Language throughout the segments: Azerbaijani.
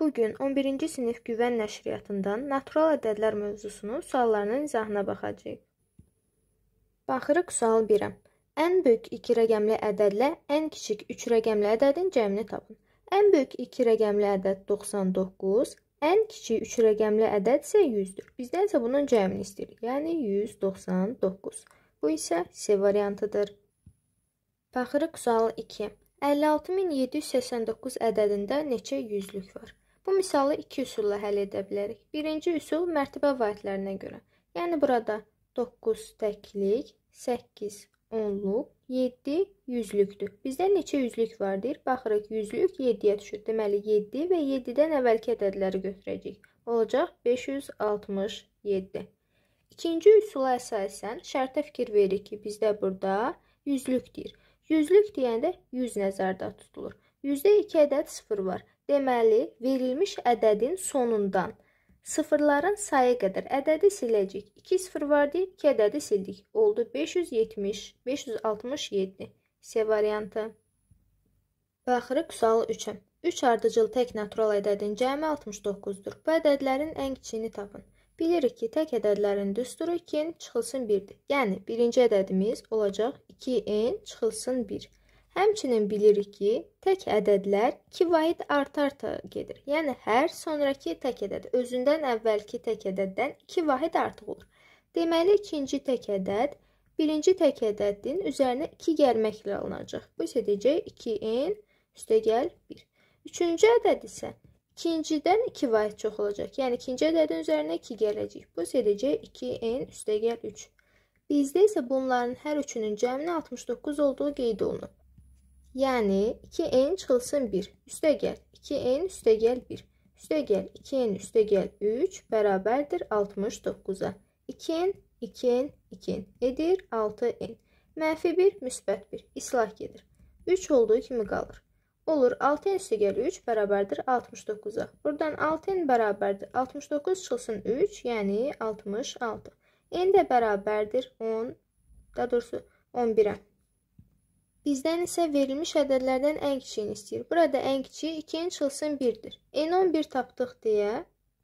Bu gün 11-ci sinif güvən nəşriyyatından natural ədədlər mövzusunun suallarının izahına baxacağıq. Baxırıq sual 1-ə. Ən böyük 2 rəqəmli ədədlə ən kiçik 3 rəqəmli ədədin cəmini tapın. Ən böyük 2 rəqəmli ədəd 99, ən kiçik 3 rəqəmli ədəd isə 100-dür. Bizdən isə bunun cəmini istəyir. Yəni 199. Bu isə C variantıdır. Baxırıq sual 2. 56789 ədədində neçə yüzlük var? Bu misalı iki üsulla həll edə bilərik. Birinci üsul mərtəbə vaidlərinə görə. Yəni burada 9 təklik, 8 onluq, 7 yüzlükdür. Bizdə neçə yüzlük var deyir? Baxırıq, yüzlük 7-yə düşür. Deməli 7 və 7-dən əvvəlki ədədləri götürəcəyik. Olacaq 567. İkinci üsula əsasən şərtə fikir veririk ki, bizdə burada yüzlük deyir. Yüzlük deyəndə 100 yüz nəzərdə tutulur. Yüzdə 2 ədəd 0 var. Deməli, verilmiş ədədin sonundan sıfırların sayı qədər ədədi siləcək. 2 sıfır vardı, 2 ədədi sildik. Oldu 570, 567. C variantı. Və axırı qısalı 3-ə. 3 ardıcıl tək natural ədədin cəmi 69-dur. Bu ədədlərin ən kiçiyini tapın. Bilirik ki, tək ədədlərin düsturu 2-nin çıxılsın 1-dir. Yəni, birinci ədədimiz olacaq 2-nin çıxılsın 1. Həmçinin bilirik ki, tək ədədlər kivayət art-arta gedir. Yəni hər sonrakı tək ədəd özündən əvvəlki tək ədəddən 2 vahid artıq olur. Deməli, ikinci tək ədəd birinci tək ədədin üzərinə 2 gəlməklə alınacaq. Bu isə deyəcək 2-in üstəgəl 1. Üçüncü ədəd isə ikincidən 2 vahid çox olacaq. Yəni ikinci ədədin üzərinə 2 gələcək. Bu isə deyəcək 2-in üstəgəl 3. Bizdə isə bunların hər üçünün cəmi 69 olduğu qeyd olunub. Yəni 2n çıxılsın 1, üstəgəl 2n üstəgəl 1, üstəgəl 2n üstəgəl 3 bərabərdir 69-a. 2n, 2n, 2n edir 6n. Mənfi 1, müsbət 1 islah gedir. 3 olduğu kimi qalır. Olur 6n üstəgəl 3 bərabərdir 69-a. Buradan 6n bərabərdir 69 çıxılsın 3, yəni 66. n də bərabərdir 10, daha doğrusu 11-ə. Bizdən isə verilmiş ədədlərdən ən kiçiyini istəyir. Burada ən kiçiyi 2-nin çıxılsın 1-dir. N 11 tapdıq deyə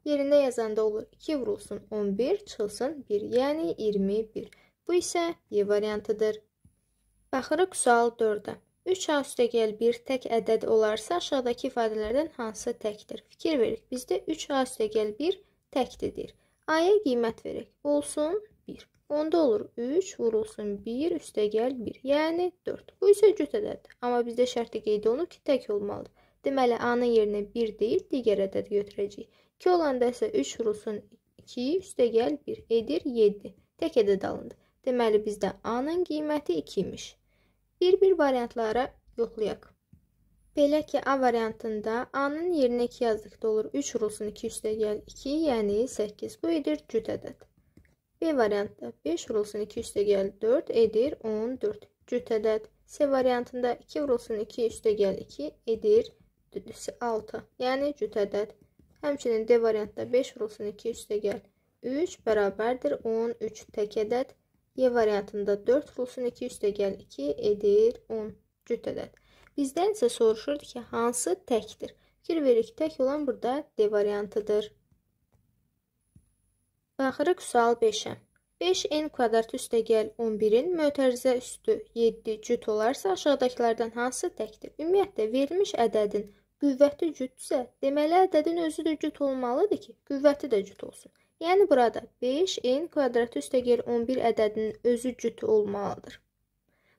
yerində yazanda olur. 2 vurulsun 11, çıxılsın 1, yəni 21. Bu isə Y variantıdır. Baxırıq sual 4-ə. 3A üstə gəl 1 tək ədəd olarsa, aşağıdakı ifadələrdən hansı təkdir? Fikir verik. Bizdə 3A üstə gəl 1 təkdir. A-ya qiymət verək. Olsun Onda olur 3 vurulsun 1 üstəgəl 1, yəni 4. Bu isə cüt ədəddir. Amma bizdə şərtdə qeyd olunub ki, tək olmalıdır. Deməli, A-nın yerinə 1 deyil, digər ədəd götürəcəyik. 2 olanda isə 3 vurulsun 2 üstəgəl 1 edir 7. Tək ədəd alındı. Deməli, bizdə A-nın qiyməti 2 imiş. Bir-bir variantlara yoxlayaq. Belə ki, A variantında A-nın yerinə 2 yazdıqda olur 3 vurulsun 2 üstəgəl 2, yəni 8. Bu edir cüt ədəd. B variantda 5 vurulsun 2 üstəgəl 4 edir 14. Cütədəd. C variantında 2 vurulsun 2 üstəgəl 2 edir 6. Yəni cütədəd. Həmçinin D variantda 5 vurulsun 2 üstəgəl 3 bərabərdir 13 tək ədəd. E variantında 4 vurulsun 2 üstəgəl 2 edir 10 cütədəd. Bizdən isə soruşurdu ki, hansı təkdir? Fikir veririk, tək olan burada D variantıdır. Və axırı sual 5-ə. 5n kvadrat üstə gəl 11-in mötərizə üstü 7 cüt olarsa aşağıdakılardan hansı təkdir? Ümumiyyətlə verilmiş ədədin qüvvəti cütsə, deməli ədədin özü də cüt olmalıdır ki, qüvvəti də cüt olsun. Yəni burada 5n kvadrat üstə gəl 11 ədədinin özü cüt olmalıdır.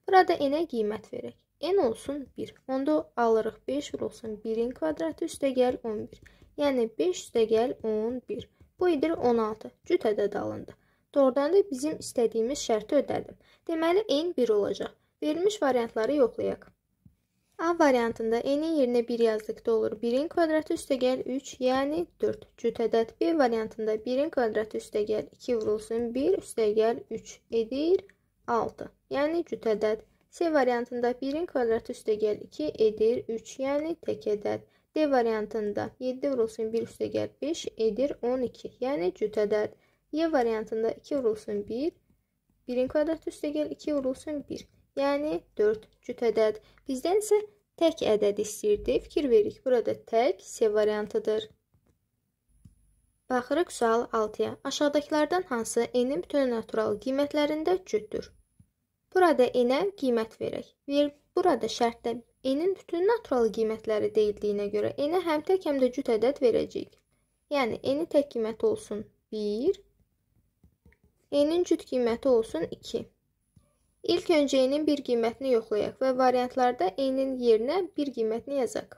Burada n-ə qiymət verək. n olsun 1. Onda alırıq 5 vurulsun 1-in kvadratı üstə gəl 11. Yəni 5 üstə gəl 11. Bu edir 16. Cüt ədəd alındı. Doğrudan da bizim istədiyimiz şərti ödədim. Deməli, n 1 olacaq. Verilmiş variantları yoxlayaq. A variantında n-in yerinə 1 yazdıqda olur 1-in kvadratı üstəgəl 3, yəni 4. Cüt ədəd B variantında 1-in kvadratı üstəgəl 2 vurulsun 1 üstəgəl 3 edir 6. Yəni cüt ədəd. C variantında 1-in kvadratı üstəgəl 2 edir 3, yəni tək ədəd. D variantında 7 vurulsun 1 üstə gəl 5 edir 12. Yəni cüt ədəd. Y variantında 2 vurulsun 1, 1-in kvadratı üstə gəl 2 vurulsun 1. Yəni 4 cüt ədəd. Bizdən isə tək ədəd istəyirdi. Fikir veririk. Burada tək C variantıdır. Baxırıq sual 6-ya. Aşağıdakılardan hansı enin bütün natural qiymətlərində cütdür? Burada enə qiymət verək. Burada şərtdə N-in bütün natural qiymətləri deyildiyinə görə N-ə həm tək, həm də cüt ədəd verəcəyik. Yəni N-i tək qiyməti olsun 1, N-in cüt qiyməti olsun 2. İlk öncə N-in bir qiymətini yoxlayaq və variantlarda N-in yerinə bir qiymətini yazaq.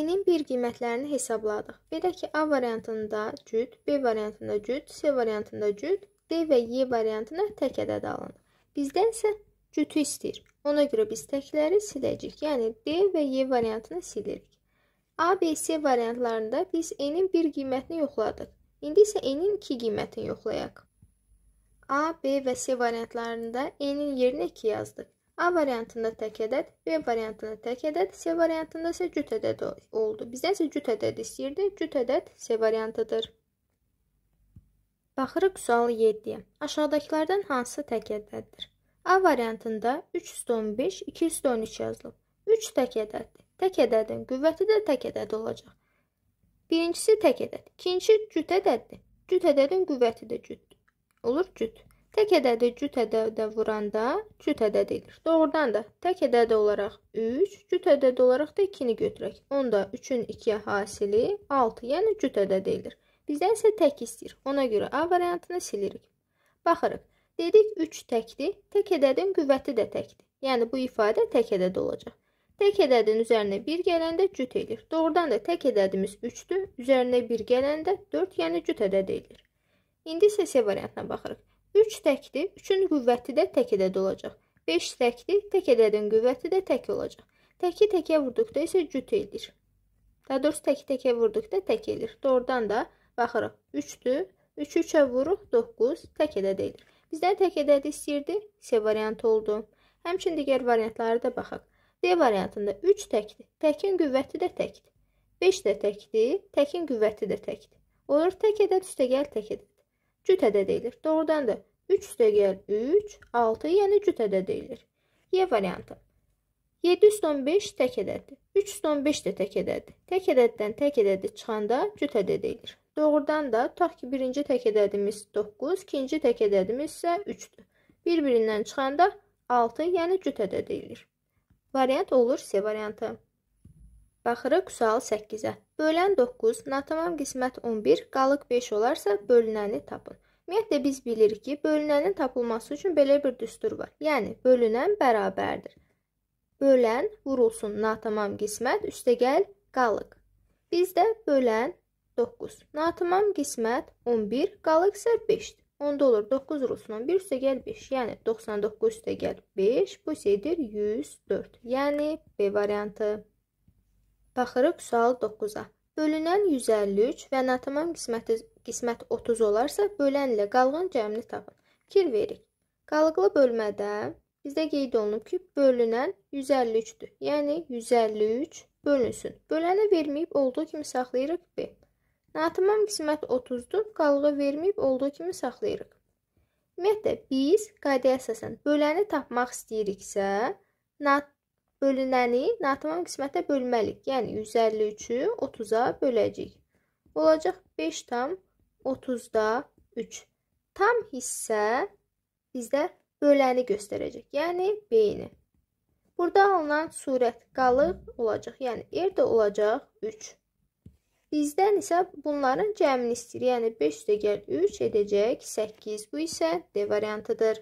N-in bir qiymətlərini hesabladıq. Belə ki, A variantında cüt, B variantında cüt, C variantında cüt, D və Y variantına tək ədəd alındı. Bizdən isə cütü istəyir. Ona görə biz təkləri siləcəyik. Yəni D və Y variantını silirik. A, B, C variantlarında biz N-in bir qiymətini yoxladıq. İndi isə N-in 2 qiymətini yoxlayaq. A, B və C variantlarında N-in yerinə 2 yazdıq. A variantında tək ədəd, B variantında tək ədəd, C variantında isə cüt ədəd oldu. Bizdən isə cüt ədəd istəyirdi. Cüt ədəd C variantıdır. Baxırıq sual 7-yə. Aşağıdakılardan hansı tək ədəddir? A variantında 3 üstə 15, 2 üstə 13 yazılıb. 3 tək ədəddir. Tək ədədin qüvvəti də tək ədəd olacaq. Birincisi tək ədəd. İkinci cüt ədəddir. Cüt ədədin qüvvəti də cüt. Olur cüt. Tək ədədi cüt ədədə vuranda cüt ədəd edir. Doğrudan da tək ədədi olaraq 3, cüt ədədi olaraq da 2-ni götürək. Onda 3-ün 2-yə hasili 6, yəni cüt ədəd edir. Bizdən isə tək istəyir. Ona görə A variantını silirik. Baxırıq. Dedik 3 təkdir. Tək ədədin qüvvəti də təkdir. Yəni bu ifadə tək ədəd olacaq. Tək ədədin üzərinə 1 gələndə cüt edir. Doğrudan da tək ədədimiz 3-dür. Üzərinə 1 gələndə 4, yəni cüt ədəd edir. İndi isə C variantına baxırıq. 3 təkdir, 3-ün qüvvəti də tək ədəd olacaq. 5 təkdir, tək ədədin qüvvəti də tək olacaq. Təki təkə vurduqda isə cüt edir. Daha doğrusu təki təkə vurduqda tək edir. Doğrudan da baxırıq 3-dür, 3-3-ə vuruq 9, tək ədəd edir. Bizdən tək edədi istəyirdi, C variantı oldu. Həmçin digər variantlara da baxaq. D variantında 3 təkdir, təkin qüvvəti də təkdir. 5 də təkdir, təkin qüvvəti də təkdir. Olur tək ədəd üstəgəl tək ədəd. Cüt ədəd edilir. Doğrudan da 3 üstəgəl 3, 6, yəni cüt ədəd edilir. Y variantı. 7 üst 15 tək ədəddir. 3 üst 15 də tək ədəddir. Tək ədəddən tək ədədi çıxanda cüt ədəd edilir. Doğrudan da tutaq ki, birinci tək ədədimiz 9, ikinci tək ədədimiz isə 3-dür. Bir-birindən çıxanda 6, yəni cüt ədəd edilir. Variant olur C variantı. Baxırıq sual 8-ə. Bölən 9, natamam qismət 11, qalıq 5 olarsa bölünəni tapın. Ümumiyyətlə biz bilirik ki, bölünənin tapılması üçün belə bir düstur var. Yəni bölünən bərabərdir. Bölən vurulsun natamam qismət üstəgəl qalıq. Bizdə bölən 9. Natamam qismət 11, qalıq isə 5-dir. Onda olur 9 vurulsun 11 üstə gəl 5. Yəni 99 üstə gəl 5. Bu isə edir 104. Yəni B variantı. Baxırıq sual 9-a. Bölünən 153 və natamam qisməti, qismət 30 olarsa, bölənlə qalğın cəmini tapın. Fikir veririk. Qalıqlı bölmədə bizdə qeyd olunub ki, bölünən 153-dür. Yəni 153 bölünsün. Böləni verməyib olduğu kimi saxlayırıq B. Natamam qismət 30-dur, qalığı verməyib olduğu kimi saxlayırıq. Ümumiyyətlə, biz qaydaya əsasən böləni tapmaq istəyiriksə, nat bölünəni natamam qismətə bölməliyik. Yəni, 153-ü 30-a böləcəyik. Olacaq 5 tam 30-da 3. Tam hissə bizdə böləni göstərəcək, yəni beyni. Burada alınan surət qalıq olacaq, yəni R də olacaq 3. Bizdən isə bunların cəmini istəyir. Yəni 5 üstə gəl 3 edəcək 8. Bu isə D variantıdır.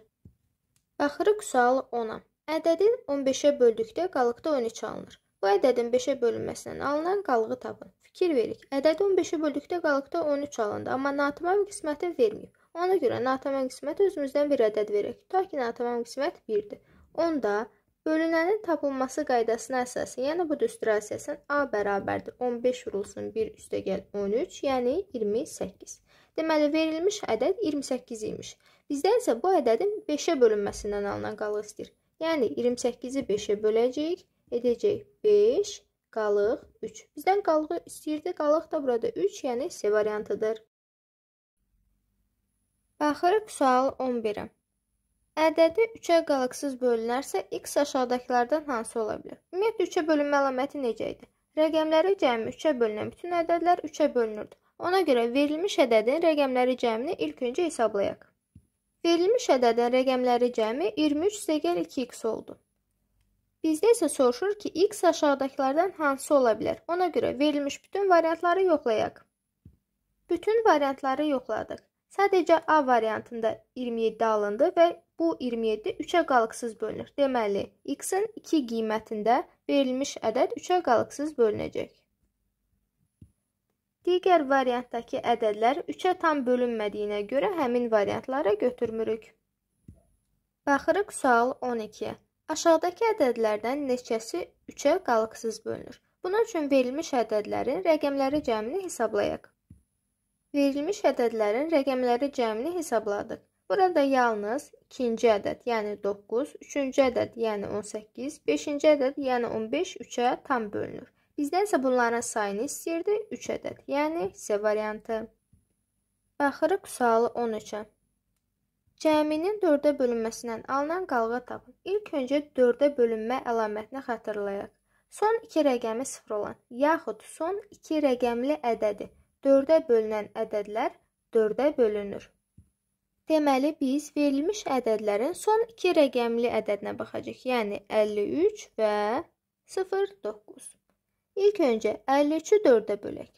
Baxırıq sual 10-a. Ədədin 15-ə böldükdə qalıqda 13 alınır. Bu ədədin 5-ə bölünməsindən alınan qalığı tapın. Fikir verik. Ədədi 15-ə böldükdə qalıqda 13 alındı, amma natamam qisməti verməyib. Ona görə natamam qismət özümüzdən bir ədəd verək. Tutaq ki, natamam qismət 1-dir. Onda 1 Bölünənin tapılması qaydasına əsasən, yəni bu düstura əsasən A bərabərdir 15 vurulsun 1 üstəgəl 13, yəni 28. Deməli, verilmiş ədəd 28 imiş. Bizdən isə bu ədədin 5-ə bölünməsindən alınan qalıq istəyir. Yəni 28-i 5-ə böləcəyik, edəcək 5, qalıq 3. Bizdən qalığı istəyirdi, qalıq da burada 3, yəni C variantıdır. Baxırıq sual 11-ə. Ədədi 3-ə qalıqsız bölünərsə, x aşağıdakılardan hansı ola bilər? Ümumiyyətlə 3-ə bölünmə əlaməti necə idi? Rəqəmləri cəmi 3-ə bölünən bütün ədədlər 3-ə bölünürdü. Ona görə verilmiş ədədin rəqəmləri cəmini ilk öncə hesablayaq. Verilmiş ədədin rəqəmləri cəmi 23 zəgəl 2x oldu. Bizdə isə soruşur ki, x aşağıdakılardan hansı ola bilər? Ona görə verilmiş bütün variantları yoxlayaq. Bütün variantları yoxladıq. Sadəcə A variantında 27 alındı və Bu 27 3-ə qalıqsız bölünür. Deməli, x-in 2 qiymətində verilmiş ədəd 3-ə qalıqsız bölünəcək. Digər variantdakı ədədlər 3-ə tam bölünmədiyinə görə həmin variantlara götürmürük. Baxırıq sual 12-yə. Aşağıdakı ədədlərdən neçəsi 3-ə qalıqsız bölünür? Bunun üçün verilmiş ədədlərin rəqəmləri cəmini hesablayaq. Verilmiş ədədlərin rəqəmləri cəmini hesabladıq. Burada yalnız ikinci ədəd, yəni 9, üçüncü ədəd, yəni 18, beşinci ədəd, yəni 15 3-ə tam bölünür. Bizdən isə bunların sayını istəyirdi 3 ədəd, yəni C variantı. Baxırıq sualı 13-ə. Cəminin 4-ə bölünməsindən alınan qalığa tapın. İlk öncə 4-ə bölünmə əlamətini xatırlayaq. Son 2 rəqəmi 0 olan, yaxud son 2 rəqəmli ədədi 4-ə bölünən ədədlər 4-ə bölünür. Deməli biz verilmiş ədədlərin son 2 rəqəmli ədədinə baxacağıq. Yəni 53 və 09. İlk öncə 53-ü 4-ə bölək.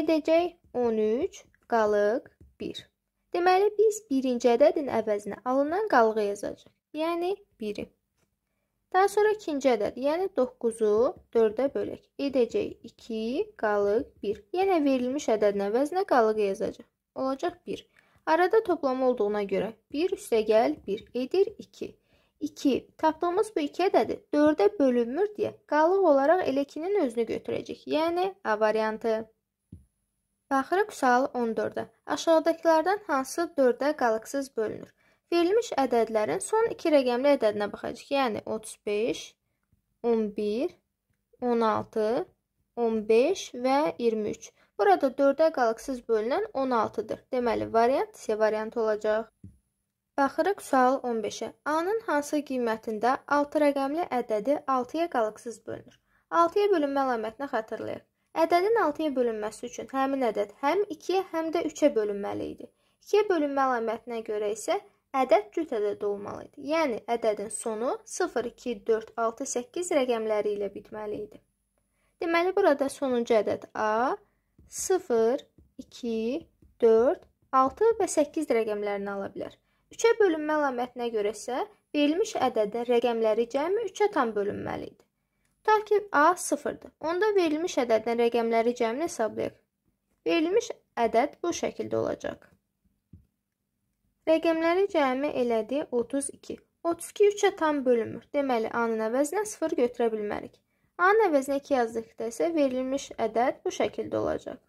Edəcək 13 qalıq 1. Deməli biz birinci ədədin əvəzinə alınan qalığı yazacağıq. Yəni 1-i. Daha sonra ikinci ədəd, yəni 9-u 4-ə bölək. Edəcək 2 qalıq 1. Yenə verilmiş ədədin əvəzinə qalığı yazacağıq. Olacaq 1. Arada toplama olduğuna görə 1 üstə gəl 1 edir 2. 2. Tapdığımız bu 2 ədədi 4-ə bölünmür deyə qalıq olaraq elə 2-nin özünü götürəcək. Yəni A variantı. Baxırıq sual 14-də. Aşağıdakılardan hansı 4-ə qalıqsız bölünür? Verilmiş ədədlərin son 2 rəqəmli ədədinə baxacağıq. Yəni 35, 11, 16, 15 və 23. Burada 4-ə qalıqsız bölünən 16-dır. Deməli, variant C variantı olacaq. Baxırıq sual 15-ə. A-nın hansı qiymətində 6 rəqəmli ədədi 6-ya qalıqsız bölünür? 6-ya bölünmə əlamətini xatırlayaq. Ədədin 6-ya bölünməsi üçün həmin ədəd həm 2-yə, həm də 3-ə bölünməli idi. 2-yə bölünmə əlamətinə görə isə ədəd cüt ədəd olmalı idi. Yəni ədədin sonu 0, 2, 4, 6, 8 rəqəmləri ilə bitməli idi. Deməli burada sonuncu ədəd A, 0, 2, 4, 6 və 8 rəqəmlərini ala bilər. 3-ə bölünmə əlamətinə görə isə verilmiş ədədə rəqəmləri cəmi 3-ə tam bölünməli idi. Ta ki A 0-dır. Onda verilmiş ədədin rəqəmləri cəmini hesablayaq. Verilmiş ədəd bu şəkildə olacaq. Rəqəmləri cəmi elədi 32. 32 3-ə tam bölünmür. Deməli A-nın əvəzinə 0 götürə bilmərik. A-nın əvəzinə 2 yazdıqda isə verilmiş ədəd bu şəkildə olacaq.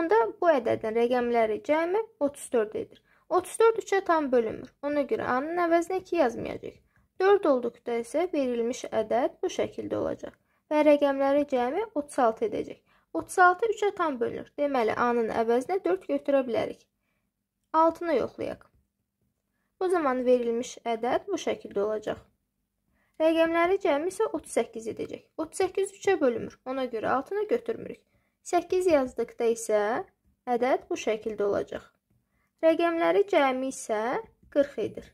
Onda bu ədədin rəqəmləri cəmi 34 edir. 34 3-ə tam bölünmür. Ona görə A-nın əvəzinə 2 yazmayacağıq. 4 olduqda isə verilmiş ədəd bu şəkildə olacaq və rəqəmləri cəmi 36 edəcək. 36 3-ə tam bölünür. Deməli A-nın əvəzinə 4 götürə bilərik. 6-nı yoxlayaq. O zaman verilmiş ədəd bu şəkildə olacaq. Rəqəmləri cəmi isə 38 edəcək. 38 3-ə bölünmür. Ona görə altına götürmürük. 8 yazdıqda isə ədəd bu şəkildə olacaq. Rəqəmləri cəmi isə 40 edir.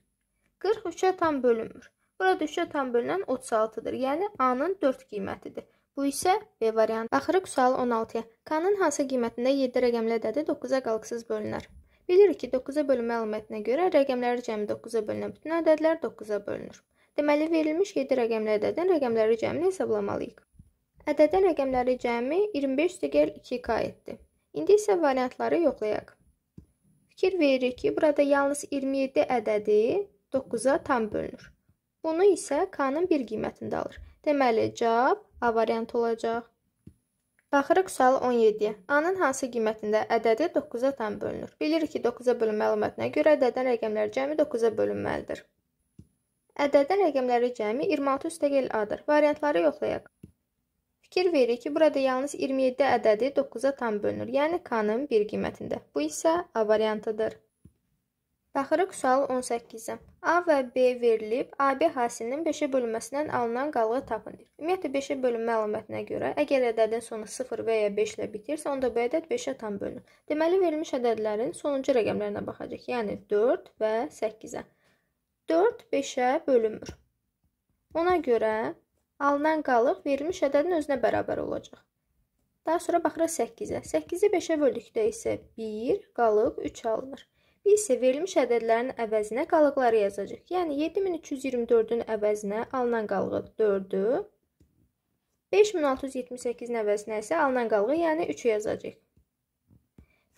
40 3-ə tam bölünmür. Burada 3-ə tam bölünən 36-dır. Yəni A-nın 4 qiymətidir. Bu isə B variantı. Baxırıq sual 16-ya. K-nın hansı qiymətində 7 rəqəmli ədədi 9-a qalıqsız bölünər? Bilirik ki, 9-a bölünmə əlamətinə görə rəqəmləri cəmi 9-a bölünən bütün ədədlər 9-a bölünür. Deməli, verilmiş 7 rəqəmli ədədin rəqəmləri cəmini hesablamalıyıq. Ədədin rəqəmləri cəmi 25 digər 2K etdi. İndi isə variantları yoxlayaq. Fikir verir ki, burada yalnız 27 ədədi 9-a tam bölünür. Bunu isə K-nın bir qiymətində alır. Deməli, cavab A variantı olacaq. Baxırıq sual 17-yə. A-nın hansı qiymətində ədədi 9-a tam bölünür? Bilirik ki, 9-a bölün məlumətinə görə ədədin rəqəmlər cəmi 9-a bölünməlidir. Ədədin rəqəmləri cəmi 26 üstəgəl A-dır. Variantları yoxlayaq. Fikir verir ki, burada yalnız 27 ədədi 9-a tam bölünür, yəni K-nın bir qiymətində. Bu isə A variantıdır. Baxırıq sual 18-ə. A və B verilib, AB hasinin 5-ə bölünməsindən alınan qalığı tapın. Ümumiyyətlə 5-ə bölünmə əlamətinə görə, əgər ədədin sonu 0 və ya 5 ilə bitirsə, onda bu ədəd 5-ə tam bölünür. Deməli, verilmiş ədədlərin sonuncu rəqəmlərinə baxacağıq, yəni 4 və 8-ə. 4 5-ə bölünmür. Ona görə alınan qalıq verilmiş ədədin özünə bərabər olacaq. Daha sonra baxırıq 8-ə. 8-i 5-ə böldükdə isə 1 qalıq 3 alınır. Biz isə verilmiş ədədlərin əvəzinə qalıqları yazacağıq. Yəni 7324-ün əvəzinə alınan qalığı 4-ü, 5678-in əvəzinə isə alınan qalığı, yəni 3-ü yazacağıq.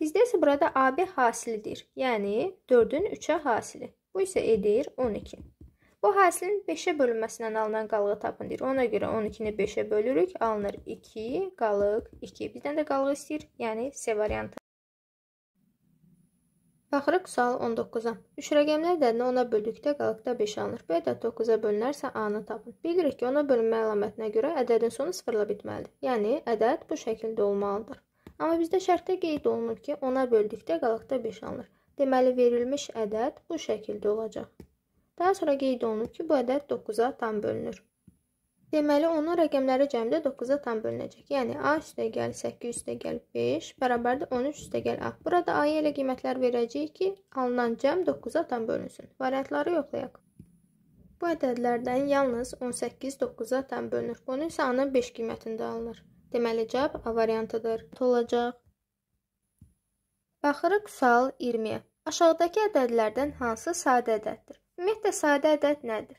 Bizdə isə burada AB hasilidir. Yəni 4-ün 3-ə hasili. Bu isə edir 12. Bu həslin 5-ə bölünməsindən alınan qalığı tapın deyir. Ona görə 12-ni 5-ə bölürük, alınır 2, qalıq 2. Bizdən də qalıq istəyir, yəni C variantı. Baxırıq sual 19-a. 3 rəqəmlər ədədini 10-a böldükdə qalıqda 5 alınır. Bu ədəd 9-a bölünərsə A-nı tapın. Bilirik ki, 10-a bölünmə əlamətinə görə ədədin sonu 0-la bitməlidir. Yəni ədəd bu şəkildə olmalıdır. Amma bizdə şərtdə qeyd olunur ki, 10-a böldükdə qalıqda 5 alınır. Deməli, verilmiş ədəd bu şəkildə olacaq. Daha sonra qeyd olunub ki, bu ədəd 9-a tam bölünür. Deməli, onun rəqəmləri cəmdə 9-a tam bölünəcək. Yəni, A üstəgəl 8 üstəgəl 5 bərabərdir 13 üstəgəl A. Burada A-ya elə qiymətlər verəcəyik ki, alınan cəm 9-a tam bölünsün. Variantları yoxlayaq. Bu ədədlərdən yalnız 18 9-a tam bölünür. Bunu isə A-nın 5 qiymətində alınır. Deməli, cavab A variantıdır. Olacaq. Baxırıq sual 20-yə. Aşağıdakı ədədlərdən hansı sadə ədəddir? Ümumiyyətlə sadə ədəd nədir?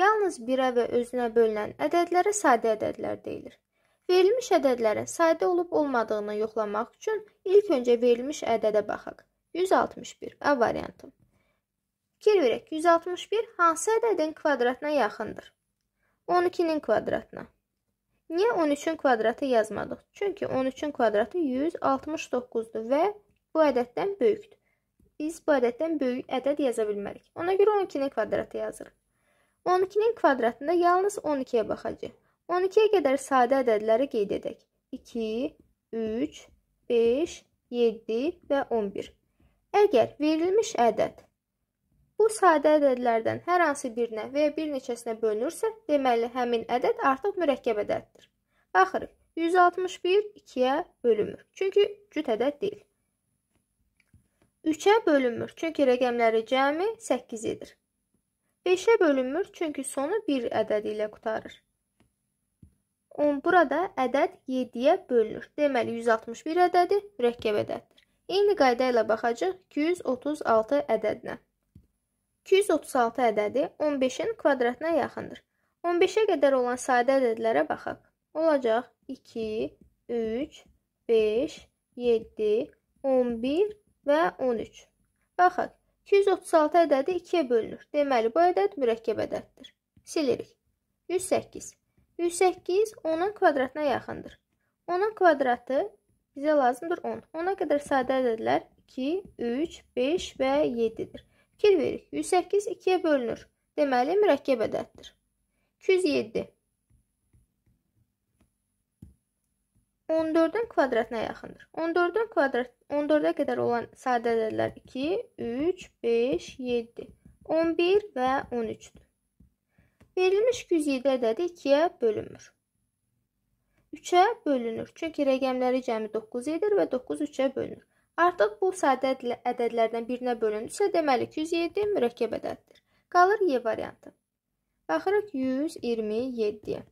Yalnız birə və özünə bölünən ədədlərə sadə ədədlər deyilir. Verilmiş ədədlərin sadə olub-olmadığını yoxlamaq üçün ilk öncə verilmiş ədədə baxaq. 161 A variantı. Fikir verək, 161 hansı ədədin kvadratına yaxındır? 12-nin kvadratına. Niyə 13-ün kvadratı yazmadıq? Çünki 13-ün kvadratı 169-dur və bu ədəddən böyükdür biz bu ədəddən böyük ədəd yaza bilmərik. Ona görə 12-ni kvadrata yazırıq. 12-nin kvadratında yalnız 12-yə baxacağıq. 12-yə qədər sadə ədədləri qeyd edək. 2, 3, 5, 7 və 11. Əgər verilmiş ədəd bu sadə ədədlərdən hər hansı birinə və ya bir neçəsinə bölünürsə, deməli həmin ədəd artıq mürəkkəb ədəddir. Baxırıq, 161 2-yə bölünmür. Çünki cüt ədəd deyil. 3-ə bölünmür, çünki rəqəmləri cəmi 8 edir. 5-ə bölünmür, çünki sonu 1 ədədi ilə qutarır. 10 burada ədəd 7-yə bölünür. Deməli 161 ədədi mürəkkəb ədəddir. Eyni qayda ilə baxacağıq 236 ədədinə. 236 ədədi 15-in kvadratına yaxındır. 15-ə qədər olan sadə ədədlərə baxaq. Olacaq 2, 3, 5, 7, 11, və 13. Baxın, 236 ədədi 2-yə bölünür. Deməli, bu ədəd mürəkkəb ədəddir. Silirik. 108. 108 10-un kvadratına yaxındır. 10-un kvadratı bizə lazımdır 10. 10-a qədər sadə ədədlər 2, 3, 5 və 7-dir. Fikir veririk. 108 2-yə bölünür. Deməli, mürəkkəb ədəddir. 207. 14-ün kvadratına yaxındır. 14-ün kvadrat 14-ə qədər olan sadə ədədlər 2, 3, 5, 7, 11 və 13-dür. Verilmiş 107 ədədi 2-yə bölünmür. 3-ə bölünür. Çünki rəqəmləri cəmi 9 edir və 9 3-ə bölünür. Artıq bu sadə ədədlərdən birinə bölündüsə, deməli 107 mürəkkəb ədəddir. Qalır Y variantı. Baxırıq 127-yə.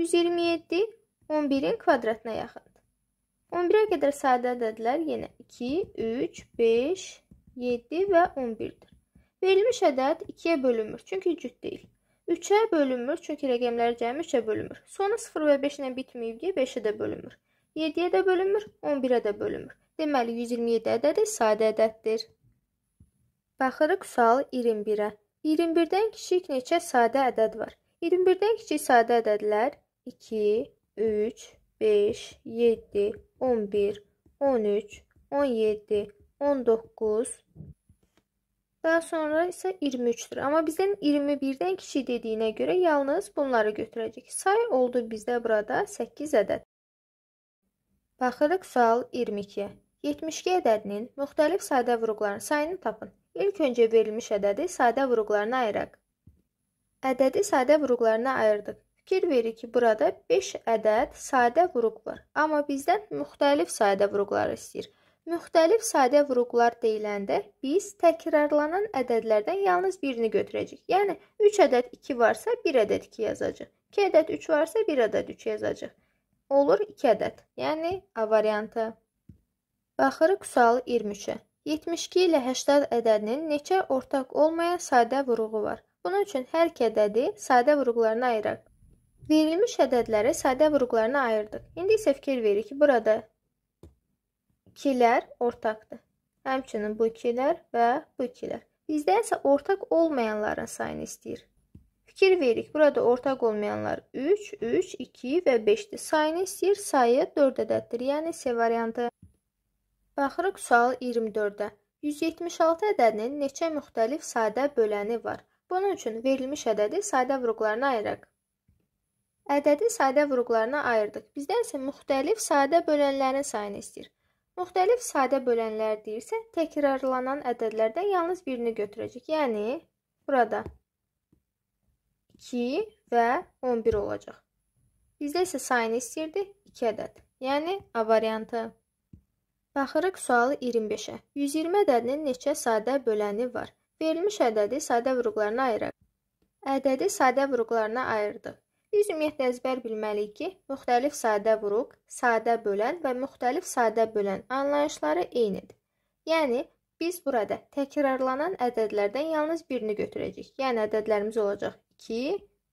127 11-in kvadratına yaxındır. 11-ə qədər sadə ədədlər yenə 2, 3, 5, 7 və 11-dir. Verilmiş ədəd 2-yə bölünmür, çünki cüt deyil. 3-ə bölünmür, çünki rəqəmlər cəmi 3-ə bölünmür. Sonu 0 və 5 ilə bitməyib deyə 5-ə də bölünmür. 7-yə də bölünmür, 11-ə də bölünmür. Deməli 127 ədədi sadə ədəddir. Baxırıq sual 21-ə. 21-dən kiçik neçə sadə ədəd var? 21-dən kiçik sadə ədədlər 2, 3, 5, 7, 11, 13, 17, 19, daha sonra isə 23-dür. Amma bizdən 21-dən kiçik dediyinə görə yalnız bunları götürəcək. Say oldu bizdə burada 8 ədəd. Baxırıq sual 22-yə. 72 ədədinin müxtəlif sadə vurğularının sayını tapın. İlk öncə verilmiş ədədi sadə vurğularına ayıraq. Ədədi sadə vurğularına ayırdıq. Fikir verir ki, burada 5 ədəd sadə vuruq var. Amma bizdən müxtəlif sadə vuruqlar istəyir. Müxtəlif sadə vuruqlar deyiləndə biz təkrarlanan ədədlərdən yalnız birini götürəcəyik. Yəni 3 ədəd 2 varsa 1 ədəd 2 yazacağıq. 2 ədəd 3 varsa 1 ədəd 3 yazacağıq. Olur 2 ədəd. Yəni A variantı. Baxırıq sualı 23-ə. 72 ilə 80 ədədinin neçə ortaq olmayan sadə vuruğu var? Bunun üçün hər iki ədədi sadə vuruqlarına ayıraq. Verilmiş ədədləri sadə vurğularına ayırdıq. İndi isə fikir veririk ki, burada ikilər ortaqdır. Həmçinin bu ikilər və bu ikilər. Bizdə isə ortaq olmayanların sayını istəyir. Fikir veririk. Burada ortaq olmayanlar 3, 3, 2 və 5-dir. Sayını istəyir. Sayı 4 ədəddir. Yəni C variantı. Baxırıq sual 24-də. 176 ədədinin neçə müxtəlif sadə böləni var? Bunun üçün verilmiş ədədi sadə vurğularına ayıraq ədədi sadə vuruqlarına ayırdıq. Bizdən isə müxtəlif sadə bölənlərin sayını istəyir. Müxtəlif sadə bölənlər deyirsə, təkrarlanan ədədlərdən yalnız birini götürəcək. Yəni, burada 2 və 11 olacaq. Bizdə isə sayını istəyirdi 2 ədəd. Yəni, A variantı. Baxırıq sualı 25-ə. 120 ədədinin neçə sadə böləni var? Verilmiş ədədi sadə vuruqlarına ayıraq. Ədədi sadə vuruqlarına ayırdıq. Biz ümumiyyətlə əzbər bilməliyik ki, müxtəlif sadə vuruq, sadə bölən və müxtəlif sadə bölən anlayışları eynidir. Yəni, biz burada təkrarlanan ədədlərdən yalnız birini götürəcəyik. Yəni, ədədlərimiz olacaq 2,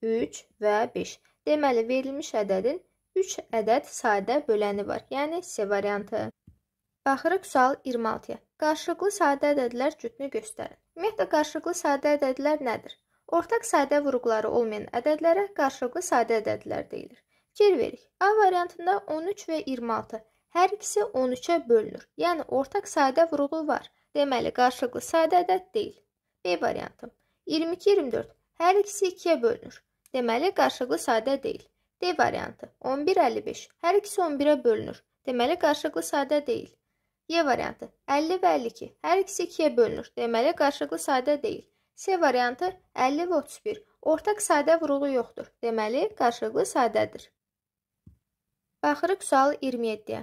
3 və 5. Deməli, verilmiş ədədin 3 ədəd sadə böləni var, yəni C variantı. Baxırıq sual 26-ya. Qarşılıqlı sadə ədədlər cütünü göstərin. Ümumiyyətlə, qarşılıqlı sadə ədədlər nədir? Ortaq sadə vuruqları olmayan ədədlərə qarşılıqlı sadə ədədlər deyilir. Fikir verik. A variantında 13 və 26 hər ikisi 13-ə bölünür. Yəni ortaq sadə vuruğu var. Deməli qarşılıqlı sadə ədəd deyil. B variantı. 22-24 hər ikisi 2-yə bölünür. Deməli qarşılıqlı sadə deyil. D variantı. 11-55 hər ikisi 11-ə bölünür. Deməli qarşılıqlı sadə deyil. Y variantı. 50 və 52 hər ikisi 2-yə bölünür. Deməli qarşılıqlı sadə deyil. C variantı 50 və 31. Ortaq sadə vurğulu yoxdur. Deməli, qarşılıqlı sadədir. Baxırıq sual 27-yə.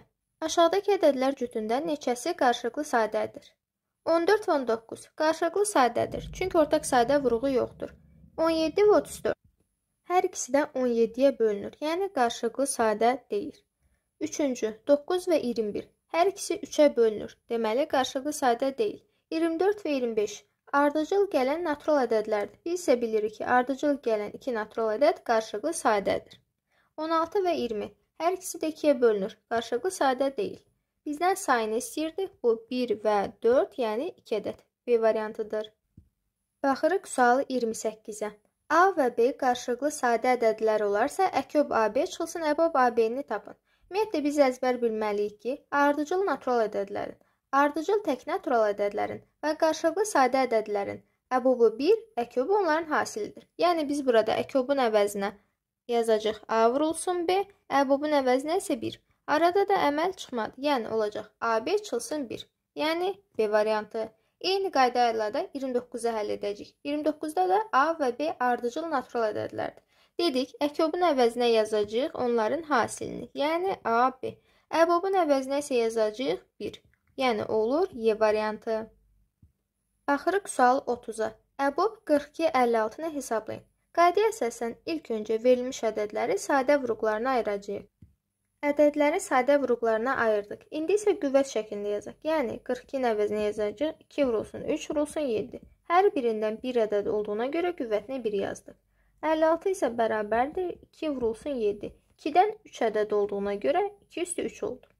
Aşağıdakı ədədlər cütündən neçəsi qarşılıqlı sadədir? 14 və 19 qarşılıqlı sadədir, çünki ortaq sadə vurğu yoxdur. 17 və 34 hər ikisi də 17-yə bölünür, yəni qarşılıqlı sadə deyil. 3-cü 9 və 21 hər ikisi 3-ə bölünür, deməli qarşılıqlı sadə deyil. 24 və 25 Ardıcıl gələn natural ədədlərdir. Biz isə bilirik ki, ardıcıl gələn iki natural ədəd qarşılıqlı sadədir. 16 və 20 hər ikisi də 2-yə bölünür. Qarşılıqlı sadə deyil. Bizdən sayını istəyirdi. Bu 1 və 4, yəni 2 ədəd. B variantıdır. Baxırıq sualı 28-ə. A və B qarşılıqlı sadə ədədlər olarsa, əköb AB çıxılsın, əbab AB-ni tapın. Ümumiyyətlə biz əzbər bilməliyik ki, ardıcıl natural ədədlərin, ardıcıl tək natural ədədlərin və qarşılıqlı sadə ədədlərin əbubu 1, əkubu onların hasilidir. Yəni biz burada əkubun əvəzinə yazacaq A vurulsun B, əbubun əvəzinə isə 1. Arada da əməl çıxmadı. Yəni olacaq AB çıxılsın 1. Yəni B variantı. Eyni qayda ilə də 29-u həll edəcəyik. 29-da da A və B ardıcıl natural ədədlərdir. Dedik, əkobun əvəzinə yazacağıq onların hasilini, yəni AB. Əbobun əvəzinə isə yazacağıq 1. Yəni olur Y variantı. Axırıq sual 30-a. Əbub 42-56-nı hesablayın. Qaydaya əsasən ilk öncə verilmiş ədədləri sadə vuruqlarına ayıracağıq. Ədədləri sadə vuruqlarına ayırdıq. İndi isə qüvvət şəklində yazaq. Yəni 42 əvəzinə yazacağıq 2 vurulsun 3 vurulsun 7. Hər birindən 1 ədəd olduğuna görə qüvvətinə 1 yazdıq. 56 isə bərabərdir 2 vurulsun 7. 2-dən 3 ədəd olduğuna görə 2 üstü 3 oldu.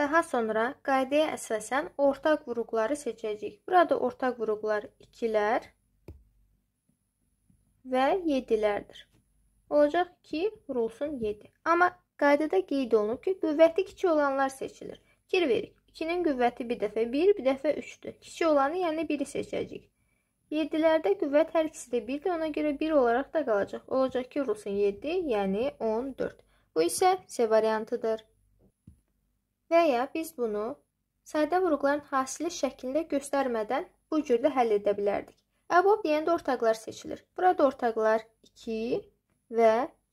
Daha sonra qaydaya əsasən ortaq vuruqları seçəcəyik. Burada ortaq vuruqlar 2-lər və 7-lərdir. Olacaq ki, vurulsun 7. Amma qaydada qeyd olunub ki, qüvvəti kiçik olanlar seçilir. Gir veririk. 2-nin qüvvəti bir dəfə 1, bir dəfə 3-dür. Kiçik olanı, yəni 1-i seçəcəyik. 7-lərdə qüvvət hər ikisi də 1-dir, ona görə 1 olaraq da qalacaq. Olacaq ki, vurulsun 7, yəni 14. Bu isə C variantıdır. Və ya biz bunu sadə vuruqların hasili şəklində göstərmədən bu cür də həll edə bilərdik. Əbab deyəndə ortaqlar seçilir. Burada ortaqlar 2 və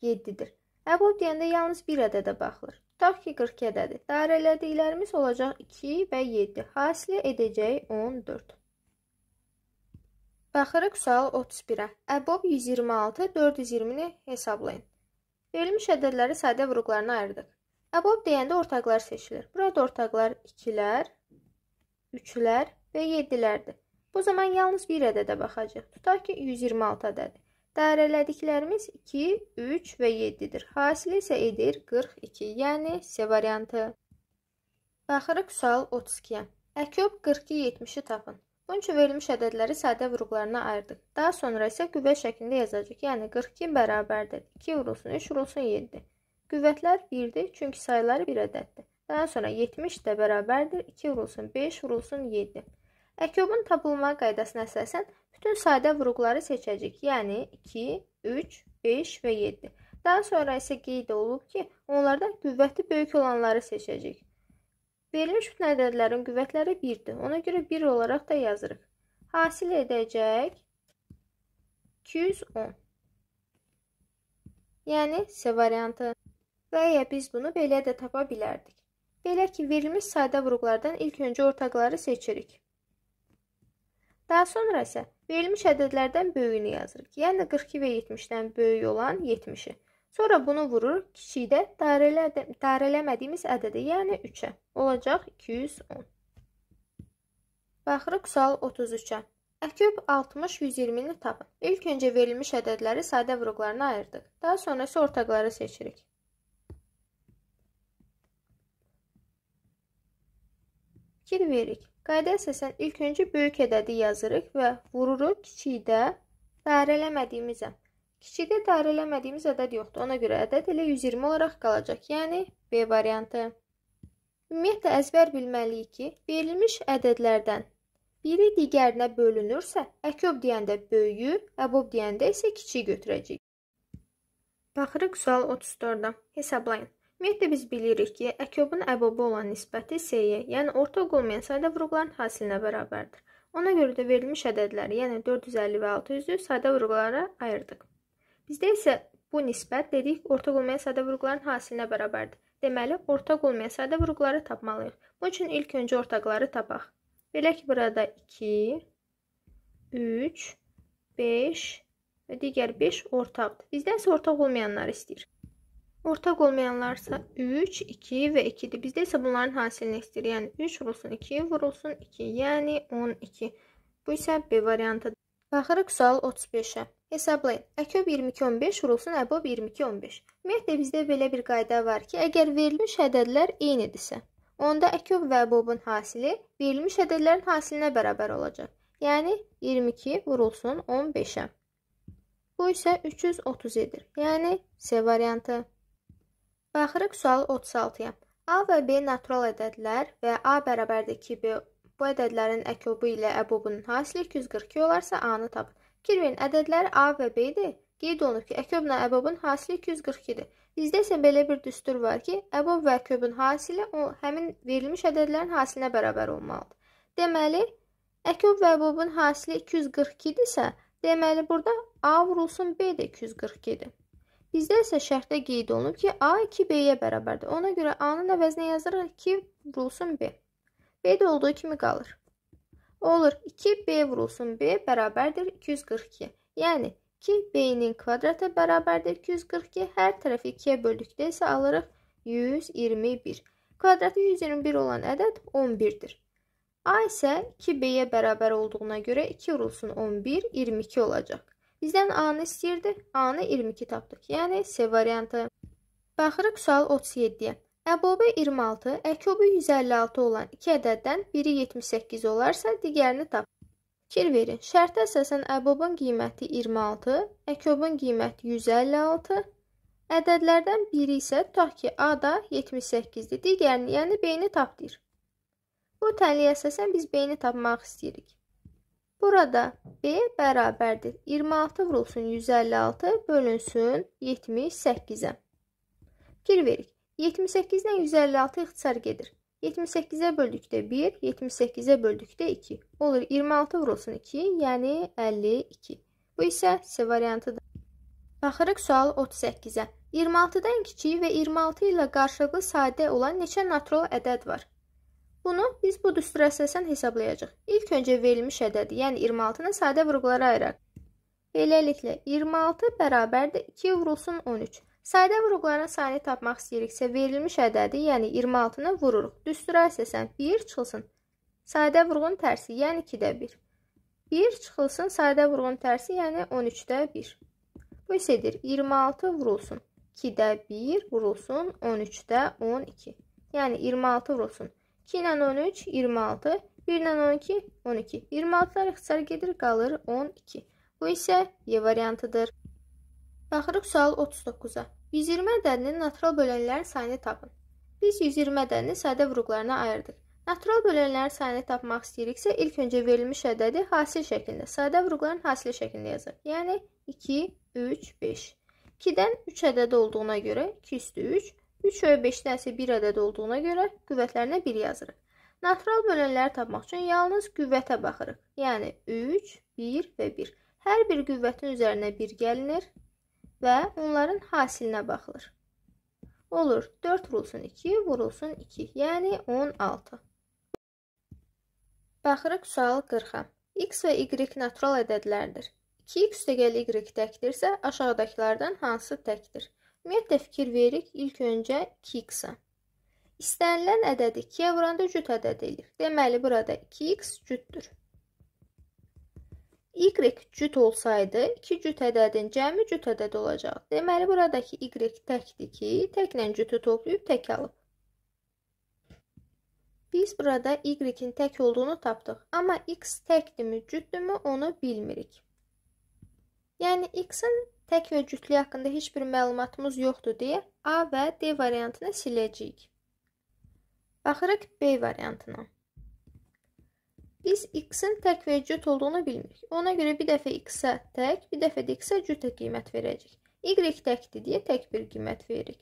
7-dir. Əbab deyəndə yalnız bir ədədə baxılır. Tutaq ki, 42 ədədir. Dairələdiklərimiz olacaq 2 və 7. Hasilə edəcək 14. Baxırıq sual 31-ə. Əbab 126, 420-ni hesablayın. Verilmiş ədədləri sadə vuruqlarına ayırdıq. Əbab deyəndə ortaqlar seçilir. Burada ortaqlar 2-lər, 3-lər və 7-lərdir. Bu zaman yalnız bir ədədə baxacaq. Tutaq ki, 126 ədədir. Dairələdiklərimiz 2, 3 və 7-dir. Hasili isə edir 42, yəni C variantı. Baxırıq sual 32-yə. Əköb 42-70-i tapın. Bunun üçün verilmiş ədədləri sadə vuruqlarına ayırdıq. Daha sonra isə qüvvə şəklində yazacağıq. Yəni 42 bərabərdir. 2 vurulsun, 3 vurulsun, 7. Qüvvətlər 1-dir, çünki sayıları 1 ədəddir. Daha sonra 70 də bərabərdir, 2 vurulsun 5, vurulsun 7. Əkobun tapılma qaydasına əsasən bütün sadə vuruqları seçəcək, yəni 2, 3, 5 və 7. Daha sonra isə qeyd olub ki, onlardan qüvvəti böyük olanları seçəcək. Verilmiş bütün ədədlərin qüvvətləri 1-dir, ona görə 1 olaraq da yazırıq. Hasil edəcək 210. Yəni C variantı. Və ya biz bunu belə də tapa bilərdik. Belə ki, verilmiş sadə vurğulardan ilk öncə ortaqları seçirik. Daha sonra isə verilmiş ədədlərdən böyüyünü yazırıq. Yəni 42 və 70-dən böyük olan 70-i. Sonra bunu vurur kiçikdə dairələ, dairələmədiyimiz ədədə, yəni 3-ə. Olacaq 210. Baxırıq sual 33-ə. Əküb 60-120-ni tapın. İlk öncə verilmiş ədədləri sadə vurğularına ayırdıq. Daha sonra isə ortaqları seçirik. Fikir veririk. Qaydaya əsasən ilk öncə böyük ədədi yazırıq və vururuq kiçikdə dairələmədiyimizə. Kiçikdə dairələmədiyimiz ədəd yoxdur. Ona görə ədəd elə 120 olaraq qalacaq. Yəni B variantı. Ümumiyyətlə əzbər bilməliyik ki, verilmiş ədədlərdən biri digərinə bölünürsə, əkob deyəndə böyüyü, əbob deyəndə isə kiçik götürəcəyik. Baxırıq sual 34-da. Hesablayın. Ümumiyyətlə biz bilirik ki, əkobun əbaba olan nisbəti S-yə, yəni ortaq olmayan sayda vurğuların hasilinə bərabərdir. Ona görə də verilmiş ədədləri, yəni 450 və 600-ü sayda vurğulara ayırdıq. Bizdə isə bu nisbət dedik ortaq olmayan sayda vurğuların hasilinə bərabərdir. Deməli, ortaq olmayan sayda vurğuları tapmalıyıq. Bunun üçün ilk öncə ortaqları tapaq. Belə ki, burada 2, 3, 5 və digər 5 ortaqdır. Bizdən isə ortaq olmayanları istəyir. Ortaq olmayanlarsa 3, 2 və 2-dir. Bizdə isə bunların hasilini istəyir. Yəni 3 vurulsun 2, vurulsun 2, yəni 12. Bu isə B variantıdır. Baxırıq sual 35-ə. Hesablayın. Əköb 22 15 vurulsun əbob 22 15. Ümumiyyətlə bizdə belə bir qayda var ki, əgər verilmiş ədədlər eynidirsə, onda əköb və əbobun hasili verilmiş ədədlərin hasilinə bərabər olacaq. Yəni 22 vurulsun 15-ə. Bu isə 337-dir. Yəni C variantı. Və axırı sual 36-ya. A və B natural ədədlər və A bərabərdir 2B. Bu ədədlərin əkubu ilə əbubunun hasili 242 olarsa A-nı tapın. Kirvin ədədləri A və B-dir. Qeyd olunub ki, əkubla əbubun hasili 242-dir. Bizdə isə belə bir düstur var ki, əbub və əkubun hasili o həmin verilmiş ədədlərin hasilinə bərabər olmalıdır. Deməli, əkub və əbubun hasili 242-dirsə, deməli burada A vurulsun B də 242-dir. Bizdə isə şərtdə qeyd olunub ki, A 2B-yə bərabərdir. Ona görə A-nın əvəzinə yazırıq 2 vurulsun B. B-də olduğu kimi qalır. Olur 2B vurulsun B bərabərdir 242. Yəni 2B-nin kvadratı bərabərdir 242. Hər tərəfi 2-yə böldükdə isə alırıq 121. Kvadratı 121 olan ədəd 11-dir. A isə 2B-yə bərabər olduğuna görə 2 vurulsun 11, 22 olacaq. Bizdən A-nı istəyirdi. A-nı 22 tapdıq. Yəni C variantı. Baxırıq sual 37-yə. Əbobə 26, əkobu 156 olan 2 ədəddən biri 78 olarsa, digərini tap. Fikir verin. Şərtə əsasən əbobun qiyməti 26, əkobun qiyməti 156, ədədlərdən biri isə tutaq ki, A-da 78-dir. Digərini, yəni B-ni tap deyir. Bu təlliyə əsasən biz B-ni tapmaq istəyirik. Burada B bərabərdir. 26 vurulsun 156 bölünsün 78-ə. Fikir verik. 78-dən 156 ixtisar gedir. 78-ə böldükdə 1, 78-ə böldükdə 2. Olur 26 vurulsun 2, yəni 52. Bu isə C variantıdır. Baxırıq sual 38-ə. 26-dan kiçik və 26 ilə qarşılıqlı sadə olan neçə natural ədəd var? Bunu biz bu düstura əsasən hesablayacaq. İlk öncə verilmiş ədədi, yəni 26-nı sadə vurğulara ayıraq. Beləliklə, 26 bərabərdir 2 vurulsun 13. Sadə vurğuların sayını tapmaq istəyiriksə, verilmiş ədədi, yəni 26-nı vururuq. Düstura əsasən 1 çıxılsın. Sadə vurğun tərsi, yəni 2-də 1. 1 çıxılsın, sadə vurğun tərsi, yəni 13-də 1. Bu isə edir 26 vurulsun. 2-də 1 vurulsun 13-də 12. Yəni 26 vurulsun. 2-dən 13, 26. 1-dən 12, 12. 26-lar ixtisar gedir, qalır 12. Bu isə Y variantıdır. Baxırıq sual 39-a. 120 ədədinin natural bölənlərin sayını tapın. Biz 120 ədədini sadə vuruqlarına ayırdıq. Natural bölənlərin sayını tapmaq istəyiriksə, ilk öncə verilmiş ədədi hasil şəklində, sadə vuruqların hasili şəklində yazırıq. Yəni 2, 3, 5. 2-dən 3 ədəd olduğuna görə 2 üstü 3, 3 bölü 5-dən isə 1 ədəd olduğuna görə qüvvətlərinə 1 yazırıq. Natural bölənləri tapmaq üçün yalnız qüvvətə baxırıq. Yəni 3, 1 və 1. Hər bir qüvvətin üzərinə 1 gəlinir və onların hasilinə baxılır. Olur 4 vurulsun 2, vurulsun 2, yəni 16. Baxırıq sual 40-a. X və Y natural ədədlərdir. 2x degəli y təkdirsə, aşağıdakılardan hansı təkdir? Ümumiyyətlə fikir veririk ilk öncə 2x-a. İstənilən ədədi 2-yə vuranda cüt ədəd edirik. Deməli, burada 2x cütdür. Y cüt olsaydı, 2 cüt ədədin cəmi cüt ədəd olacaq. Deməli, buradakı Y təkdir ki, təklə cütü toplayıb tək alıb. Biz burada Y-in tək olduğunu tapdıq, amma X təkdirmi, cütdürmü onu bilmirik. Yəni, X-in tək və cütlü haqqında heç bir məlumatımız yoxdur deyə A və D variantını siləcəyik. Baxırıq B variantına. Biz x-in tək və cüt olduğunu bilmirik. Ona görə bir dəfə x-ə tək, bir dəfə də x-ə cütə qiymət verəcəyik. Y təkdir deyə tək bir qiymət veririk.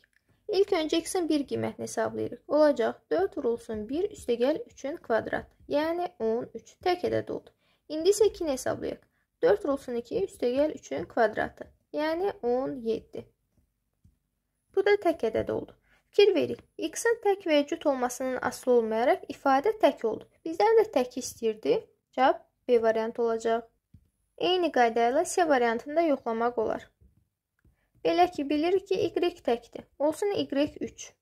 İlk öncə x-in bir qiymətini hesablayırıq. Olacaq 4 vurulsun 1 üstəgəl 3-ün kvadrat. Yəni 13 tək ədəd oldu. İndi isə 2-ni hesablayaq. 4 vurulsun 2 üstəgəl 3-ün kvadratı. Yəni 17. Bu da tək ədəd oldu. Fikir verik. X-in tək mövcud olmasının asılı olmayaraq ifadə tək oldu. Bizdən də tək istəyirdi. Cavab B variantı olacaq. Eyni qayda ilə C variantını da yoxlamaq olar. Belə ki, bilirik ki, y təkdir. Olsun y 3.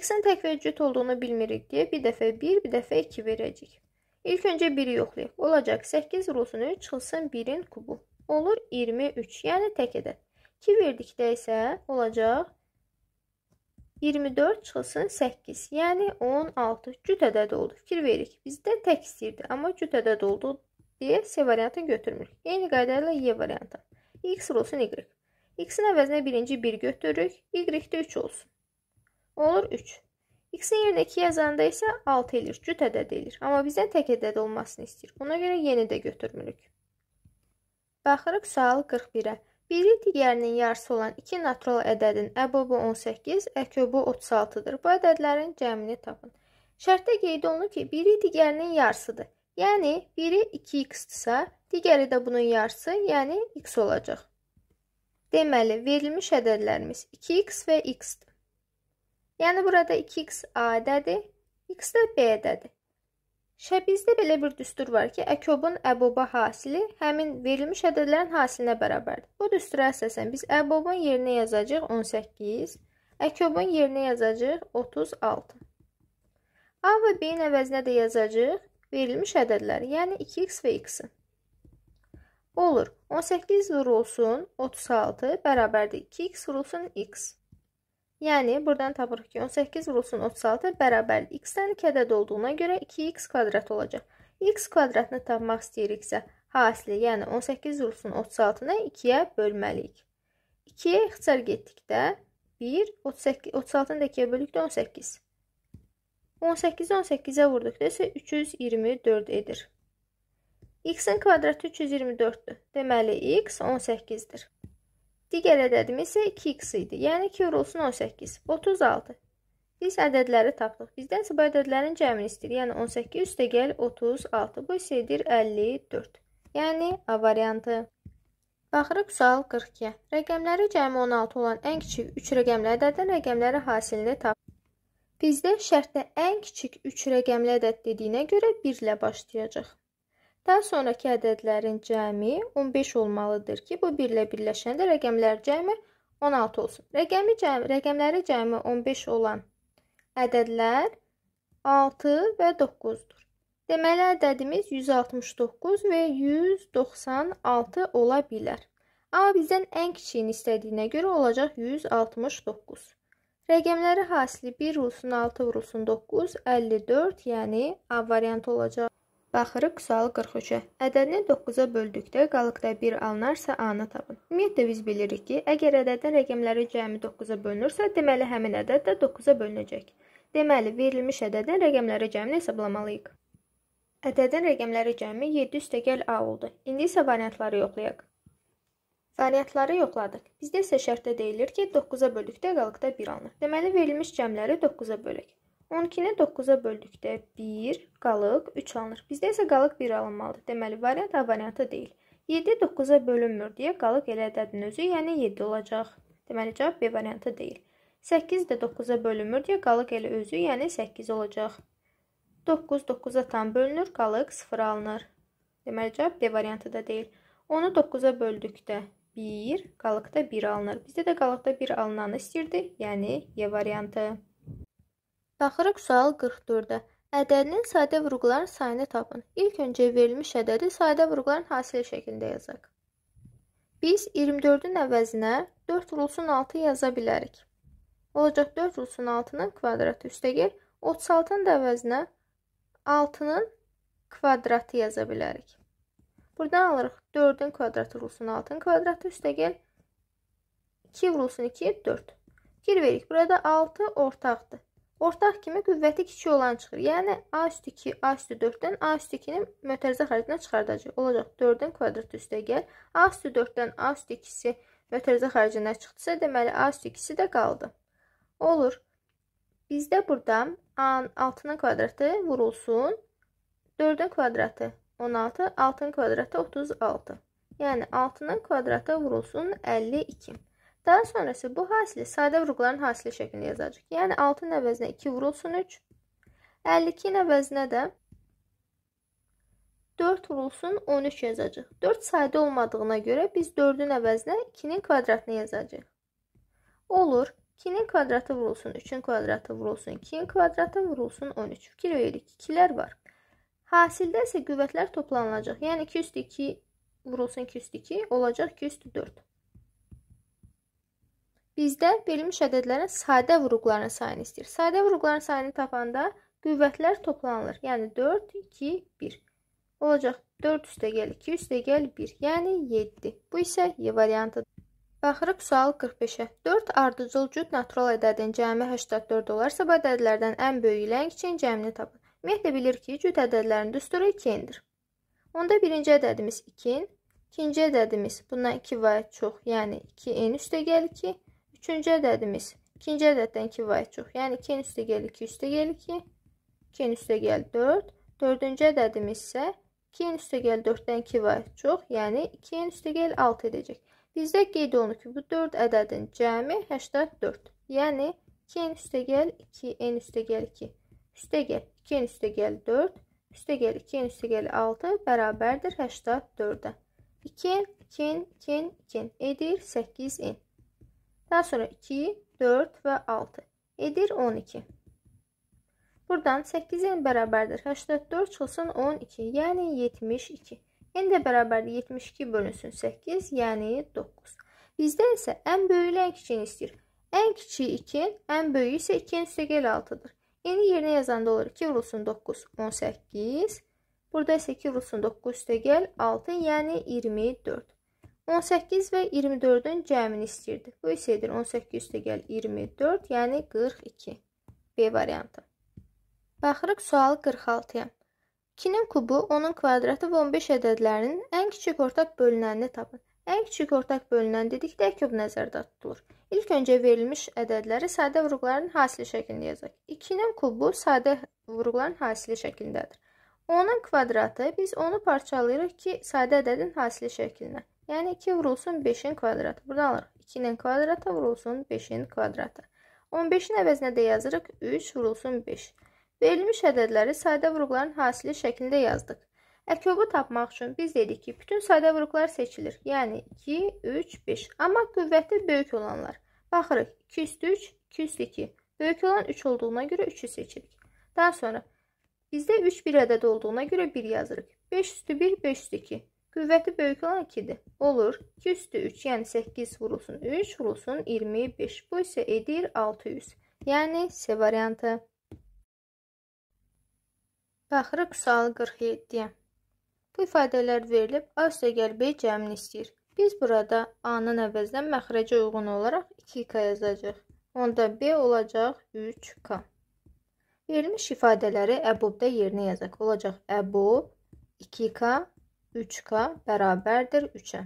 X-in tək vəcud olduğunu bilmirik deyə bir dəfə 1, bir dəfə 2 verəcəyik. İlk öncə 1-i yoxlayaq. Olacaq 8 vurulsun 3, çıxılsın 1-in kubu olur 23. Yəni tək ədəd. 2 verdikdə isə olacaq 24 çıxılsın 8, yəni 16 cüt ədəd oldu. Fikir veririk. Bizdə tək istəyirdi, amma cüt ədəd oldu deyə C variantını götürmürük. Eyni qayda ilə Y variantı. X olsun Y. X-in əvəzinə birinci 1 götürürük, Y-də 3 olsun. Olur 3. X-in yerinə 2 yazanda isə 6 eləyir, cüt ədəd eləyir. Amma bizdən tək ədəd olmasını istəyir. Ona görə yeni də götürmürük. Baxırıq sual 41-ə. Biri digərinin yarısı olan 2 natural ədədin əbobu 18, əkobu 36-dır. Bu ədədlərin cəmini tapın. Şərtdə qeyd olunur ki, biri digərinin yarısıdır. Yəni, biri 2x-dirsə, digəri də bunun yarısı, yəni x olacaq. Deməli, verilmiş ədədlərimiz 2x və x-dir. Yəni, burada 2x a ədədi, x də b ədədi. Şəbizdə belə bir düstur var ki, Əkobun Əboba hasili həmin verilmiş ədədlərin hasilinə bərabərdir. Bu düstura əsasən biz Əbobun yerinə yazacağıq 18, Əkobun yerinə yazacağıq 36. A və B-nin əvəzinə də yazacağıq verilmiş ədədləri, yəni 2x və x-i. Olur. 18 vurulsun 36 bərabərdir 2x vurulsun x. Yəni buradan tapırıq ki, 18 vurulsun 36 bərabərdir. X-dən kədəd olduğuna görə 2x kvadrat olacaq. X kvadratını tapmaq istəyiriksə, hasili, yəni 18 vurulsun 36-nı 2-yə bölməliyik. 2-yə ixtisar getdikdə 1, 38, 36-nı da 2-yə bölükdə 18. 18-i 18-ə vurduqda isə 324 edir. X-in kvadratı 324-dür. Deməli, X 18-dir. Digər ədədim isə 2x idi. Yəni 2 vurulsun 18. 36. Biz ədədləri tapdıq. Bizdən isə bu ədədlərin cəmini istəyir. Yəni 18 üstə gəl 36. Bu isə edir 54. Yəni A variantı. Baxırıq sual 42-yə. Rəqəmləri cəmi 16 olan ən kiçik 3 rəqəmli ədədin rəqəmləri hasilini tap. Bizdə şərtdə ən kiçik 3 rəqəmli ədəd dediyinə görə 1 ilə başlayacaq. Daha sonrakı ədədlərin cəmi 15 olmalıdır ki, bu 1 ilə birləşəndə rəqəmlər cəmi 16 olsun. Rəqəmi cəmi, rəqəmləri cəmi 15 olan ədədlər 6 və 9-dur. Deməli ədədimiz 169 və 196 ola bilər. Amma bizdən ən kiçiyini istədiyinə görə olacaq 169. Rəqəmləri hasili 1 vurulsun 6 vurulsun 9, 54, yəni A variantı olacaq. Baxırıq sualı 43-ə. Ədədini 9-a böldükdə qalıqda 1 alınarsa A-nı tapın. Ümumiyyətlə biz bilirik ki, əgər ədədin rəqəmləri cəmi 9-a bölünürsə, deməli həmin ədəd də 9-a bölünəcək. Deməli, verilmiş ədədin rəqəmləri cəmini hesablamalıyıq. Ədədin rəqəmləri cəmi 7 üstəgəl A oldu. İndi isə variantları yoxlayaq. Variantları yoxladıq. Bizdə isə şərtdə deyilir ki, 9-a böldükdə qalıqda 1 alınır. Deməli, verilmiş cəmləri 9-a bölək. 12-ni 9-a böldükdə 1 qalıq 3 alınır. Bizdə isə qalıq 1 alınmalıdır. Deməli, variant A variantı deyil. 7 9-a bölünmür deyə qalıq elə ədədin özü, yəni 7 olacaq. Deməli, cavab B variantı deyil. 8 də 9-a bölünmür deyə qalıq elə özü, yəni 8 olacaq. 9 9-a tam bölünür, qalıq 0 alınır. Deməli, cavab D variantı da deyil. 10-u 9-a böldükdə 1, qalıqda 1 alınır. Bizdə də qalıqda 1 alınanı istirdi, yəni Y variantı. Baxırıq sual 44-də. Ədədinin sadə vurğuların sayını tapın. İlk öncə verilmiş ədədi sadə vurğuların hasili şəklində yazaq. Biz 24-ün əvəzinə 4 vurulsun 6 yaza bilərik. Olacaq 4 vurulsun 6-nın kvadratı üstəgəl 36-nın da əvəzinə 6-nın kvadratı yaza bilərik. Buradan alırıq 4-ün kvadratı vurulsun 6-nın kvadratı üstəgəl 2 vurulsun 2, 4. Gir veririk. Burada 6 ortaqdır. Ortaq kimi qüvvəti kiçik olan çıxır. Yəni A üstü 2, A üstü 4-dən A üstü 2-ni mötərizə xəricindən çıxardacaq. Olacaq 4-ün kvadratı üstə gəl. A üstü 4-dən A üstü 2-si mötərizə xəricindən çıxdısa, deməli A üstü 2-si də qaldı. Olur. Bizdə burada A-nın 6-nın kvadratı vurulsun. 4-ün kvadratı 16, 6-nın kvadratı 36. Yəni 6-nın kvadratı vurulsun 52. Daha sonra isə bu hasili sadə vurğuların hasili şəklində yazacağıq. Yəni 6-nın əvəzinə 2 vurulsun 3. 52-nin əvəzinə də 4 vurulsun 13 yazacağıq. 4 sadə olmadığına görə biz 4-ün əvəzinə 2-nin kvadratını yazacağıq. Olur. 2-nin kvadratı vurulsun 3-ün kvadratı vurulsun 2-nin kvadratı vurulsun 13. Fikir veririk. 2-lər var. Hasildə isə qüvvətlər toplanılacaq. Yəni 2 üstü 2 vurulsun 2 üstü 2 olacaq 2 üstü 4. Bizdə verilmiş ədədlərin sadə vurğularının sayını istəyir. Sadə vurğuların sayını tapanda qüvvətlər toplanılır. Yəni 4, 2, 1. Olacaq 4 üstə gəl 2 üstə gəl 1, yəni 7. Bu isə Y variantıdır. Baxırıq sual 45-ə. 4 ardıcıl cüt natural ədədin cəmi 84 olarsa, bu ədədlərdən ən böyüyü ilə ən kiçiyin cəmini tapın. Ümumiyyətlə bilir ki, cüt ədədlərin düsturu 2-dir. Onda birinci ədədimiz 2-in, ikinci ədədimiz bundan 2 və çox, yəni 2-in üstə gəl 2, Üçüncü ədədimiz ikinci ədəddən 2 vay çox. Yəni 2-nin üstə gəlir 2 üstə gəlir 2. 2-nin üstə gəlir 4. Dördüncü ədədimiz isə 2-nin üstə gəlir 4-dən 2 vay çox. Yəni 2-nin üstə gəlir 6 edəcək. Bizdə qeyd olunur ki, bu 4 ədədin cəmi 84. Yəni 2-nin üstə gəlir 2, n üstə gəlir 2. Üstə gəlir 2-nin üstə gəlir 4. Üstə gəlir 2-nin üstə gəlir 6 bərabərdir 84-ə. 2-nin, 2-nin, 2-nin, 2-nin edir 8-in. Daha sonra 2, 4 və 6 edir 12. Buradan 8-in bərabərdir. 84 çıxılsın 12, yəni 72. N də bərabərdir 72 bölünsün 8, yəni 9. Bizdə isə ən böyüyü ən kiçiyini istəyir. Ən kiçiyi 2, ən böyüyü isə 2-nin üstəgəl 6-dır. N yerinə yazanda olur 2 vurulsun 9, 18. Burada isə 2 vurulsun 9 üstəgəl 6, yəni 24. 18 və 24-ün cəmini istəyirdi. Bu isə edir 18 üstə gəl 24, yəni 42. B variantı. Baxırıq sualı 46-ya. 2-nin kubu, 10-un kvadratı və 15 ədədlərinin ən kiçik ortaq bölünənini tapın. Ən kiçik ortaq bölünən dedikdə küb nəzərdə tutulur. İlk öncə verilmiş ədədləri sadə vurğuların hasili şəklində yazaq. 2-nin kubu sadə vurğuların hasili şəklindədir. 10-un kvadratı biz onu parçalayırıq ki, sadə ədədin hasili şəklinə. Yəni 2 vurulsun 5-in kvadratı. Buradan alırıq. 2-nin kvadratı vurulsun 5-in kvadratı. 15-in əvəzinə də yazırıq 3 vurulsun 5. Verilmiş ədədləri sadə vurğuların hasili şəklində yazdıq. Əkobu tapmaq üçün biz dedik ki, bütün sadə vurğular seçilir. Yəni 2, 3, 5. Amma qüvvəti böyük olanlar. Baxırıq 2 üstü 3, 2 üstü 2. Böyük olan 3 olduğuna görə 3-ü seçirik. Daha sonra bizdə 3 bir ədəd olduğuna görə 1 yazırıq. 5 üstü 1, 5 üstü 2. Qüvvəti böyük olan 2-dir. Olur. 2 üstü 3, yəni 8 vurulsun 3, vurulsun 25. Bu isə edir 600. Yəni C variantı. Baxırıq sual 47-yə. Bu ifadələr verilib A üstəgəl B cəmini istəyir. Biz burada A-nın əvəzinə məxrəcə uyğun olaraq 2K yazacağıq. Onda B olacaq 3K. Verilmiş ifadələri əbubda yerinə yazaq. Olacaq əbub 2K 3K bərabərdir 3-ə.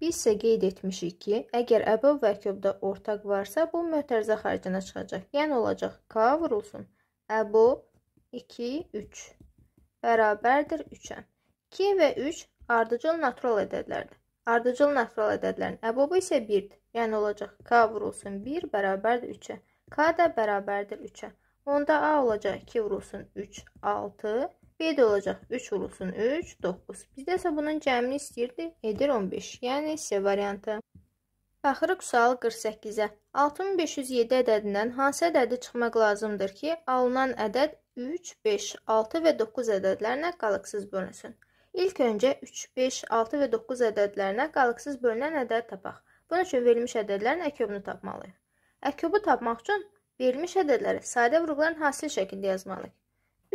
Biz isə qeyd etmişik ki, əgər əbəv və köbdə ortaq varsa, bu mötərizə xaricinə çıxacaq. Yəni olacaq K vurulsun. Əbu 2, 3 bərabərdir 3-ə. 2 və 3 ardıcıl natural ədədlərdir. Ardıcıl natural ədədlərin əbobu isə 1-dir. Yəni olacaq K vurulsun 1 bərabərdir 3-ə. K da bərabərdir 3-ə. Onda A olacaq 2 vurulsun 3, 6 B də olacaq 3 vurulsun 3, 9. Bizdə isə bunun cəmini istəyirdi, edir 15. Yəni C variantı. Baxırıq sual 48-ə. 6507 ədədindən hansı ədədi çıxmaq lazımdır ki, alınan ədəd 3, 5, 6 və 9 ədədlərinə qalıqsız bölünsün. İlk öncə 3, 5, 6 və 9 ədədlərinə qalıqsız bölünən ədəd tapaq. Bunun üçün verilmiş ədədlərin əkobunu tapmalıyıq. Əkobu tapmaq üçün verilmiş ədədləri sadə vurğuların hasil şəklində yazmalıyıq.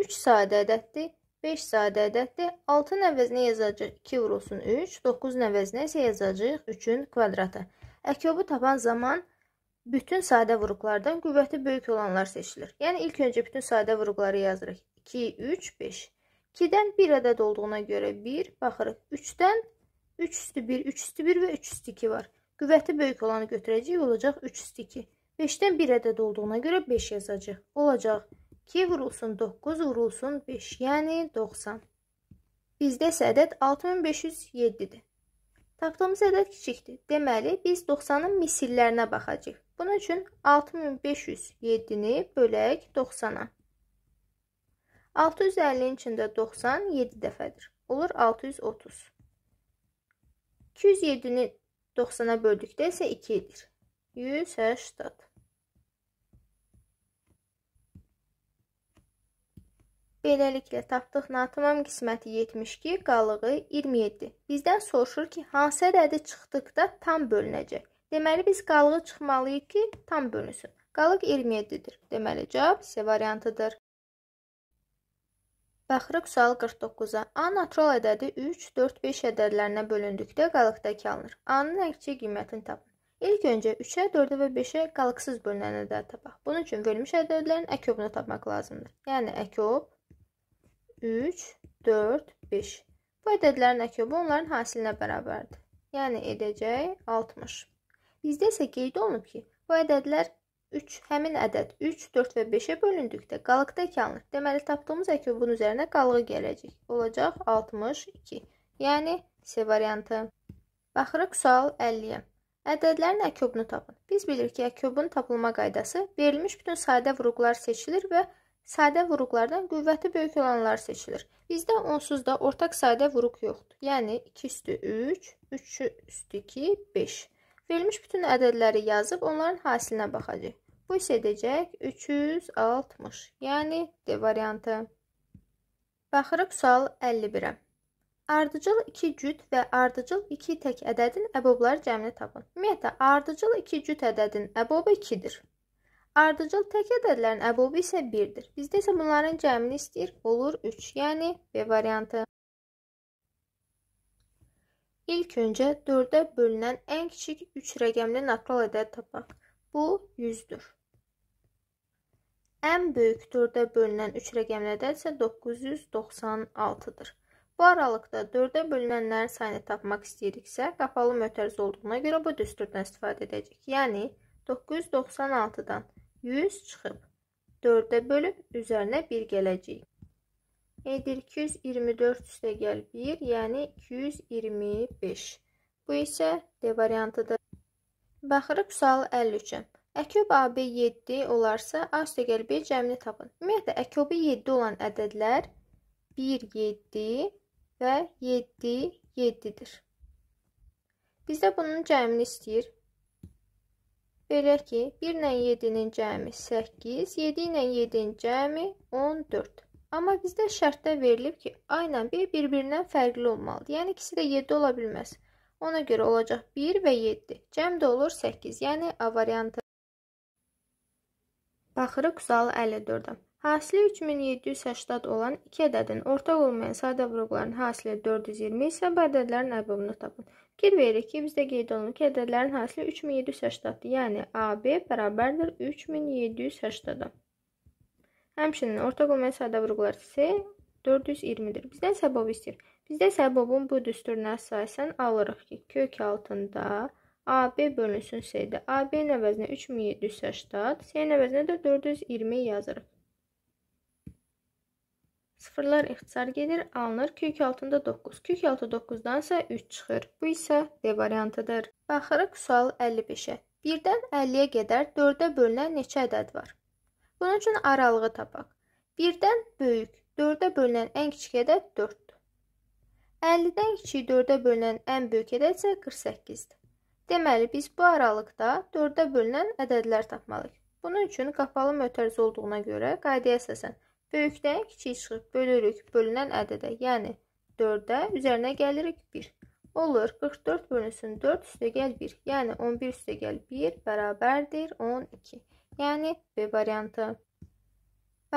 3 sadə ədəddir, 5 sadə ədəddir. 6-nın əvəzinə yazacağıq 2 vurulsun 3, 9-un əvəzinə isə yazacağıq 3-ün kvadratı. Əkyobu tapan zaman bütün sadə vuruqlardan qüvvəti böyük olanlar seçilir. Yəni ilk öncə bütün sadə vuruqları yazırıq. 2, 3, 5. 2-dən 1 ədəd olduğuna görə 1, baxırıq 3-dən 3 üstü 1, 3 üstü 1 və 3 üstü 2 var. Qüvvəti böyük olanı götürəcəyik, olacaq 3 üstü 2. 5-dən 1 ədəd olduğuna görə 5 yazacağıq. Olacaq 3. 2 vurulsun 9 vurulsun 5, yəni 90. Bizdə isə ədəd 6507-dir. Tapdığımız ədəd kiçikdir. Deməli, biz 90-ın misillərinə baxacağıq. Bunun üçün 6507-ni bölək 90-a. 650-nin içində 90 7 dəfədir. Olur 630. 207-ni 90-a böldükdə isə 2-dir. 180. Beləliklə tapdıq natamam qisməti 72, qalığı 27. Bizdən soruşur ki, hansı ədədi çıxdıqda tam bölünəcək? Deməli biz qalığı çıxmalıyıq ki, tam bölünsün. Qalıq 27-dir. Deməli cavab C variantıdır. Baxırıq sual 49-a. A natural ədədi 3, 4, 5 ədədlərinə bölündükdə qalıqdakı alınır. A-nın əgçi qiymətini tapın. İlk öncə 3-ə, 4-ə və 5-ə qalıqsız bölünən ədəd tapaq. Bunun üçün bölmüş ədədlərin əkobunu tapmaq lazımdır. Yəni əkob 3, 4, 5. Bu ədədlərin əkibi onların hasilinə bərabərdir. Yəni edəcək 60. Bizdə isə qeyd olunub ki, bu ədədlər 3, həmin ədəd 3, 4 və 5-ə bölündükdə qalıqda 2 alınır. Deməli, tapdığımız əkubun üzərinə qalığı gələcək. Olacaq 62. Yəni C variantı. Baxırıq sual 50-yə. Ədədlərin əkubunu tapın. Biz bilirik ki, əkubun tapılma qaydası verilmiş bütün sadə vurğular seçilir və əkubun sadə vuruqlardan qüvvəti böyük olanlar seçilir. Bizdə onsuzda ortaq sadə vuruq yoxdur. Yəni 2 üstü 3, 3 üstü 2, 5. Verilmiş bütün ədədləri yazıb onların hasilinə baxacaq. Bu isə edəcək 360, yəni D variantı. Baxırıq sual 51-ə. Ardıcıl 2 cüt və ardıcıl 2 tək ədədin əbobları cəmini tapın. Ümumiyyətlə, ardıcıl 2 cüt ədədin əbobu 2-dir. Ardıcıl tək ədədlərin əbobu isə 1-dir. Bizdə isə bunların cəmini istəyir, olur 3, yəni B variantı. İlk öncə 4-ə bölünən ən kiçik 3 rəqəmli natural ədəd tapaq. Bu 100-dür. Ən böyük 4-ə bölünən 3 rəqəmli ədəd isə 996-dır. Bu aralıqda 4-ə bölünənlərin sayını tapmaq istəyiriksə, qapalı mötərizə olduğuna görə bu düsturdan istifadə edəcək. Yəni 996-dan 100 çıxıb. 4-ə bölüb üzərinə 1 gələcək. Edir 224 üstə gəl 1, yəni 225. Bu isə D variantıdır. Baxırıq sual 53-ə. Əkub AB 7 olarsa, A üstə gəl B cəmini tapın. Ümumiyyətlə, əkubi 7 olan ədədlər 1, 7 və 7, 7-dir. Bizdə bunun cəmini istəyir. Belə ki, 1 ilə 7-nin cəmi 8, 7 ilə 7-nin cəmi 14. Amma bizdə şərtdə verilib ki, A ilə B bir-birindən fərqli olmalıdır. Yəni, ikisi də 7 ola bilməz. Ona görə olacaq 1 və 7. Cəm də olur 8, yəni A variantı. Baxırıq sualı 54-də. Hasili 3780 olan iki ədədin ortaq olmayan sadə vuruqların hasili 420 isə bu ədədlərin ərbabını tapın. Fikir veririk ki, bizdə qeyd olunur ki, ədədlərin hasili 3780-dır. Yəni AB bərabərdir 3780-a. Həmçinin ortaq olmayan sadə vurğular C 420-dir. Bizdən səbəb istəyir. Bizdə səbəbin bu düsturuna əsasən alırıq ki, kök altında AB bölünsün C-də. AB-nin əvəzinə 3780, C-nin əvəzinə də 420 yazırıq. Sıfırlar ixtisar gedir, alınır. Kök altında 9. Kök altı 9-dan isə 3 çıxır. Bu isə D variantıdır. Baxırıq sual 55-ə. 1-dən 50-yə qədər 4-ə bölünən neçə ədəd var? Bunun üçün aralığı tapaq. 1-dən böyük 4-ə bölünən ən kiçik ədəd 4-dür. 50-dən kiçik 4-ə bölünən ən böyük ədəd isə 48-dir. Deməli, biz bu aralıqda 4-ə bölünən ədədlər tapmalıyıq. Bunun üçün qapalı mötərizə olduğuna görə qaydaya əsasən Böyükdən kiçik çıxır. Bölürük bölünən ədədə, yəni 4-ə üzərinə gəlirik 1. Olur 44 bölünsün 4 üstə gəl 1. Yəni 11 üstə gəl 1 bərabərdir 12. Yəni B variantı.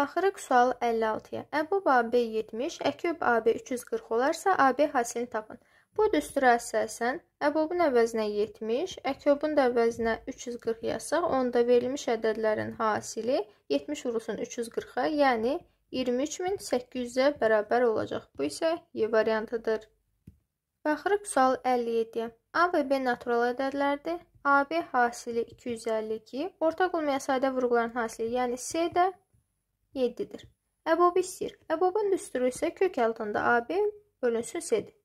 Baxırıq sual 56-ya. Əbub AB 70, Əküb AB 340 olarsa AB hasilini tapın. Bu düstura əsasən əbobun əvəzinə 70, əkobun da əvəzinə 340 yazsaq, onda verilmiş ədədlərin hasili 70 vurulsun 340-a, yəni 23800-ə bərabər olacaq. Bu isə Y variantıdır. Baxırıq sual 57-yə. A və B natural ədədlərdir. AB hasili 252, ortaq olmayan sadə vurğuların hasili, yəni C də 7-dir. Əbobu istəyir. Əbobun düsturu isə kök altında AB bölünsün C-dir.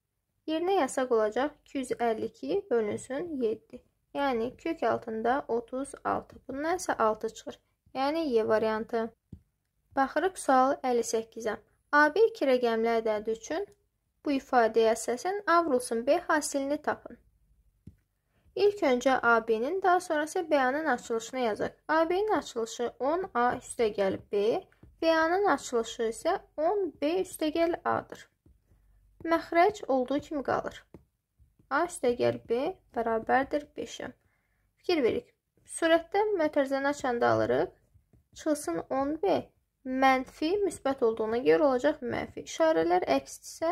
Yerinə yasaq olacaq 252 bölünsün 7. Yəni kök altında 36. Bundan isə 6 çıxır. Yəni Y variantı. Baxırıq sual 58-ə. AB iki rəqəmli ədədi üçün bu ifadəyə əsasən A vurulsun B hasilini tapın. İlk öncə AB-nin, daha sonra isə B-nin açılışını yazaq. AB-nin açılışı 10A üstəgəl B, B-nin açılışı isə 10B üstəgəl A-dır. Məxrəc olduğu kimi qalır. A üstəgəl B bərabərdir 5-ə. Fikir verik. Sürətdə mötərizəni açanda alırıq. Çıxsın 10B mənfi müsbət olduğuna görə olacaq mənfi. İşarələr əksdirsə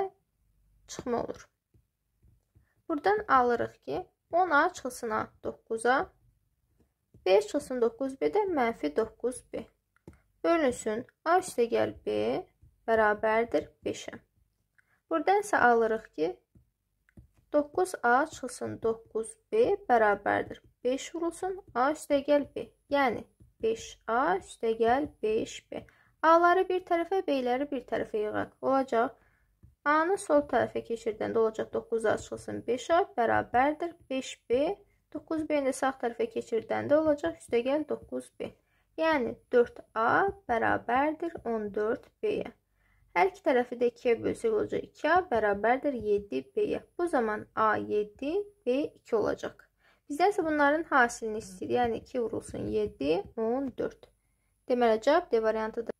çıxma olur. Buradan alırıq ki, 10A çıxsın A 9A, B çıxsın 9B də mənfi 9B. Bölünsün A üstəgəl B bərabərdir 5-ə. Buradan isə alırıq ki, 9A çıxsın 9B bərabərdir. 5 vurulsun, A üstəgəl B. Yəni 5A üstəgəl 5B. A-ları bir tərəfə, B-ləri bir tərəfə yığaq. Olacaq A-nı sol tərəfə keçirdəndə olacaq 9A çıxılsın 5A bərabərdir 5B. 9B-ni də sağ tərəfə keçirdəndə olacaq üstəgəl 9B. Yəni 4A bərabərdir 14B-yə. Hər iki tərəfi də 2-yə bölsək olacaq 2A bərabərdir 7B-yə. Bu zaman A 7, B 2 olacaq. Bizdən isə bunların hasilini istəyir. Yəni 2 vurulsun 7, 14. Deməli cavab D variantıdır.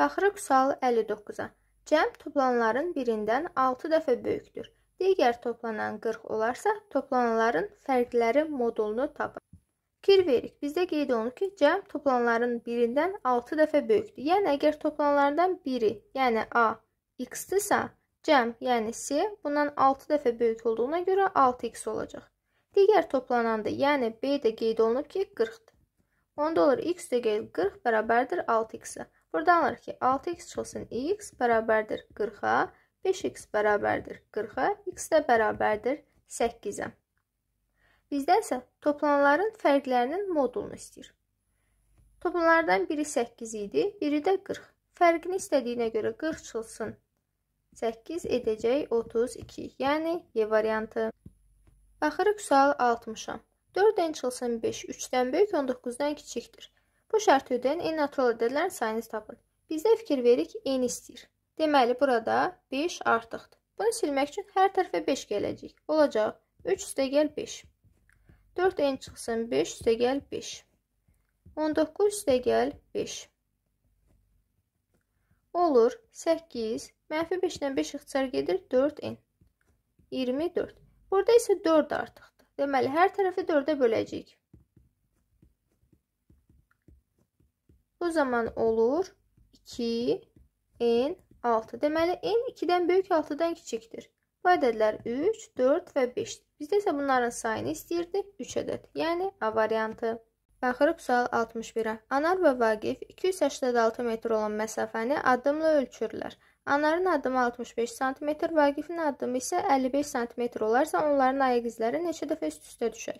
Baxırıq sual 59-a. Cəm toplananların birindən 6 dəfə böyükdür. Digər toplanan 40 olarsa, toplananların fərqləri modulunu tapın. Kirverik bizdə qeyd olunur ki, cəm toplanların birindən 6 dəfə böyükdür. Yəni, əgər toplanlardan biri, yəni A, x-dirsə, cəm, yəni C, bundan 6 dəfə böyük olduğuna görə 6x olacaq. Digər toplananda, yəni B də qeyd olunub ki, 40-dır. Onda olur, x də qeyd 40 bərabərdir 6x-ə. Buradan alır ki, 6x çıxılsın x bərabərdir 40-a, 5x bərabərdir 40-a, x də bərabərdir 8-ə. Bizdə isə toplananların fərqlərinin modulunu istəyir. Toplananlardan biri 8 idi, biri də 40. Fərqini istədiyinə görə 40 çıxılsın. 8 edəcək 32, yəni Y variantı. Axırıq sual 60-a. 4-dən çıxılsın 5, 3-dən böyük, 19-dan kiçikdir. Bu şərti ödəyin en natural ədədlərin sayını tapın. Bizdə fikir veririk, en istəyir. Deməli, burada 5 artıqdır. Bunu silmək üçün hər tərəfə 5 gələcək. Olacaq 3 üstə gəl 5. 4 n çıxsın 5 üstə gəl 5. 19 üstə gəl 5. Olur 8, mənfi 5-dən 5 ixtisar gedir 4n. 24. Burada isə 4 artıqdır. Deməli, hər tərəfi 4-ə böləcəyik. Bu zaman olur 2n 6. Deməli, n 2-dən böyük, 6-dan kiçikdir. Bu ədədlər 3, 4 və 5. Bizdə isə bunların sayını istəyirdi 3 ədəd, yəni A variantı. Baxırıq sual 61-ə. Anar və Vaqif 286 metr olan məsafəni addımla ölçürlər. Anarın addımı 65 sm, Vaqifin addımı isə 55 sm olarsa, onların ayaq izləri neçə dəfə üst-üstə düşər?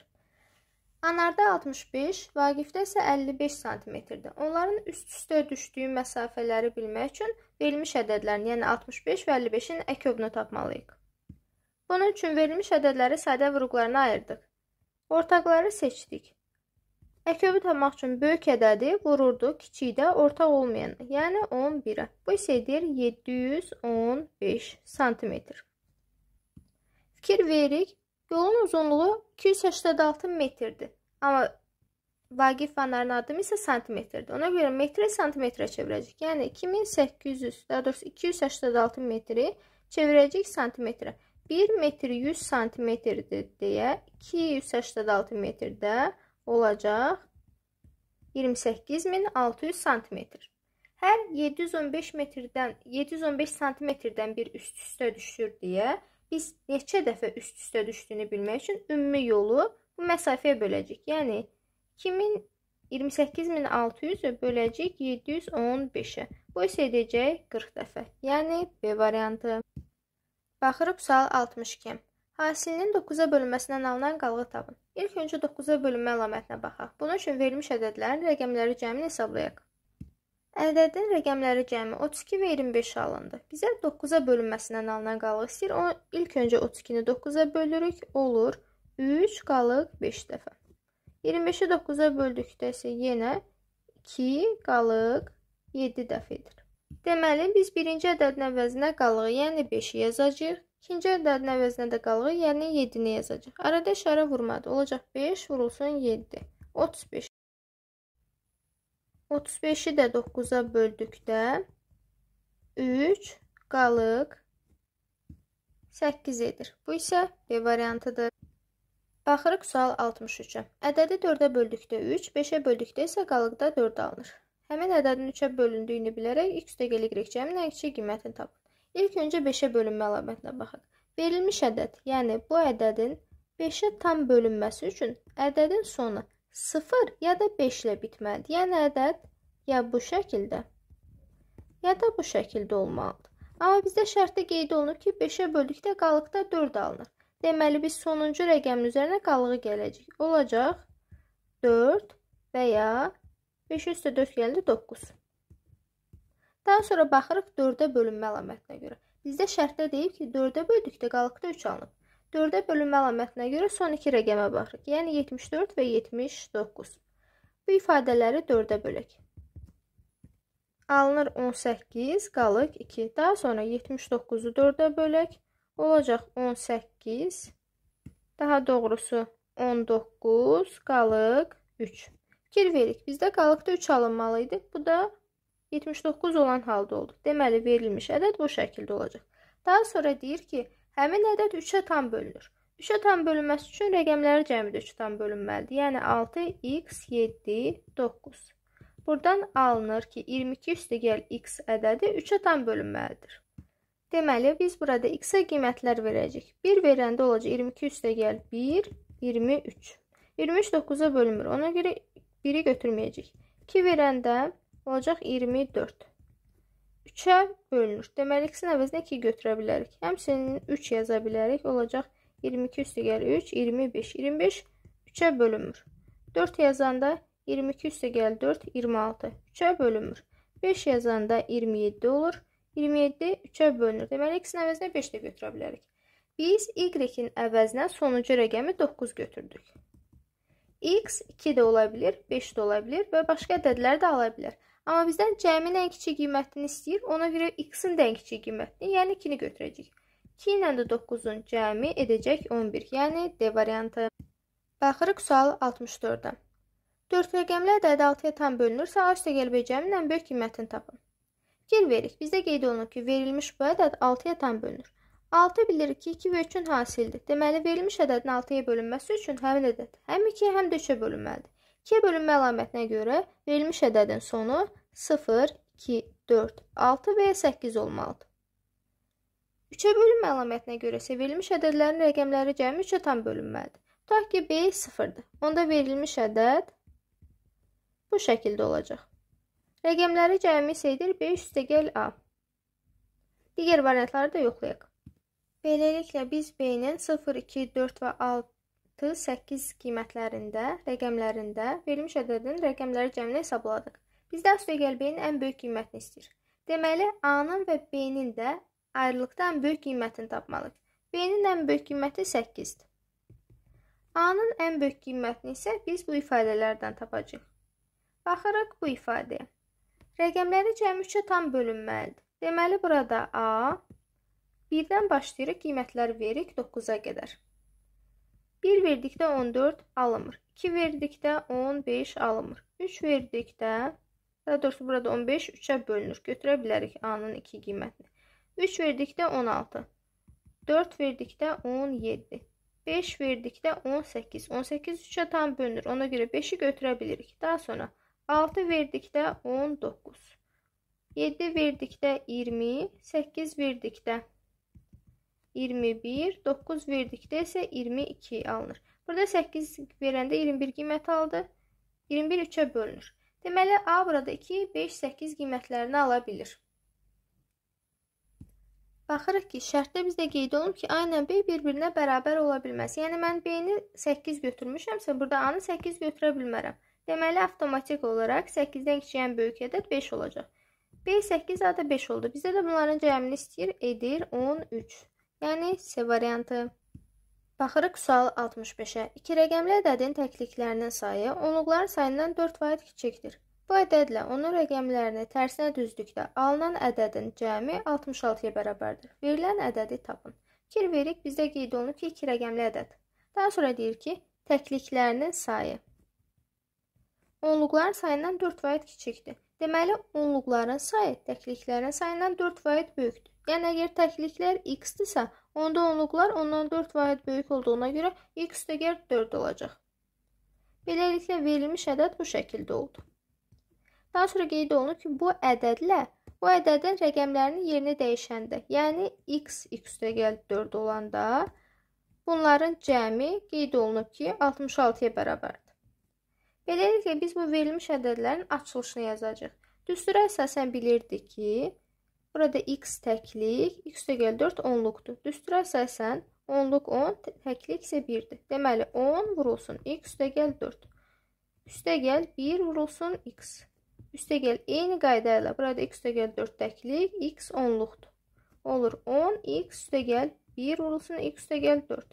Anarda 65, Vaqifdə isə 55 sm-dir. Onların üst-üstə düşdüyü məsafələri bilmək üçün verilmiş ədədlərin, yəni 65 və 55-in əkobunu tapmalıyıq. Bunun üçün verilmiş ədədləri sadə vuruqlarına ayırdıq. Ortaqları seçdik. Əkövü tapmaq üçün böyük ədədi vururdu kiçikdə ortaq olmayan, yəni 11-ə. Bu isə edir 715 sm. Fikir veririk, yolun uzunluğu 286 metrdir. Amma Vagif Vanarın adımı isə santimetrdir. Ona görə metri santimetrə çevirəcək. Yəni 2800, daha doğrusu 286 metri çevirəcək santimetrə. 1 metr 100 santimetrdir deyə 286 metrdə olacaq 28600 santimetr. Hər 715 metrdən 715 santimetrdən bir üst-üstə düşür deyə biz neçə dəfə üst-üstə düşdüyünü bilmək üçün ümumi yolu bu məsafəyə böləcəyik. Yəni 2000 28600-ü böləcəyik 715-ə. Bu isə edəcək 40 dəfə. Yəni B variantı. Baxırıb sual 62. Hasilinin 9-a bölünməsindən alınan qalığı tapın. İlk öncə 9-a bölünmə əlamətinə baxaq. Bunun üçün verilmiş ədədlərin rəqəmləri cəmini hesablayaq. Ədədin rəqəmləri cəmi 32 və 25 alındı. Bizə 9-a bölünməsindən alınan qalıq istəyir. O, ilk öncə 32-ni 9-a bölürük, olur 3 qalıq 5 dəfə. 25-i 9-a böldükdə isə yenə 2 qalıq 7 dəfə edir. Deməli, biz birinci ədədin əvəzinə qalığı, yəni 5-i yazacağıq. İkinci ədədin əvəzinə də qalığı, yəni 7-ni yazacağıq. Arada işarə vurmadı. Olacaq 5 vurulsun 7. 35. 35-i də 9-a böldükdə 3 qalıq 8 edir. Bu isə B variantıdır. Baxırıq sual 63-ə. Ədədi 4-ə böldükdə 3, 5-ə böldükdə isə qalıqda 4 alınır. Həmin ədədin 3-ə bölündüyünü bilərək x dəqiq y-cəmin həqiqi qiymətini tapın. İlk öncə 5-ə bölünmə əlamətinə baxaq. Verilmiş ədəd, yəni bu ədədin 5-ə tam bölünməsi üçün ədədin sonu 0 ya da 5 ilə bitməlidir. Yəni ədəd ya bu şəkildə ya da bu şəkildə olmalıdır. Amma bizdə şərtdə qeyd olunub ki, 5-ə böldükdə qalıqda 4 alınır. Deməli biz sonuncu rəqəmin üzərinə qalığı gələcək. Olacaq 4 və ya 5 üstə 4 gəldi 9. Daha sonra baxırıq 4-ə bölünmə əlamətinə görə. Bizdə şərtdə deyib ki, 4-ə böldükdə qalıqda 3 alınıb. 4-ə bölünmə əlamətinə görə son iki rəqəmə baxırıq. Yəni 74 və 79. Bu ifadələri 4-ə bölək. Alınır 18, qalıq 2. Daha sonra 79-u 4-ə bölək. Olacaq 18. Daha doğrusu 19, qalıq 3. Fikir verik. Bizdə qalıqda 3 alınmalı idi. Bu da 79 olan halda oldu. Deməli, verilmiş ədəd bu şəkildə olacaq. Daha sonra deyir ki, həmin ədəd 3-ə tam bölünür. 3-ə tam bölünməsi üçün rəqəmləri cəmi 3 tam bölünməlidir. Yəni 6, x, 7, 9. Buradan alınır ki, 22 üstəgəl x ədədi 3-ə tam bölünməlidir. Deməli, biz burada x-ə qiymətlər verəcək. 1 verəndə olacaq 22 üstəgəl 1, 23. 23 9-a bölünmür. Ona görə 1-i götürməyəcəyik. 2 verəndə olacaq 24. 3-ə bölünür. Deməli, x-in əvəzinə 2 götürə bilərik. Həmçinin 3 yaza bilərik. Olacaq 22 üstü gəlir 3, 25. 25 3-ə bölünmür. 4 yazanda 22 üstə gəl 4, 26. 3-ə bölünmür. 5 yazanda 27 olur. 27 3-ə bölünür. Deməli, x-in əvəzinə 5 də götürə bilərik. Biz y-in əvəzinə sonuncu rəqəmi 9 götürdük. X 2 də ola bilər, 5 də ola bilər və başqa ədədləri də ala bilər. Amma bizdən cəmin ən kiçik qiymətini istəyir. Ona görə x-in də ən kiçik qiymətini, yəni 2-ni götürəcəyik. 2 ilə də 9-un cəmi edəcək 11, yəni D variantı. Baxırıq sual 64-də. 4 rəqəmli ədədi 6-ya tam bölünürsə, A üstəgəl B e cəminin ən böyük qiymətini tapın. Fikir veririk. Bizdə qeyd olunur ki, verilmiş bu ədəd 6-ya tam bölünür. 6 bilirik ki, 2 və 3-ün hasildir. Deməli, verilmiş ədədin 6-ya bölünməsi üçün həmin ədəd həm 2-yə, həm də 3-ə bölünməlidir. 2-yə bölünmə əlamətinə görə verilmiş ədədin sonu 0, 2, 4, 6 və ya 8 olmalıdır. 3-ə bölünmə əlamətinə görə isə verilmiş ədədlərin rəqəmləri cəmi 3-ə tam bölünməlidir. Tutaq ki, B 0-dır. Onda verilmiş ədəd bu şəkildə olacaq. Rəqəmləri cəmi isə edir 5 üstə gəl A. Digər variantları da yoxlayaq. Beləliklə, biz B-nin 0, 2, 4 və 6, 8 qiymətlərində, rəqəmlərində verilmiş ədədin rəqəmləri cəmini hesabladıq. Bizdən üstəgəl B-nin ən böyük qiymətini istəyir. Deməli, A-nın və B-nin də ayrılıqda ən böyük qiymətini tapmalıyıq. B-nin ən böyük qiyməti 8-dir. A-nın ən böyük qiymətini isə biz bu ifadələrdən tapacağıq. Baxırıq bu ifadəyə. Rəqəmləri cəmi 3-ə tam bölünməlidir. Deməli, burada A 1-dən başlayırıq, qiymətləri veririk 9-a qədər. 1 verdikdə 14 alınmır. 2 verdikdə 15 alınmır. 3 verdikdə, daha doğrusu burada 15 3-ə bölünür. Götürə bilərik A-nın 2 qiymətini. 3 verdikdə 16. 4 verdikdə 17. 5 verdikdə 18. 18 3-ə tam bölünür. Ona görə 5-i götürə bilirik. Daha sonra 6 verdikdə 19. 7 verdikdə 20, 8 verdikdə 21, 9 verdikdə isə 22 alınır. Burada 8 verəndə 21 qiymət aldı. 21 3-ə bölünür. Deməli, A burada 2, 5, 8 qiymətlərini ala bilir. Baxırıq ki, şərtdə bizdə qeyd olunub ki, A ilə B bir-birinə bərabər ola bilməz. Yəni, mən B-ni 8 götürmüşəmsə, burada A-nı 8 götürə bilmərəm. Deməli, avtomatik olaraq 8-dən kiçiyən böyük ədəd 5 olacaq. B 8, A da 5 oldu. Bizdə də bunların cəmini istəyir, edir 13 yəni C variantı. Baxırıq sual 65-ə. 2 rəqəmli ədədin təkliklərinin sayı onluqların sayından 4 vahid kiçikdir. Bu ədədlə onun rəqəmlərini tərsinə düzdükdə alınan ədədin cəmi 66-ya bərabərdir. Verilən ədədi tapın. Fikir veririk, bizdə qeyd olunub ki, 2 rəqəmli ədəd. Daha sonra deyir ki, təkliklərinin sayı onluqların sayından 4 vahid kiçikdir. Deməli, onluqların sayı təkliklərin sayından 4 vahid böyükdür. Yəni əgər təkliklər x-dirsə, onda onluqlar ondan 4 vahid böyük olduğuna görə x dəyər 4 olacaq. Beləliklə verilmiş ədəd bu şəkildə oldu. Daha sonra qeyd olunur ki, bu ədədlə bu ədədin rəqəmlərinin yerini dəyişəndə, yəni x x dəyər 4 olanda bunların cəmi qeyd olunub ki, 66-ya bərabərdir. Beləliklə biz bu verilmiş ədədlərin açılışını yazacağıq. Düstura əsasən bilirdik ki, Burada x təklik, x dəyəl 4 onluqdur. Düstura əsasən onluq 10, təklik isə 1-dir. Deməli 10 vurulsun x dəyəl 4. Üstəgəl 1 vurulsun x. Üstəgəl eyni qayda ilə burada x dəyəl 4 təklik, x onluqdur. Olur 10 x üstəgəl 1 vurulsun x dəyəl 4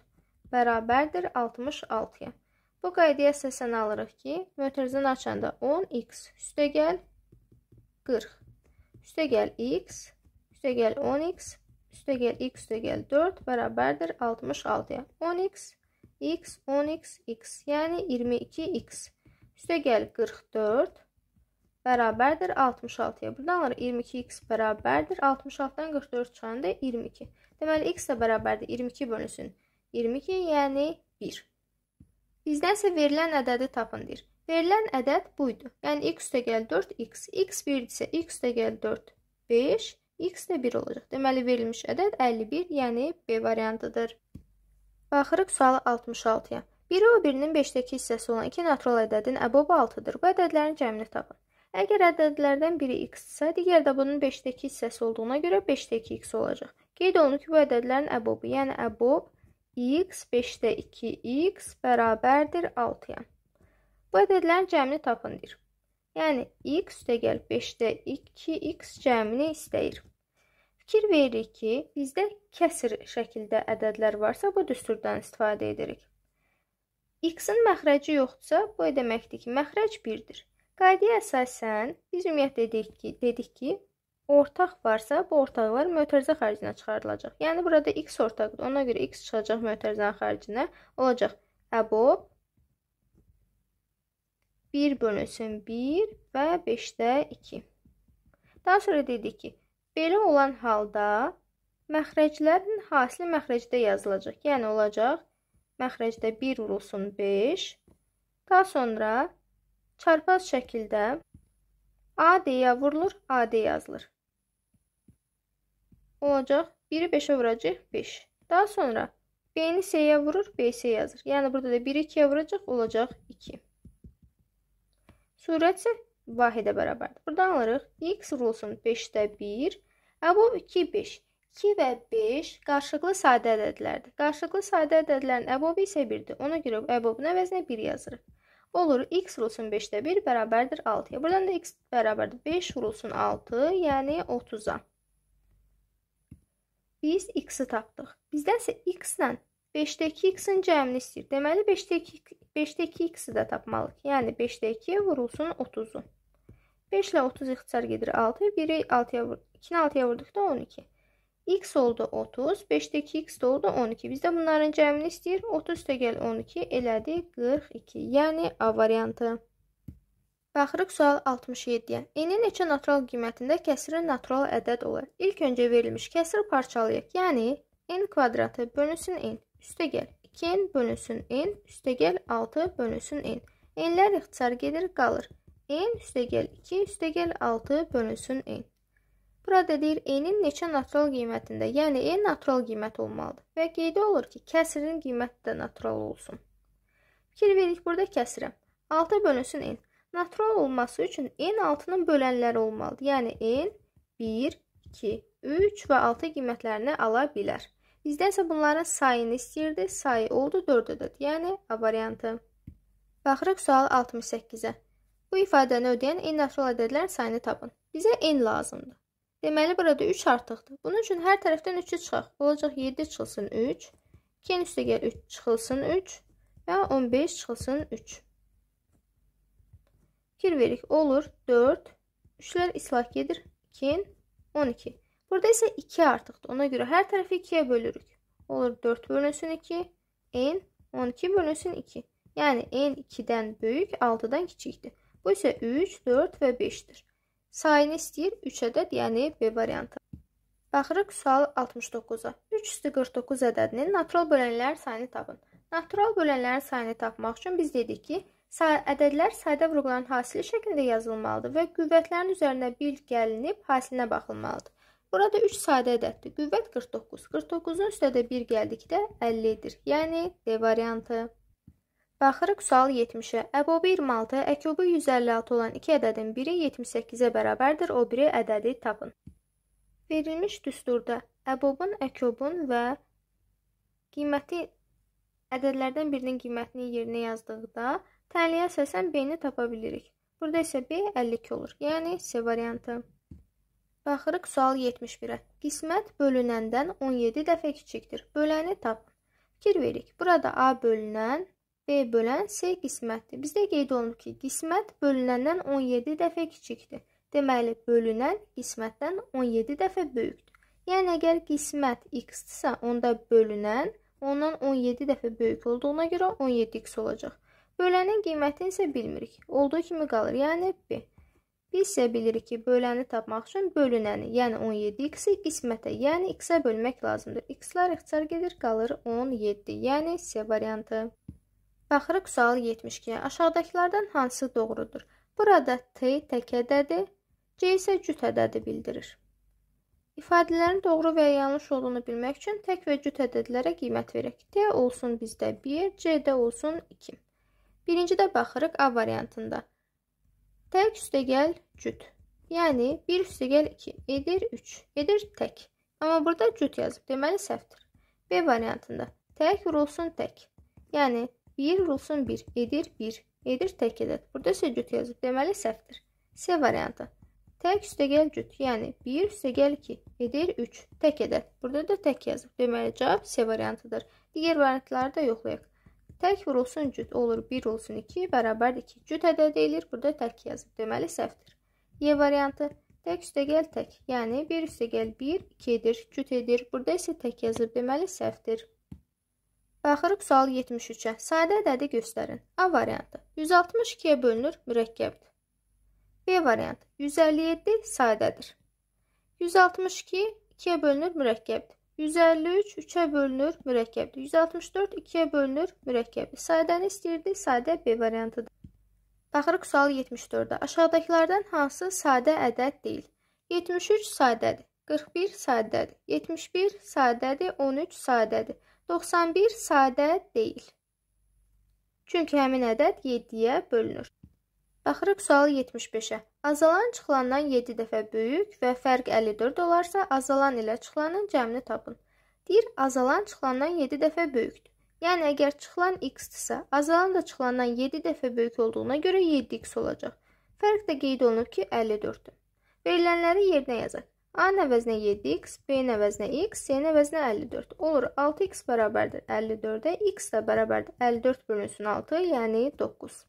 bərabərdir 66-ya. Bu qaydaya əsasən alırıq ki, mötərizin açanda 10x üstəgəl 40 Üstəgəl x, üstəgəl 10x, üstəgəl x üstəgəl 4 bərabərdir 66-ya. 10x, x, 10x, x, yəni 22x. Üstəgəl 44 bərabərdir 66-ya. Buradan alır 22x bərabərdir 66-dan 44 çıxanda 22. Deməli x də bərabərdir 22 bölünsün 22, yəni 1. Bizdən isə verilən ədədi tapın deyir. Verilən ədəd buydu. Yəni x üstəgəl 4x, x 1 isə x üstəgəl 4 5, x də 1 olacaq. Deməli verilmiş ədəd 51, yəni B variantıdır. Baxırıq sualı 66-ya. Biri o birinin 5-dəki hissəsi olan iki natural ədədin əbobu 6-dır. Bu ədədlərin cəmini tapın. Əgər ədədlərdən biri x isə, digəri də bunun 5-dəki hissəsi olduğuna görə 5-dəki x olacaq. Qeyd olunur ki, bu ədədlərin əbobu, yəni əbob x 5-də 2x bərabərdir 6-ya. Bu ədədlərin cəmini tapın deyir. Yəni x dəyəl 5-də 2x cəmini istəyir. Fikir veririk ki, bizdə kəsir şəkildə ədədlər varsa, bu düsturdan istifadə edirik. X-in məxrəci yoxdursa, bu deməkdir ki, məxrəc 1-dir. Qaydaya əsasən biz ümumiyyətlə dedik ki, dedik ki, ortaq varsa, bu ortaqlar mötərizə xaricinə çıxarılacaq. Yəni burada x ortaqdır. Ona görə x çıxacaq mötərizənin xaricinə. Olacaq əbob 1 bölünsün 1 və 5-də 2. Daha sonra dedik ki, belə olan halda məxrəclərin hasili məxrəcdə yazılacaq. Yəni olacaq məxrəcdə 1 vurulsun 5. Daha sonra çarpaz şəkildə AD-yə vurulur, AD yazılır. Olacaq 1-i 5-ə vuracaq 5. Daha sonra B-ni S-yə vurur, B-sə yazır. Yəni burada da 1-i 2-yə vuracaq, olacaq 2. Sürəti vahidə bərabərdir. Buradan alırıq. X vurulsun 5-də 1. Əbu 2, 5. 2 və 5 qarşılıqlı sadə ədədlərdir. Qarşılıqlı sadə ədədlərin əbobu isə 1-dir. Ona görə əbobun əvəzinə 1 yazırıq. Olur, x vurulsun 5-də 1 bərabərdir 6-ya. Buradan da x bərabərdir 5 vurulsun 6, yəni 30-a. Biz x-i tapdıq. Bizdən isə x-lə 5-dəki x-in cəmini istəyir. Deməli 5-dəki 5-dəki x-i də tapmalıyıq. Yəni 5-dəki vurulsun 30-u. 5 ilə 30 ixtisar gedir 6, 1-i 6-ya vur, 2-ni 6-ya vurduqda 12. X oldu 30, 5-dəki x də oldu 12. Bizdə bunların cəmini istəyir. 30 üstəgəl 12 elədi 42. Yəni A variantı. Baxırıq sual 67-yə. N-in neçə natural qiymətində kəsirin natural ədəd olar? İlk öncə verilmiş kəsir parçalayıq. Yəni n kvadratı bölünsün n üstə gəl 2n bölünsün n, üstə gəl 6 bölünsün n. n-lər ixtisar gedir, qalır. n üstə gəl 2, üstə gəl 6 bölünsün n. Burada deyir, n-in neçə natural qiymətində, yəni n natural qiymət olmalıdır və qeydə olur ki, kəsirin qiyməti də natural olsun. Fikir verik burada kəsirə. 6 bölünsün n. Natural olması üçün n 6-nın bölənləri olmalıdır. Yəni n 1, 2, 3 və 6 qiymətlərini ala bilər. Bizdən isə bunların sayını istəyirdi. Sayı oldu 4 ədəd, yəni A variantı. Baxırıq sual 68-ə. Bu ifadəni ödəyən n artıq ədədlərin sayını tapın. Bizə n lazımdır. Deməli, burada 3 artıqdır. Bunun üçün hər tərəfdən 3-ü çıxaq. Olacaq 7 çıxılsın 3, 2-nin üstə gəl 3 çıxılsın 3 və 15 çıxılsın 3. Fikir verik. Olur 4, 3-lər islah gedir. 2, 12. Burada isə 2 artıqdır. Ona görə hər tərəfi 2-yə bölürük. Olur 4 bölünsün 2, n 12 bölünsün 2. Yəni n 2-dən böyük, 6-dan kiçikdir. Bu isə 3, 4 və 5-dir. Sayını istəyir 3 ədəd, yəni B variantı. Baxırıq sual 69-a. 3 üstü 49 ədədinin natural bölənlər sayını tapın. Natural bölənlərin sayını tapmaq üçün biz dedik ki, say ədədlər sayda vurğulan hasili şəklində yazılmalıdır və qüvvətlərin üzərinə bir gəlinib hasilinə baxılmalıdır. Burada 3 sadə ədəddir. Qüvvət 49. 49-un üstə də 1 gəldikdə 50-dir. Yəni D variantı. Baxırıq sual 70-ə. Əbobi 26, əkubu 156 olan 2 ədədin biri 78-ə bərabərdir. O biri ədədi tapın. Verilmiş düsturda əbobun, əkubun və qiyməti ədədlərdən birinin qiymətini yerinə yazdıqda tələyə əsasən B-ni tapa bilirik. Burada isə B 52 olur. Yəni C variantı. Baxırıq sual 71-ə. Qismət bölünəndən 17 dəfə kiçikdir. Böləni tapın. Fikir verik. Burada A bölünən, B bölən C qismətdir. Bizdə qeyd olunub ki, qismət bölünəndən 17 dəfə kiçikdir. Deməli, bölünən qismətdən 17 dəfə böyükdür. Yəni, əgər qismət x-dirsə, onda bölünən ondan 17 dəfə böyük olduğuna görə 17x olacaq. Bölənin qiymətini isə bilmirik. Olduğu kimi qalır, yəni B. Biz isə bilirik ki, böləni tapmaq üçün bölünəni, yəni 17x-i qismətə, yəni x-ə bölmək lazımdır. X-lər ixtisar gedir, qalır 17, yəni C variantı. Baxırıq sual 72-yə. Aşağıdakılardan hansı doğrudur? Burada T tək ədədi, C isə cüt ədədi bildirir. İfadələrin doğru və ya yanlış olduğunu bilmək üçün tək və cüt ədədlərə qiymət verək. D olsun bizdə 1, C də olsun 2. Birincidə baxırıq A variantında. Tək üstə gəl cüt. Yəni 1 üstə gəl 2 edir 3, edir tək. Amma burada cüt yazıb, deməli səhvdir. B variantında tək vurulsun tək. Yəni 1 vurulsun 1 edir 1, edir tək edir. Burada isə cüt yazıb, deməli səhvdir. C variantı tək üstə gəl cüt. Yəni 1 üstə gəl 2 edir 3, tək edir. Burada da tək yazıb, deməli cavab C variantıdır. Digər variantları da yoxlayaq. Tək vurulsun cüt olur 1 olsun 2 bərabərdir 2. Cüt ədəd edilir. Burada tək yazıb. Deməli səhvdir. Y variantı tək üstəgəl tək, yəni 1 üstəgəl 1 2-dir, cüt edir. Burada isə tək yazıb. Deməli səhvdir. Baxırıq sual 73-ə. Sadə ədədi göstərin. A variantı 162-yə bölünür, mürəkkəbdir. B variantı 157 sadədir. 162 2-yə bölünür, mürəkkəbdir. 153 3-ə bölünür, mürəkkəbdir. 164 2-yə bölünür, mürəkkəbdir. Sadəni istəyirdik, sadə B variantıdır. Baxırıq sual 74-də. Aşağıdakılardan hansı sadə ədəd deyil? 73 sadədir, 41 sadədir, 71 sadədir, 13 sadədir, 91 sadə deyil. Çünki həmin ədəd 7-yə bölünür. Baxırıq sual 75-ə. Azalan çıxılandan 7 dəfə böyük və fərq 54 olarsa, azalan ilə çıxılanın cəmini tapın. Deyir, azalan çıxılandan 7 dəfə böyükdür. Yəni əgər çıxılan x-dirsə, azalan da çıxılandan 7 dəfə böyük olduğuna görə 7x olacaq. Fərq də qeyd olunub ki, 54-dür. Verilənləri yerinə yazaq. A-nın əvəzinə 7x, B-nin əvəzinə x, C-nin əvəzinə 54. Olur, 6x bərabərdir 54-ə, x də bərabərdir 54 bölünsün 6, yəni 9.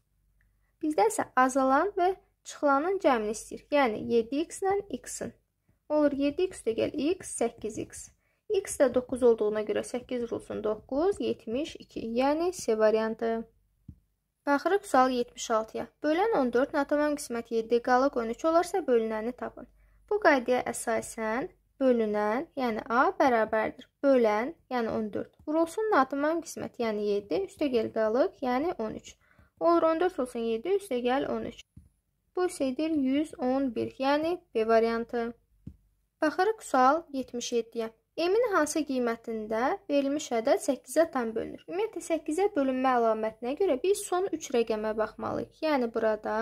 Bizdə isə azalan və çıxılanın cəmini istəyir. Yəni 7x ilə x-in. Olur 7x degəl x, 8x. x də 9 olduğuna görə 8 vurulsun 9, 72. Yəni C variantı. Baxırıq sual 76-ya. Bölən 14, natamam qismət 7, qalıq 13 olarsa bölünəni tapın. Bu qaydaya əsasən bölünən, yəni A bərabərdir. Bölən, yəni 14. Vurulsun natamam qismət, yəni 7, üstə gəl qalıq, yəni 13. Olur 14 olsun 7, üstə gəl 13. Bu isə edir 111, yəni B variantı. Baxırıq sual 77-yə. M-in hansı qiymətində verilmiş ədəd 8-ə tam bölünür? Ümumiyyətlə 8-ə bölünmə əlamətinə görə biz son 3 rəqəmə baxmalıyıq. Yəni burada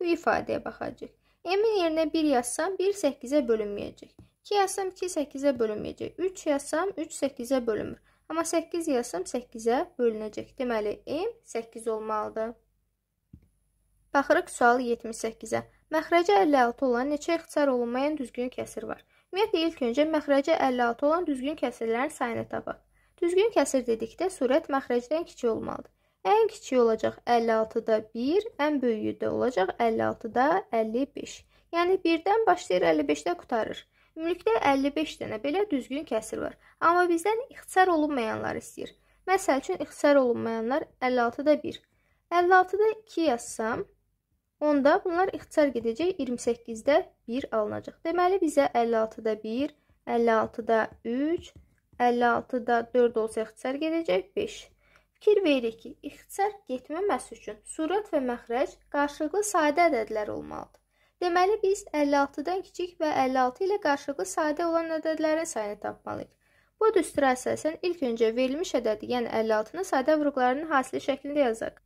bu ifadəyə baxacağıq. M-in yerinə 1 yazsam 1 8-ə bölünməyəcək. 2 yazsam 2 8-ə bölünməyəcək. 3 yazsam 3 8-ə bölünmür. Amma 8 yazsam 8-ə bölünəcək. Deməli M 8 olmalıdır. Baxırıq sual 78-ə. Məxrəcə 56 olan neçə ixtisar olunmayan düzgün kəsir var? Ümumiyyətlə ilk öncə məxrəcə 56 olan düzgün kəsirlərin sayını tapaq. Düzgün kəsir dedikdə sürət məxrəcdən kiçik olmalıdır. Ən kiçiyi olacaq 56-da 1, ən böyüyü də olacaq 56-da 55. Yəni 1-dən başlayır 55-də qutarır. Ümumilikdə 55 dənə belə düzgün kəsir var. Amma bizdən ixtisar olunmayanları istəyir. Məsəl üçün ixtisar olunmayanlar 56-da 1. 56-da 2 yazsam, Onda bunlar ixtisar gedəcək, 28-də 1 alınacaq. Deməli, bizə 56-da 1, 56-da 3, 56-da 4 olsa ixtisar gedəcək, 5. Fikir veririk ki, ixtisar getməməsi üçün surat və məxrəc qarşılıqlı sadə ədədlər olmalıdır. Deməli, biz 56-dan kiçik və 56 ilə qarşılıqlı sadə olan ədədlərin sayını tapmalıyıq. Bu düstura əsasən ilk öncə verilmiş ədədi, yəni 56-nı sadə vurğularının hasili şəklində yazaq.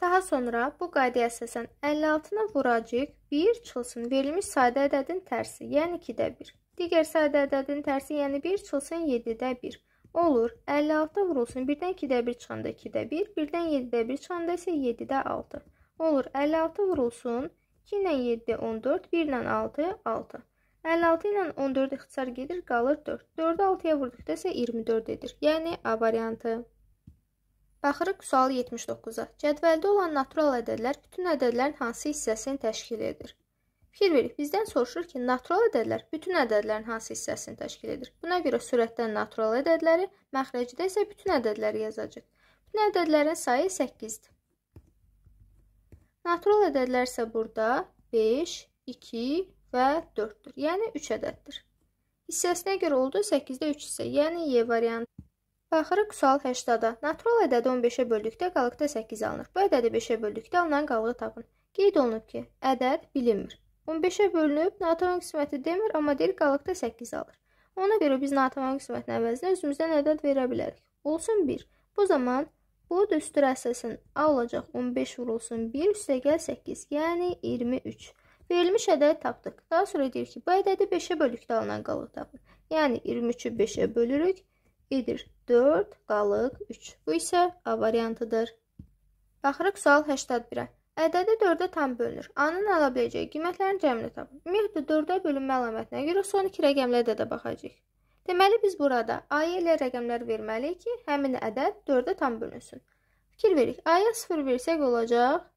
Daha sonra bu qaydaya əsasən 56-nın vuracıq 1 çıxılsın verilmiş sadə ədədin tərsi, yəni 2-də 1. Digər sadə ədədin tərsi, yəni 1 çıxılsın 7-də 1. Olur, 56 vurulsun, 1-dən 2-də 1 çıxanda 2-də 1, 1-dən 7-də 1 çıxanda isə 7-də 6. Olur, 56 vurulsun, 2 ilə 7 14, 1 ilə 6 6. 56 ilə 14 ixtisar gedir, qalır 4. 4-ü 6-ya vurduqda isə 24 edir. Yəni A variantı. Baxırıq sualı 79-a. Cədvəldə olan natural ədədlər bütün ədədlərin hansı hissəsini təşkil edir? Fikir verik, bizdən soruşur ki, natural ədədlər bütün ədədlərin hansı hissəsini təşkil edir? Buna görə sürətdən natural ədədləri, məxrəcdə isə bütün ədədləri yazacağıq. Bütün ədədlərin sayı 8-dir. Natural ədədlər isə burada 5, 2 və 4-dür. Yəni 3 ədəddir. Hissəsinə görə oldu 8-də 3 hissə, yəni Y variantı. Və axırı sual 80-da. Natural ədədi 15-ə böldükdə qalıqda 8 alınır. Bu ədədi 5-ə böldükdə alınan qalığı tapın. Qeyd olunub ki, ədəd bilinmir. 15-ə bölünüb natural qisməti demir, amma deyir qalıqda 8 alır. Ona görə biz natural qismətin əvəzinə özümüzdən ədəd verə bilərik. Olsun 1. Bu zaman bu düstur əsasın A olacaq 15 vurulsun 1 üstəgəl 8, yəni 23. Verilmiş ədədi tapdıq. Daha sonra deyir ki, bu ədədi 5-ə bölükdə alınan qalığı tapın. Yəni 23-ü 5-ə bölürük, edir. 4, qalıq 3. Bu isə A variantıdır. Baxırıq sual 81-ə. Ədədi 4-ə tam bölünür. A-nın ala biləcəyi qiymətlərin cəmini tapın. Ümumiyyətlə 4-ə bölünmə əlamətinə görə son 2 rəqəmli ədədə baxacağıq. Deməli biz burada A-ya elə rəqəmlər verməliyik ki, həmin ədəd 4-ə tam bölünsün. Fikir verik. A-ya 0 versək olacaq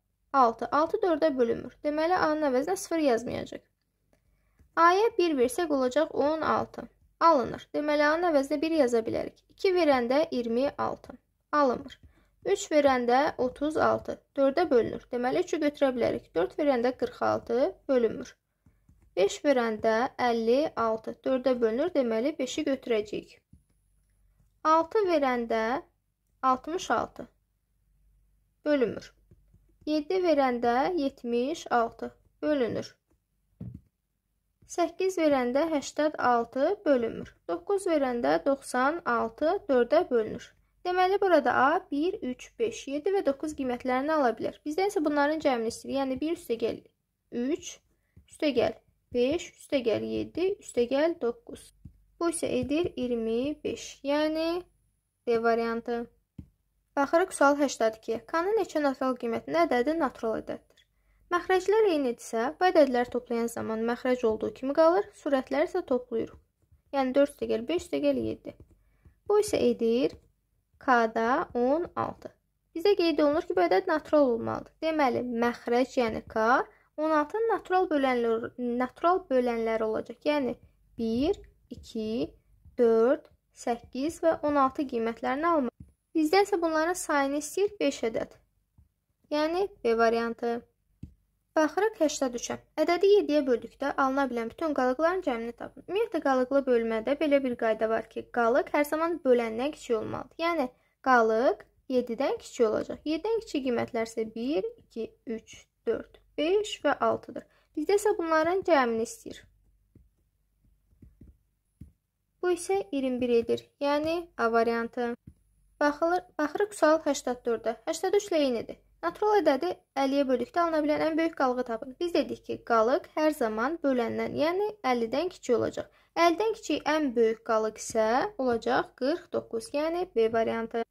6. 6 4-ə bölünmür. Deməli A-nın əvəzinə 0 yazmayacaq. A-ya 1 versək olacaq 16 alınır. Deməli, onun əvəzinə 1 yaza bilərik. 2 verəndə 26 alınmır. 3 verəndə 36, 4-ə bölünür. Deməli, 3-ü götürə bilərik. 4 verəndə 46 bölünmür. 5 verəndə 56, 4-ə bölünür. Deməli, 5-i götürəcəyik. 6 verəndə 66 bölünmür. 7 verəndə 76 bölünür. 8 verəndə 86 bölünmür. 9 verəndə 96 4-ə bölünür. Deməli, burada A 1, 3, 5, 7 və 9 qiymətlərini ala bilər. Bizdən isə bunların cəmini istəyir. Yəni, 1 üstə gəl 3, üstə gəl 5, üstə gəl 7, üstə gəl 9. Bu isə edir 25. Yəni, D variantı. Baxırıq sual 82. K-nın neçə natural qiymətinin ədədi natural ədəddir? Məxrəclər eynidirsə, bu ədədlər toplayan zaman məxrəc olduğu kimi qalır, sürətləri isə toplayırıq. Yəni 4 degəl 5 degəl 7. Bu isə edir K-da 16. Bizə qeyd olunur ki, bu ədəd natural olmalıdır. Deməli, məxrəc, yəni K 16-nın natural bölənləri, natural bölənləri olacaq. Yəni 1, 2, 4, 8 və 16 qiymətlərini almaq. Bizdən isə bunların sayını istəyir 5 ədəd. Yəni B variantı. Və axıra kəşfə düşən. Ədədi 7-yə böldükdə alına bilən bütün qalıqların cəmini tapın. Ümumiyyətlə qalıqlı bölmədə belə bir qayda var ki, qalıq hər zaman böləndən kiçik olmalıdır. Yəni qalıq 7-dən kiçik olacaq. 7-dən kiçik qiymətlərsə 1, 2, 3, 4, 5 və 6-dır. Bizdə isə bunların cəmini istəyir. Bu isə 21 edir. Yəni A variantı. Baxılır, baxırıq sual 84-də. 83 ilə eynidir. Natural ədədi əliyə bölükdə alına bilən ən böyük qalığı tapın. Biz dedik ki, qalıq hər zaman böləndən, yəni 50-dən kiçik olacaq. 50-dən kiçik ən böyük qalıq isə olacaq 49, yəni B variantı.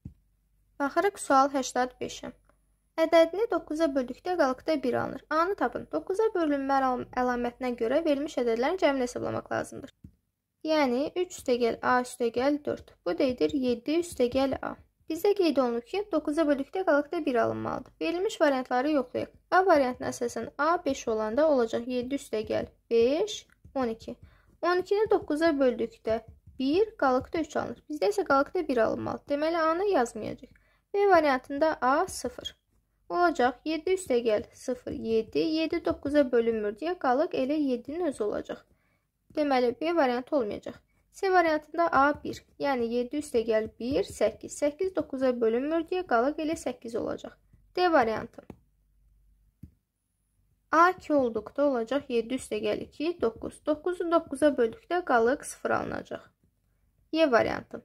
Baxırıq sual 85-ə. Ədədini 9-a böldükdə qalıqda 1 alınır. A-nı tapın. 9-a bölünmə əlamətinə görə verilmiş ədədlərin cəmini hesablamaq lazımdır. Yəni 3 üstəgəl A üstəgəl 4. Bu deyilir 7 üstəgəl A. Bizdə qeyd olunub ki, 9-a bölükdə qalıqda 1 alınmalıdır. Verilmiş variantları yoxlayaq. Yəni. A variantına əsasən A 5 olanda olacaq 7 üstə gəl 5, 12. 12-ni 9-a böldükdə 1, qalıqda 3 alınır. Bizdə isə qalıqda 1 alınmalıdır. Deməli, A-nı yazmayacaq. B variantında A 0. Olacaq 7 üstə gəl 0, 7. 7 9-a bölünmür deyə qalıq elə 7-nin özü olacaq. Deməli, B variantı olmayacaq. C variantında A1, yəni 7 üstəgəl 1, 8. 8 9-a bölünmür deyə qalaq elə 8 olacaq. D variantı. A2 olduqda olacaq 7 üstəgəl 2, 9. 9-u 9-a böldükdə qalıq 0 alınacaq. Y variantı.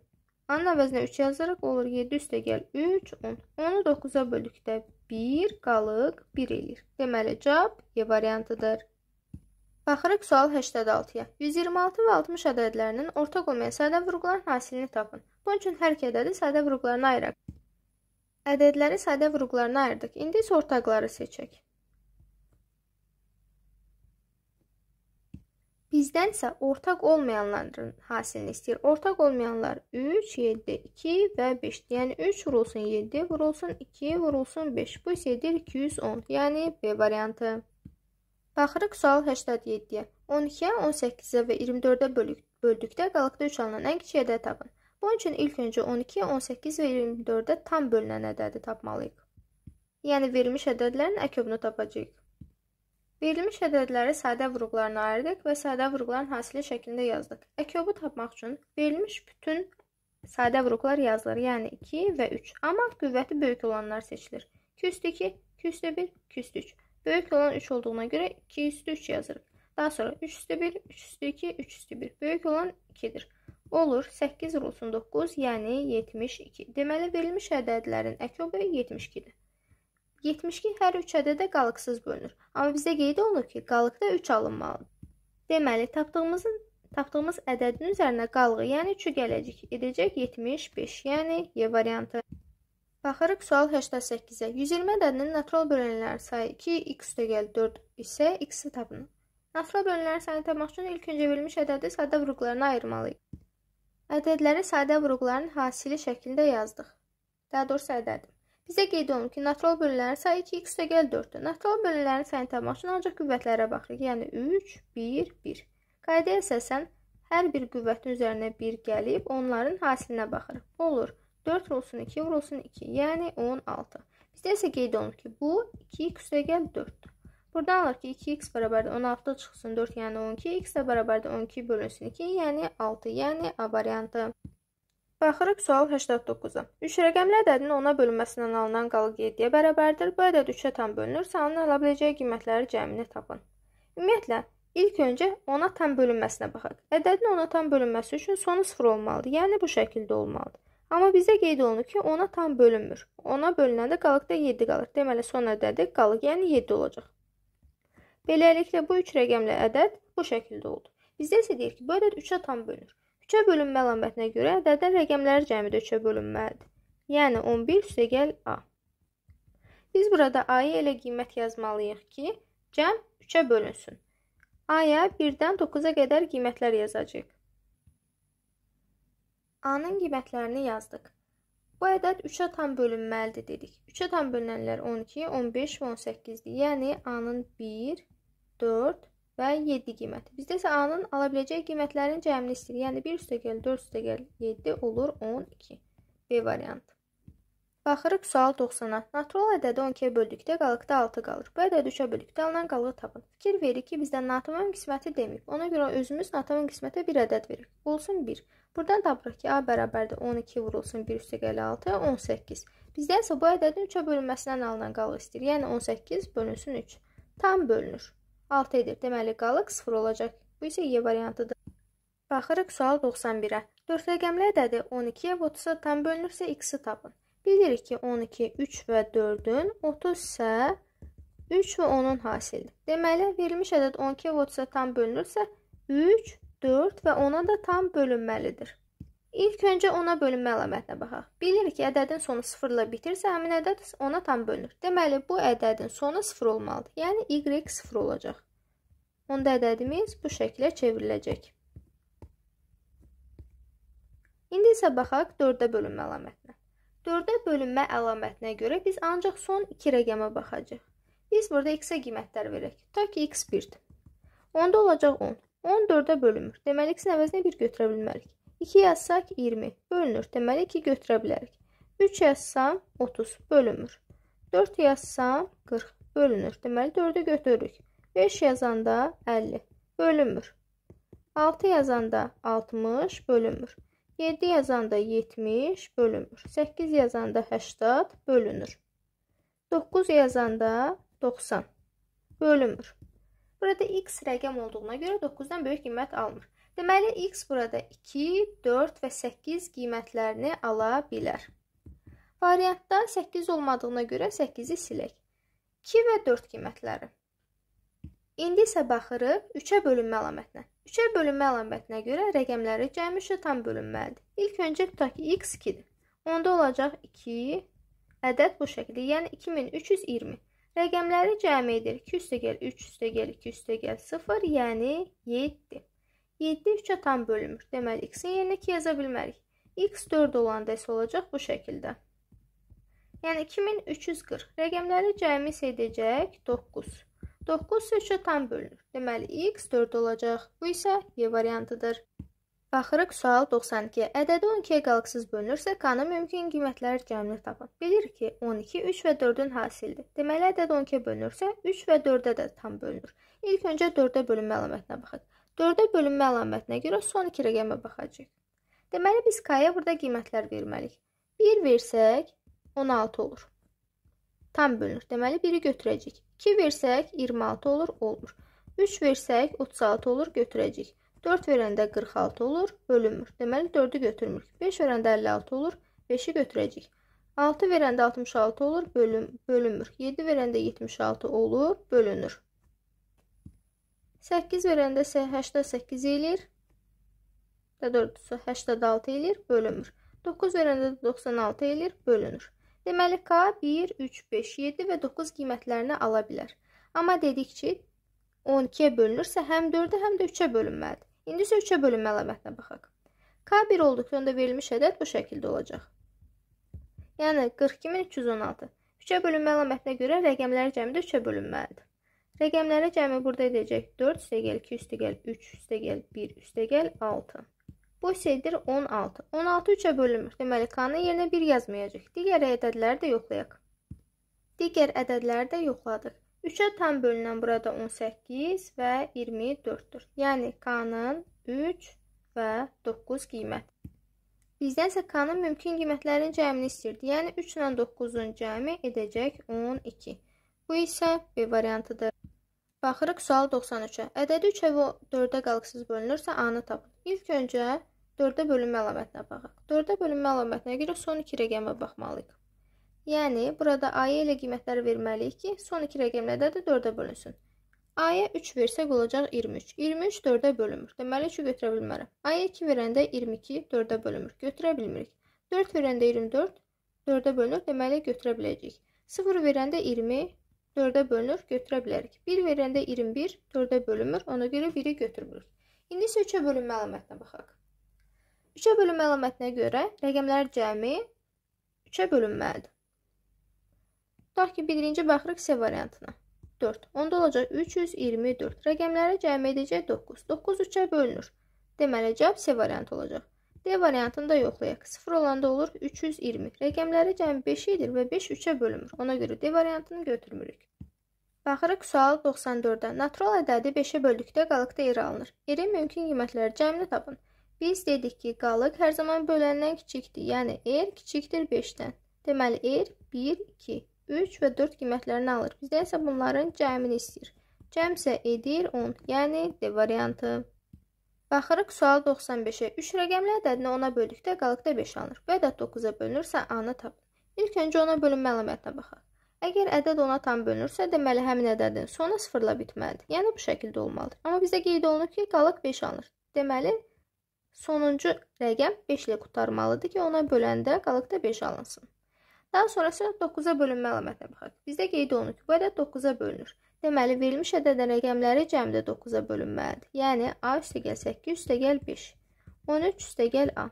Anın əvəzinə 3 yazaraq olur 7 üstəgəl 3, 10. 10-u 9-a böldükdə 1, qalıq 1 eləyir. Deməli, cavab Y variantıdır. Baxırıq sual 86-ya. 126 və 60 ədədlərinin ortaq olmayan sadə vurğuların hasilini tapın. Bunun üçün hər iki ədədi sadə vurğularına ayıraq. Ədədləri sadə vurğularına ayırdıq. İndi isə ortaqları seçək. Bizdən isə ortaq olmayanların hasilini istəyir. Ortaq olmayanlar 3, 7, 2 və 5. Yəni 3 vurulsun 7, vurulsun 2, vurulsun 5. Bu isə edir 210. Yəni B variantı. Baxırıq sual 87-yə. 12-yə, 18-ə və 24-ə böldükdə qalıqda 3 alınan ən kiçik ədəd tapın. Bunun üçün ilk öncə 12, 18 və 24-də tam bölünən ədədi tapmalıyıq. Yəni verilmiş ədədlərin əköbünü tapacağıq. Verilmiş ədədləri sadə vurğularına ayırdıq və sadə vurğuların hasili şəklində yazdıq. Əköbü tapmaq üçün verilmiş bütün sadə vurğular yazılır, yəni 2 və 3. Amma qüvvəti böyük olanlar seçilir. 2 üstü 2, 2 üstü 1, 2 üstü 3. Böyük olan 3 olduğuna görə 2 üstü 3 yazırıq. Daha sonra 3 üstü 1, 3 üstü 2, 3 üstü 1. Böyük olan 2-dir. Olur 8 vurulsun 9, yəni 72. Deməli, verilmiş ədədlərin əkobu 72-dir. 72 hər 3 ədədə qalıqsız bölünür. Amma bizdə qeyd olunur ki, qalıqda 3 alınmalıdır. Deməli, tapdığımızın tapdığımız ədədin üzərinə qalığı, yəni 3-ü gələcək, edəcək 75, yəni Y variantı. Baxırıq sual 88-ə. 120 ədədinin natural bölənlər sayı 2x dəyəl 4 isə x-i tapın. Natural bölənlər sayını tapmaq üçün ilk öncə verilmiş ədədi sadə vuruqlarına ayırmalıyıq. Ədədləri sadə vuruqların hasili şəklində yazdıq. Daha doğrusu ədədi. Bizə qeyd olunur ki, natural bölənlər sayı 2x dəyəl 4-dür. Natural bölənlərin sayını tapmaq üçün ancaq qüvvətlərə baxırıq. Yəni 3, 1, 1. Qaydaya əsasən hər bir qüvvətin üzərinə 1 gəlib onların hasilinə baxırıq. Olur. 4 olsun 2 vurulsun 2. Yəni 16. Bizdə isə qeyd olunur ki, bu 2x gəl 4-dür. Buradan alır ki, 2x bərabərdə 16 çıxsın 4, yəni 12. x də bərabərdə yəni 12 bölünsün 2, yəni 6, yəni A variantı. Baxırıq sual 89-a. 3 rəqəmli ədədin ona bölünməsindən alınan qalıq 7-yə bərabərdir. Bu ədəd 3-ə tam bölünür. Sanın ala biləcəyi qiymətləri cəmini tapın. Ümumiyyətlə, İlk öncə ona tam bölünməsinə baxaq. Ədədin ona tam bölünməsi üçün sonu 0 olmalıdır, yəni bu şəkildə olmalıdır. Amma bizə qeyd olunur ki, ona tam bölünmür. Ona bölünəndə qalıqda 7 qalır. Deməli, son ədədi qalıq, yəni 7 olacaq. Beləliklə, bu üç rəqəmli ədəd bu şəkildə oldu. Bizdə isə deyir ki, bu ədəd 3-ə tam bölünür. 3-ə bölünmə əlamətinə görə ədədin rəqəmləri cəmi də 3-ə bölünməlidir. Yəni 11 üstəgəl A. Biz burada A-ya elə qiymət yazmalıyıq ki, cəm 3-ə bölünsün. A-ya 1-dən 9-a qədər qiymətlər yazacağıq. A-nın qiymətlərini yazdıq. Bu ədəd 3-ə tam bölünməlidir dedik. 3-ə tam bölünənlər 12, 15 və 18-dir. Yəni A-nın 1, 4 və 7 qiyməti. Bizdə isə A-nın ala biləcək qiymətlərin cəmini istəyirik. Yəni 1 üstəgəl 4 üstəgəl 7 olur 12. B variantı. Baxırıq sual 90-a. Natural ədədi 12-yə böldükdə qalıqda 6 qalır. Bu ədədi 3-ə böldükdə alınan qalığı tapın. Fikir verir ki, bizdən natural qisməti deməyib. Ona görə özümüz natural qismətə bir ədəd verir. Olsun 1. Buradan tapırıq ki, A bərabərdir 12 vurulsun 1 üstə qəli 6, 18. Bizdən isə bu ədədin 3-ə bölünməsindən alınan qalıq istəyir. Yəni 18 bölünsün 3. Tam bölünür. 6 edir. Deməli qalıq 0 olacaq. Bu isə Y variantıdır. Baxırıq sual 91-ə. 4 rəqəmli ədədi 12-yə 30-a tam bölünürsə x-i tapın. Bilirik ki, 12, 3 və 4-ün, 30 isə 3 və 10-un hasilidir. Deməli, verilmiş ədəd 12 və 30-a tam bölünürsə, 3, 4 və 10-a da tam bölünməlidir. İlk öncə 10-a bölünmə əlamətinə baxaq. Bilirik ki, ədədin sonu 0 ilə bitirsə, həmin ədəd 10-a tam bölünür. Deməli, bu ədədin sonu 0 olmalıdır. Yəni, y 0 olacaq. Onda ədədimiz bu şəklə çevriləcək. İndi isə baxaq 4-ə bölünmə əlamətinə. 4-ə bölünmə əlamətinə görə biz ancaq son 2 rəqəmə baxacağıq. Biz burada x-ə qiymətlər verək. Tutaq ki, x 1-dir. Onda olacaq 10. 10 4-ə bölünmür. Deməli x-in əvəzinə 1 götürə bilmərik. 2 yazsaq 20 bölünür. Deməli 2 götürə bilərik. 3 yazsam 30 bölünmür. 4 yazsam 40 bölünür. Deməli 4-ü götürürük. 5 yazanda 50 bölünmür. 6 yazanda 60 bölünmür. 7 yazanda 70 bölünmür. 8 yazanda 80 bölünür. 9 yazanda 90 bölünmür. Burada x rəqəm olduğuna görə 9-dan böyük qiymət almır. Deməli, x burada 2, 4 və 8 qiymətlərini ala bilər. Variantda 8 olmadığına görə 8-i silək. 2 və 4 qiymətləri. İndi isə baxırıq 3-ə bölünmə əlamətinə. Üçə bölünmə əlamətinə görə rəqəmləri cəmi üçə tam bölünməlidir. İlk öncə tutaq ki, x 2-dir. Onda olacaq 2 ədəd bu şəkildə, yəni 2320. Rəqəmləri cəmi edirik. 2 üstəgəl 3 üstəgəl 2 üstəgəl 0, yəni 7. 7 3-ə tam bölünmür. Deməli x-in yerinə 2 yaza bilmərik. x 4 olanda isə olacaq bu şəkildə. Yəni 2340. Rəqəmləri cəmi isə edəcək 9. 9 3-ə tam bölünür. Deməli, x 4 olacaq. Bu isə y variantıdır. Baxırıq sual 92-yə. Ədədi 12-yə qalıqsız bölünürsə, K-nın mümkün qiymətlər cəmini tapın. Bilirik ki, 12 3 və 4-ün hasildir. Deməli, ədəd 12-yə bölünürsə, 3 və 4-ə də tam bölünür. İlk öncə 4-ə bölünmə əlamətinə baxaq. 4-ə bölünmə əlamətinə görə son 2 rəqəmə baxacağıq. Deməli, biz K-ya burada qiymətlər verməliyik. 1 versək, 16 olur tam bölünür. Deməli, 1-i götürəcək. 2 versək 26 olur, olmur. 3 versək 36 olur, götürəcək. 4 verəndə 46 olur, bölünmür. Deməli, 4-ü götürmürük. 5 verəndə 56 olur, 5-i götürəcək. 6 verəndə 66 olur, bölün, bölünmür. 7 verəndə 76 olur, bölünür. 8 verəndə isə 88 eləyir. Də doğrusu 86 eləyir, bölünmür. 9 verəndə 96 eləyir, bölünür. Deməli K 1, 3, 5, 7 və 9 qiymətlərini ala bilər. Amma dedik ki, 12-yə bölünürsə həm 4-ə, həm də 3-ə bölünməlidir. İndi isə 3-ə bölünmə əlamətinə baxaq. K 1 olduqda onda verilmiş ədəd bu şəkildə olacaq. Yəni 42316. 3-ə bölünmə əlamətinə görə rəqəmlər cəmi də 3-ə bölünməlidir. Rəqəmlərə cəmi burada edəcək 4 üstəgəl 2 üstəgəl 3 üstəgəl 1 üstəgəl 6. Boş edir 16. 16 3-ə bölünmür. Deməli, K-nın yerinə 1 yazmayacaq. Digər ədədləri də yoxlayaq. Digər ədədləri də yoxladıq. 3-ə tam bölünən burada 18 və 24-dür. Yəni, K-nın 3 və 9 qiymət. Bizdən isə K-nın mümkün qiymətlərin cəmini istəyirdi. Yəni, 3 ilə 9-un cəmi edəcək 12. Bu isə B variantıdır. Baxırıq sual 93-ə. Ədədi 3-ə və 4-ə qalıqsız bölünürsə A-nı tapın. İlk öncə 4-ə bölünmə əlamətinə baxaq. 4-ə bölünmə əlamətinə görə son 2 rəqəmə baxmalıyıq. Yəni burada A-ya elə qiymətləri verməliyik ki, son 2 rəqəmlərdə də 4-ə bölünsün. A-ya 3 versək olacaq 23. 23 4-ə bölünmür. Deməli 3-ü götürə bilmərəm. A-ya 2 verəndə 22 4-ə bölünmür. Götürə bilmirik. 4 verəndə 24 4-ə bölünür. Deməli götürə biləcəyik. 0 verəndə 20 4-ə bölünür, götürə bilərik. 1 verəndə 21 4-ə bölünmür, ona görə 1-i götürmürük. İndi isə 3-ə bölünmə əlamətinə baxaq. 3-ə bölünmə əlamətinə görə rəqəmlər cəmi 3-ə bölünməlidir. Tutaq ki, birinci baxırıq C variantına. 4. Onda olacaq 324. Rəqəmləri cəmi edəcək 9. 9 3-ə bölünür. Deməli, cavab C variantı olacaq. D variantını da yoxlayaq. 0 olanda olur 320. Rəqəmləri cəmi 5 edir və 5 3-ə bölünmür. Ona görə D variantını götürmürük. Baxırıq sual 94-də. Natural ədədi 5-ə böldükdə qalıqda yer alınır. Yerin mümkün qiymətləri cəmini tapın. Biz dedik ki, qalıq hər zaman böləndən kiçikdir. Yəni, er kiçikdir 5-dən. Deməli, er 1, 2, 3 və 4 qiymətlərini alır. Bizdən isə bunların cəmini istəyir. Cəm isə edir 10, yəni D variantı. Baxırıq sual 95-ə. 3 rəqəmli ədədini 10-a böldükdə qalıqda 5 alınır. Bu ədəd 9-a bölünürsə A-nı tapın. İlk öncə ona bölünmə əlamətinə baxaq. Əgər ədəd 10-a tam bölünürsə, deməli həmin ədədin sonu 0-la bitməlidir. Yəni bu şəkildə olmalıdır. Amma bizə qeyd olunur ki, qalıq 5 alınır. Deməli sonuncu rəqəm 5 ilə qutarmalıdır ki, ona böləndə qalıqda 5 alınsın. Daha sonrası 9-a bölünmə əlamətinə baxaq. Bizdə qeyd olunur ki, bu ədəd 9-a bölünür. Deməli, verilmiş ədədin rəqəmləri cəmdə 9-a bölünməlidir. Yəni, A üstəgəl 8 üstəgəl 5, 13 üstəgəl A.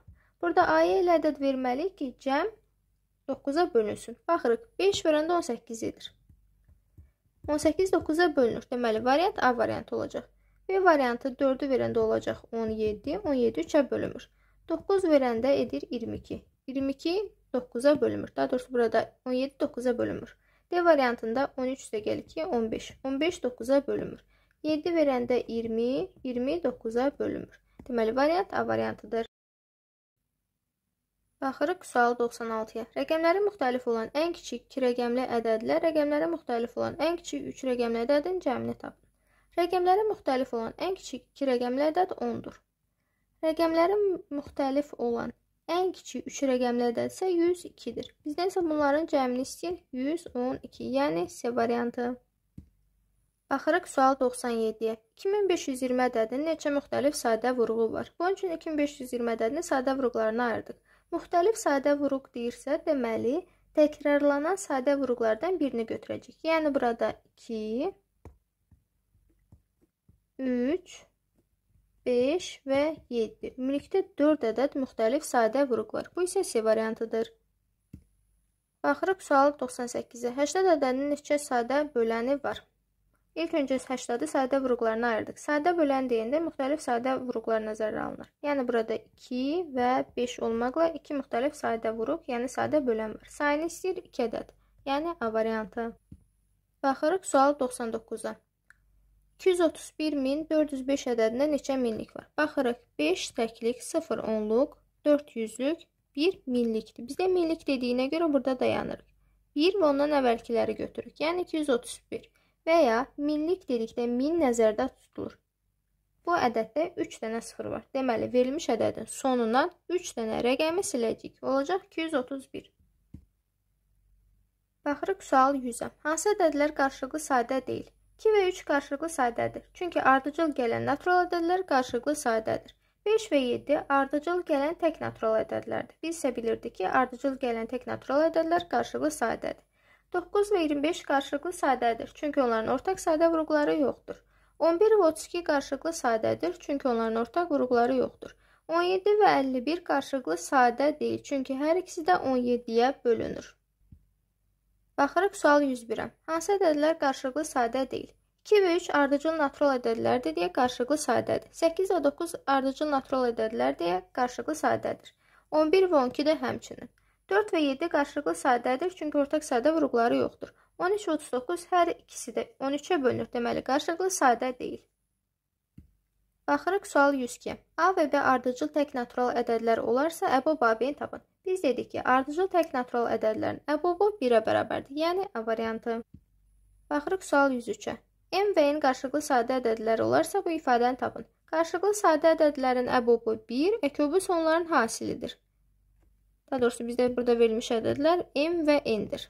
Burada A-yə elə ədəd verməliyik ki, cəm 9-a bölünsün. Baxırıq, 5 verəndə 18 edir. 18 9-a bölünür. Deməli, variant A variantı olacaq. B variantı 4-ü verəndə olacaq 17, 17 3-ə bölünmür. 9 verəndə edir 22. 22 9-a bölünmür. Daha doğrusu burada 17 9-a bölünmür. D variantında 13 də gəlir ki, 15. 15 9-a bölünmür. 7 verəndə 20, 20 9-a bölünmür. Deməli, variant A variantıdır. Baxırıq sual 96-ya. Rəqəmləri müxtəlif olan ən kiçik 2 rəqəmli ədədlə rəqəmləri müxtəlif olan ən kiçik 3 rəqəmli ədədin cəmini tapın. Rəqəmləri müxtəlif olan ən kiçik 2 rəqəmli ədəd 10-dur. Rəqəmləri müxtəlif olan Ən kiçik 3 rəqəmli ədədsə 102-dir. Bizdən isə bunların cəmini istəyir 112, yəni C variantı. Baxırıq sual 97-yə. 2520 ədədinin neçə müxtəlif sadə vurğu var? Bunun üçün 2520 ədədini sadə vurğularına ayırdıq. Müxtəlif sadə vurğ deyirsə, deməli, təkrarlanan sadə vurğulardan birini götürəcək. Yəni burada 2 3 5 və 7. Ümumilikdə 4 ədəd müxtəlif sadə vuruq var. Bu isə C variantıdır. Baxırıq sual 98-ə. 80 ədədinin neçə sadə böləni var? İlk öncə 80-i sadə vuruqlarına ayırdıq. Sadə bölən deyəndə müxtəlif sadə vuruqlar nəzərə alınır. Yəni burada 2 və 5 olmaqla 2 müxtəlif sadə vuruq, yəni sadə bölən var. Sayını istəyir 2 ədəd, yəni A variantı. Baxırıq sual 99-a. 231405 ədədində neçə minlik var? Baxırıq, 5 təklik, 0 onluq, 4 yüzlük, 1 minlikdir. Bizdə minlik dediyinə görə burada dayanırıq. 1 və ondan əvvəlkiləri götürürük, yəni 231 və ya minlik dedikdə min nəzərdə tutulur. Bu ədəddə 3 dənə 0 var. Deməli, verilmiş ədədin sonundan 3 dənə rəqəmi siləcəyik. Olacaq 231. Baxırıq sual 100-ə. Hansı ədədlər qarşılıqlı sadə deyil? 2 və 3 qarşılıqlı sayədir. Çünki ardıcıl gələn natural ədədlər qarşılıqlı sayədir. 5 və 7 ardıcıl gələn tək natural ədədlərdir. Biz isə bilirdik ki, ardıcıl gələn tək natural ədədlər qarşılıqlı sayədir. 9 və 25 qarşılıqlı sayədir. Çünki onların ortaq sayda vurğuları yoxdur. 11 və 32 qarşılıqlı sayədir. Çünki onların ortaq vurğuları yoxdur. 17 və 51 qarşılıqlı sadə deyil, çünki hər ikisi də 17-yə bölünür. Baxaraq sual 101-ə. Hansı ədədlər qarşılıqlı sadə deyil? 2 və 3 ardıcıl natural ədədlərdir deyə qarşılıqlı sadədir. 8 və 9 ardıcıl natural ədədlər deyə qarşılıqlı sadədir. 11 və 12 də həmçinin. 4 və 7 qarşılıqlı sadədir, çünki ortaq sadə vurğuları yoxdur. 13 və 39 hər ikisi də 13-ə bölünür, deməli qarşılıqlı sadə deyil. Baxırıq sual 102. A və B ardıcıl tək natural ədədlər olarsa, əbob A-B-ni tapın. Biz dedik ki, ardıcıl tək natural ədədlərin əbvovu 1-ə bərabərdir, yəni A variantı. Baxırıq sual 103-ə. M və N qarşılıqlı sadə ədədlər olarsa bu ifadəni tapın. Qarşılıqlı sadə ədədlərin əbvovu 1, əkobus onların hasilidir. Daha doğrusu bizdə burada verilmiş ədədlər M və N-dir.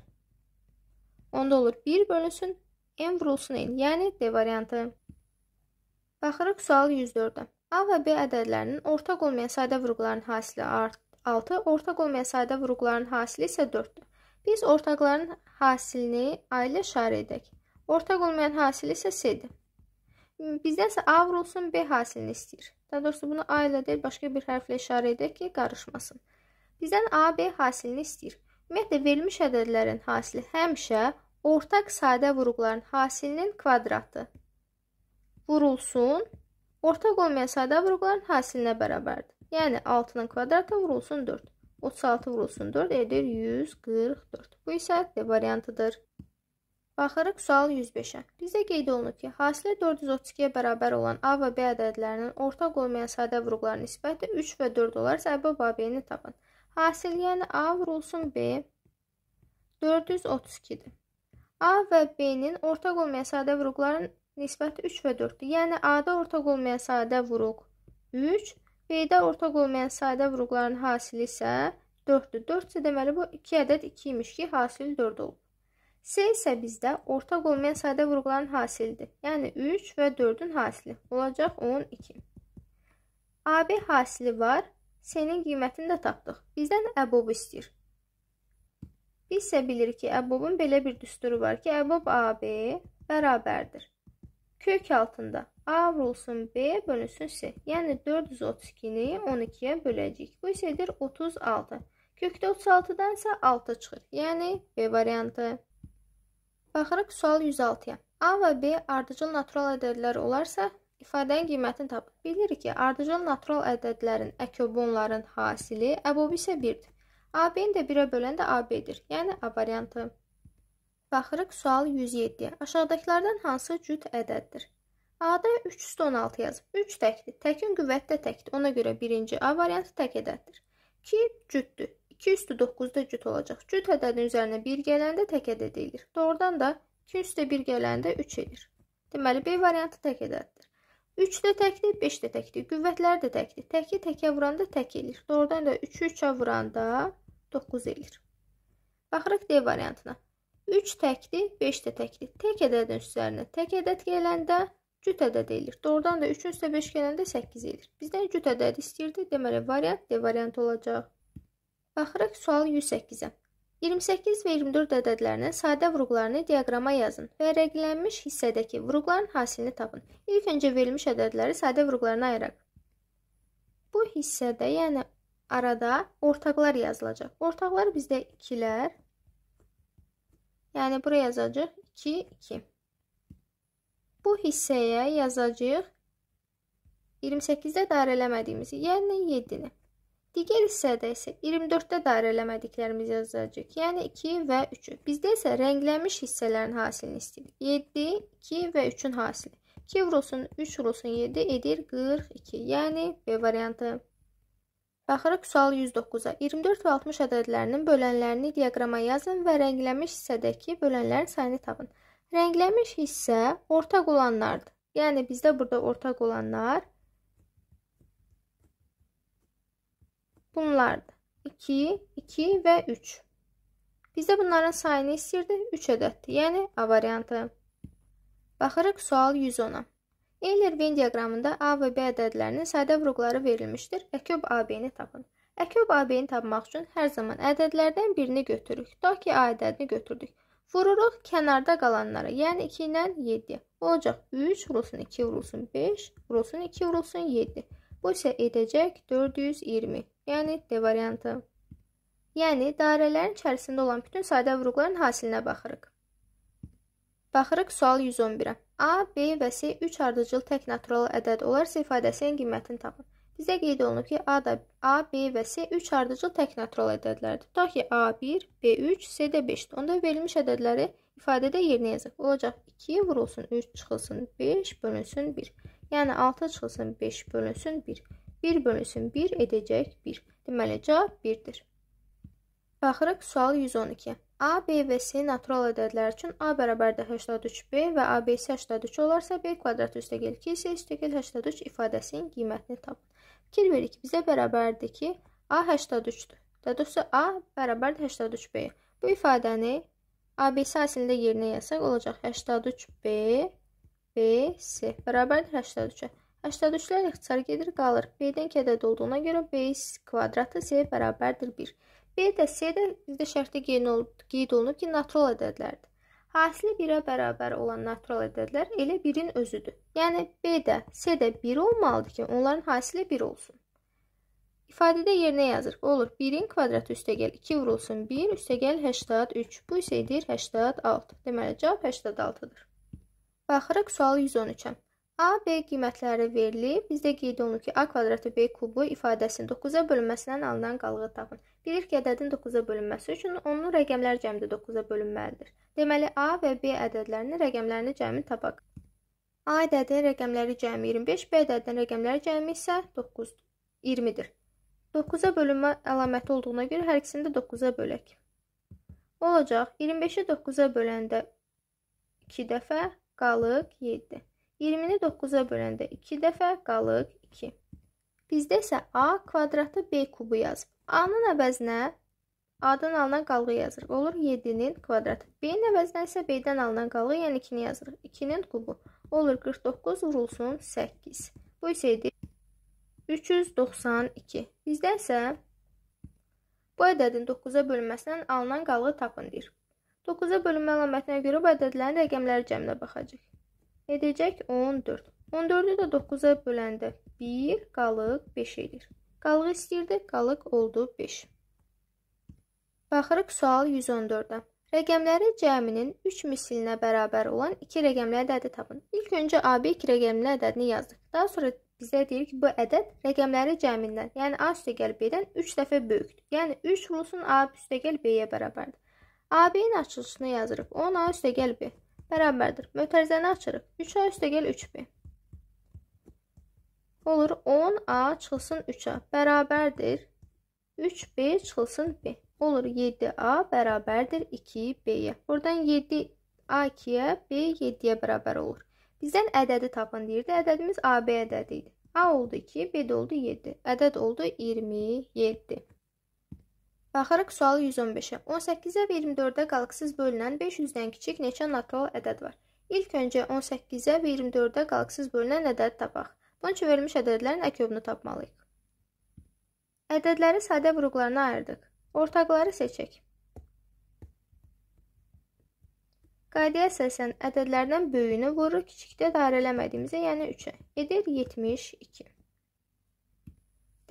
Onda olur 1 bölünsün, M vurulsun N, yəni D variantı. Baxırıq sual 104-ə. A və B ədədlərinin ortaq olmayan sadə vurğuların hasili artıq 6, ortaq olmayan sayda vurğuların hasili isə 4-dür. Biz ortaqların hasilini A ilə işarə edək. Ortaq olmayan hasil isə C-dir. Bizdən isə A vurulsun, B hasilini istəyir. Daha doğrusu bunu A ilə deyil, başqa bir hərflə işarə edək ki, qarışmasın. Bizdən A, B hasilini istəyir. Ümumiyyətlə, verilmiş ədədlərin hasili həmişə ortaq sadə vurğuların hasilinin kvadratı vurulsun, ortaq olmayan sadə vurğuların hasilinə bərabərdir. Yəni 6-nın kvadratı vurulsun 4. 36 vurulsun 4 edir 144. Bu isə D variantıdır. Baxırıq sual 105-ə. Bizə qeyd olunub ki, hasilə 432-yə bərabər olan A və B ədədlərinin ortaq olmayan sadə vurğuların nisbəti 3 və 4 olarsa, əbab abeyini tapın. Hasil yəni A vurulsun B 432-dir. A və B-nin ortaq olmayan sadə vurğuların nisbəti 3 və 4-dür. Yəni A-da ortaq olmayan sadə vurğu 3, B-də ortaq olmayan sadə vuruqların hasili isə 4-dür. 4 isə deməli bu 2 ədəd 2 imiş ki, hasil 4 olub. S isə bizdə ortaq olmayan sadə vuruqların hasilidir. Yəni 3 və 4-ün hasili olacaq 12. AB hasili var. S-nin qiymətini də tapdıq. Bizdən əbobu istəyir. Biz isə bilirik ki, əbobun belə bir düsturu var ki, əbob AB bərabərdir. Kök altında A vurulsun B bölünsün C. Yəni 432-ni 12-yə böləcəyik. Bu isə edir 36. Kökdə 36-dan isə 6 çıxır. Yəni B variantı. Baxırıq sual 106-ya. A və B ardıcıl natural ədədlər olarsa, ifadənin qiymətini tapın. Bilirik ki, ardıcıl natural ədədlərin əköbü onların hasili, əbobi isə 1-dir. AB-ni də 1-ə bölən də AB-dir. Yəni A variantı. Baxırıq sual 107-yə. Aşağıdakılardan hansı cüt ədəddir? A-da 3 üstü 16 yazıb. 3 təkdir. Təkin qüvvəti də təkdir. Ona görə birinci A variantı tək ədəddir. 2 cüddür. 2 üstü 9 da cüt olacaq. Cüt ədədin üzərinə 1 gələndə tək ədəd edilir. Doğrudan da 2 üstə 1 gələndə 3 edir. Deməli B variantı tək ədəddir. 3 də təkdir, 5 də təkdir. Qüvvətlər də təkdir. Təki təkə vuranda tək elir. Doğrudan da 3-ü 3-ə vuranda 9 elir. Baxırıq D variantına. 3 təkdir, 5 də təkdir. Tək ədədin üzərinə tək ədəd gələndə cüt ədəd eləyir. Doğrudan da 3-ün üstə 5 gələndə 8 eləyir. Bizdən cüt ədəd istəyirdi. Deməli, variant D variantı olacaq. Baxırıq sual 108-ə. 28 və 24 ədədlərinin sadə vurğularını diaqrama yazın və rəqlənmiş hissədəki vurğuların hasilini tapın. İlk öncə verilmiş ədədləri sadə vurğularına ayıraq. Bu hissədə, yəni arada ortaqlar yazılacaq. Ortaqlar bizdə 2-lər. Yəni bura yazacağıq 2, 2. Bu hissəyə yazacağıq 28-də dairələmədiyimizi, yəni 7-ni. Digər hissədə isə 24-də dairələmədiklərimizi yazacağıq, yəni 2 və 3-ü. Bizdə isə rənglənmiş hissələrin hasilini istəyirik. 7, 2 və 3-ün hasili. 2 vurulsun, 3 vurulsun, 7 edir 42, yəni B variantı. Baxırıq sual 109-a. 24 və 60 ədədlərinin bölənlərini diaqrama yazın və rənglənmiş hissədəki bölənlərin sayını tapın. Rəngləmiş hissə ortaq olanlardır. Yəni bizdə burada ortaq olanlar bunlardır. 2, 2 və 3. Bizdə bunların sayını istirdi 3 ədəddir. Yəni A variantı. Baxırıq sual 110-a. Eyler-Venn diaqramında A və B ədədlərinin sadə vurğuları verilmişdir. Əköb AB-ni tapın. Əköb AB-ni tapmaq üçün hər zaman ədədlərdən birini götürürük. Tutaq ki, A ədədini götürdük. Vururuq kənarda qalanlara. Yəni 2 ilə 7. Olacaq 3 vurulsun 2 vurulsun 5, vurulsun 2 vurulsun 7. Bu isə edəcək 420. Yəni D variantı. Yəni dairələrin içərisində olan bütün sadə vuruqların hasilinə baxırıq. Baxırıq sual 111-ə. A, B və C 3 ardıcıl tək natural ədəd olarsa ifadəsinin qiymətini tapın. Bizə qeyd olunub ki, A, da, A, B və S 3 ardıcıl tək natural ədədlərdir. Tutaq ki, A1, B3, C-də 5-dir. Onda verilmiş ədədləri ifadədə yerinə yazaq. Olacaq 2 vurulsun 3 çıxılsın 5 bölünsün 1. Yəni 6 çıxılsın 5 bölünsün 1. 1 bölünsün 1 edəcək 1. Deməli, cavab 1-dir. Baxırıq sual 112-yə. A, B və C natural ədədlər üçün A bərabərdə 83B və ABC 83 olarsa B kvadrat üstəgəl 2 isə üstəgəl 83 ifadəsinin qiymətini tapın. Fikir verik, bizə bərabərdir ki, A 83-dür. Daha doğrusu A bərabərdir 83B. Bu ifadəni ABC əslində yerinə yazsaq olacaq 83B BC bərabərdir 83-ə. 83-lər ixtisar gedir, qalır. B-dən kədəd olduğuna görə B kvadratı C bərabərdir 1. B də C-dən bizdə şərtdə qeyd olunub ki, natural ədədlərdir. Asili 1-ə bərabər olan natural ədədlər elə 1-in özüdür. Yəni B də, C də 1 olmalıdır ki, onların hasili 1 olsun. İfadədə yerinə yazırıq. Olur 1-in kvadratı üstəgəl 2 vurulsun 1, üstəgəl 83. Bu isə edir 86. Deməli cavab 86-dır. Baxırıq sual 113-ə. A, B qiymətləri verilib. Bizdə qeyd olunur ki, A kvadratı B kubu ifadəsinin 9-a bölünməsindən alınan qalığı tapın. Bilir ki, ədədin 9-a bölünməsi üçün onun rəqəmlər cəmi də 9-a bölünməlidir. Deməli, A və B ədədlərinin rəqəmlərini cəmi tapaq. A ədədinin rəqəmləri cəmi 25, B ədədinin rəqəmləri cəmi isə 9-dur, 20-dir. 9-a bölünmə əlaməti olduğuna görə hər ikisini də 9-a bölək. Olacaq, 25-i 9-a böləndə 2 dəfə qalıq 7. 20-ni 9-a böləndə 2 dəfə qalıq 2. Bizdə isə a kvadratda b kubu yazıb. A-nın əvəzinə A-dan alınan qalğı yazırıq. Olur 7-nin kvadratı. B-nin əvəzinə isə B-dən alınan qalğı, yəni 2-ni yazırıq. 2-nin kubu. Olur 49 vurulsun 8. Bu isə idi 392. Bizdə isə bu ədədin 9-a bölünməsindən alınan qalğı tapın deyir. 9-a bölünmə əlamətinə görə bu ədədlərin rəqəmləri cəminə baxacaq. Edəcək 14. 14-ü də 9-a böləndə 1 qalıq 5 edir. Qalıq istəyirdi, qalıq oldu 5. Baxırıq sual 114-də. Rəqəmləri cəminin 3 mislinə bərabər olan 2 rəqəmli ədədi tapın. İlk öncə AB 2 rəqəmli ədədini yazdıq. Daha sonra bizə deyir ki, bu ədəd rəqəmləri cəmindən, yəni A üstəgəl B-dən 3 dəfə böyükdür. Yəni 3 vurulsun A üstəgəl B-yə bərabərdir. AB-nin açılışını yazırıq. 10 A üstəgəl B bərabərdir. Mötərizəni açırıq. 3 A üstəgəl 3B. Olur 10A çıxılsın 3A bərabərdir 3B çıxılsın B. Olur 7A bərabərdir 2B-yə. Buradan 7A 2-yə, B 7-yə bərabər olur. Bizdən ədədi tapın deyirdi. Ədədimiz AB ədədi idi. A oldu 2, B də oldu 7. Ədəd oldu 27. Baxırıq sual 115-ə. 18-ə və 24-ə qalıqsız bölünən 500-dən kiçik neçə nakal ədəd var? İlk öncə 18-ə və 24-ə qalıqsız bölünən ədəd tapaq. Bunun üçün verilmiş ədədlərin əkövünü tapmalıyıq. Ədədləri sadə vuruqlarına ayırdıq. Ortaqları seçək. Qaydaya əsasən ədədlərdən böyüyünü vururuq kiçikdə dairələmədiyimizə, yəni 3-ə. Edir 72.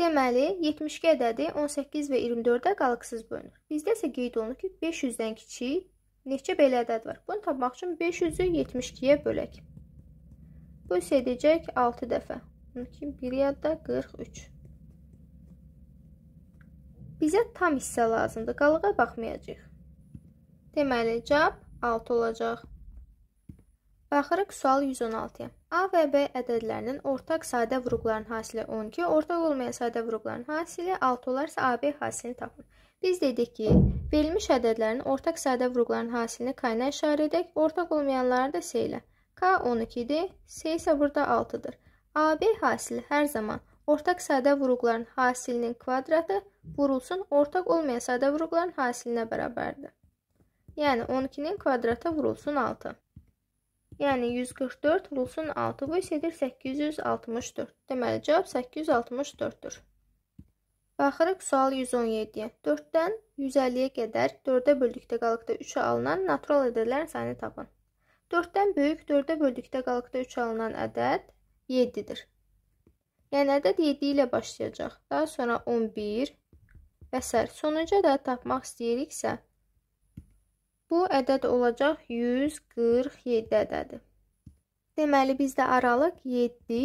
Deməli, 72 ədədi 18 və 24-ə qalıqsız bölünür. Bizdə isə qeyd olunur ki, 500-dən kiçik neçə belə ədəd var. Bunu tapmaq üçün 500-ü 72-yə bölək. Bu isə edəcək 6 dəfə. 12, 1 yadda 43. Bizə tam hissə lazımdır. Qalığa baxmayacaq. Deməli, cavab 6 olacaq. Baxırıq sual 116-ya. A və B ədədlərinin ortaq sadə vuruqların hasili 12, ortaq olmayan sadə vuruqların hasili 6 olarsa AB hasilini tapın. Biz dedik ki, verilmiş ədədlərin ortaq sadə vuruqların hasilini K-nə işarə edək, ortaq olmayanları da S ilə. K 12-dir, S isə burada 6-dır. AB hasili hər zaman ortaq sadə vuruqların hasilinin kvadratı vurulsun ortaq olmayan sadə vuruqların hasilinə bərabərdir. Yəni 12-nin kvadratı vurulsun 6. Yəni 144 vurulsun 6 bu isə edir 864. Deməli cavab 864-dür. Baxırıq sual 117-yə. 4-dən 150-yə qədər 4-ə böldükdə qalıqda 3-ə alınan natural ədədlərin sayını tapın. 4-dən böyük 4-ə böldükdə qalıqda 3 alınan ədəd 7-dir. Yəni ədəd 7 ilə başlayacaq. Daha sonra 11 və sər. Sonuncu ədəd tapmaq istəyiriksə, bu ədəd olacaq 147 ədədi. Deməli, bizdə aralıq 7,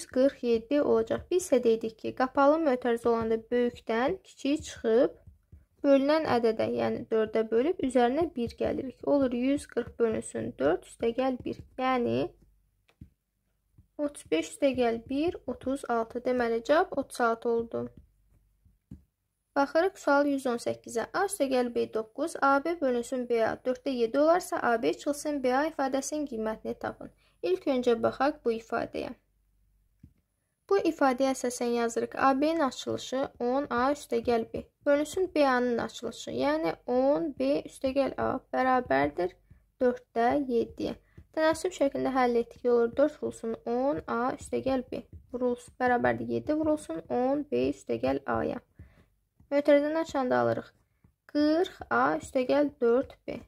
147 olacaq. Biz isə dedik ki, qapalı mötərizə olanda böyükdən kiçik çıxıb, Bölünən ədədə, yəni 4-ə bölüb üzərinə 1 gəlirik. Olur 140 bölünsün 4 üstə gəl 1. Yəni 35 üstə gəl 1, 36. Deməli cavab 36 oldu. Baxırıq sual 118-ə. A üstə gəl B 9, AB bölünsün BA. 4-də 7 olarsa AB çıxılsın BA ifadəsinin qiymətini tapın. İlk öncə baxaq bu ifadəyə. Bu ifadəyə əsasən yazırıq. AB-nin açılışı 10A üstəgəl B. Bölünsün BA-nın açılışı, yəni 10B üstəgəl A bərabərdir 4-də 7-yə. Tənasüb şəklində həll etdik olur 4 vurulsun 10A üstəgəl B. Vurulsun bərabərdir 7 vurulsun 10B üstəgəl A-ya. Mötərizən açanda alırıq. 40A üstəgəl 4B.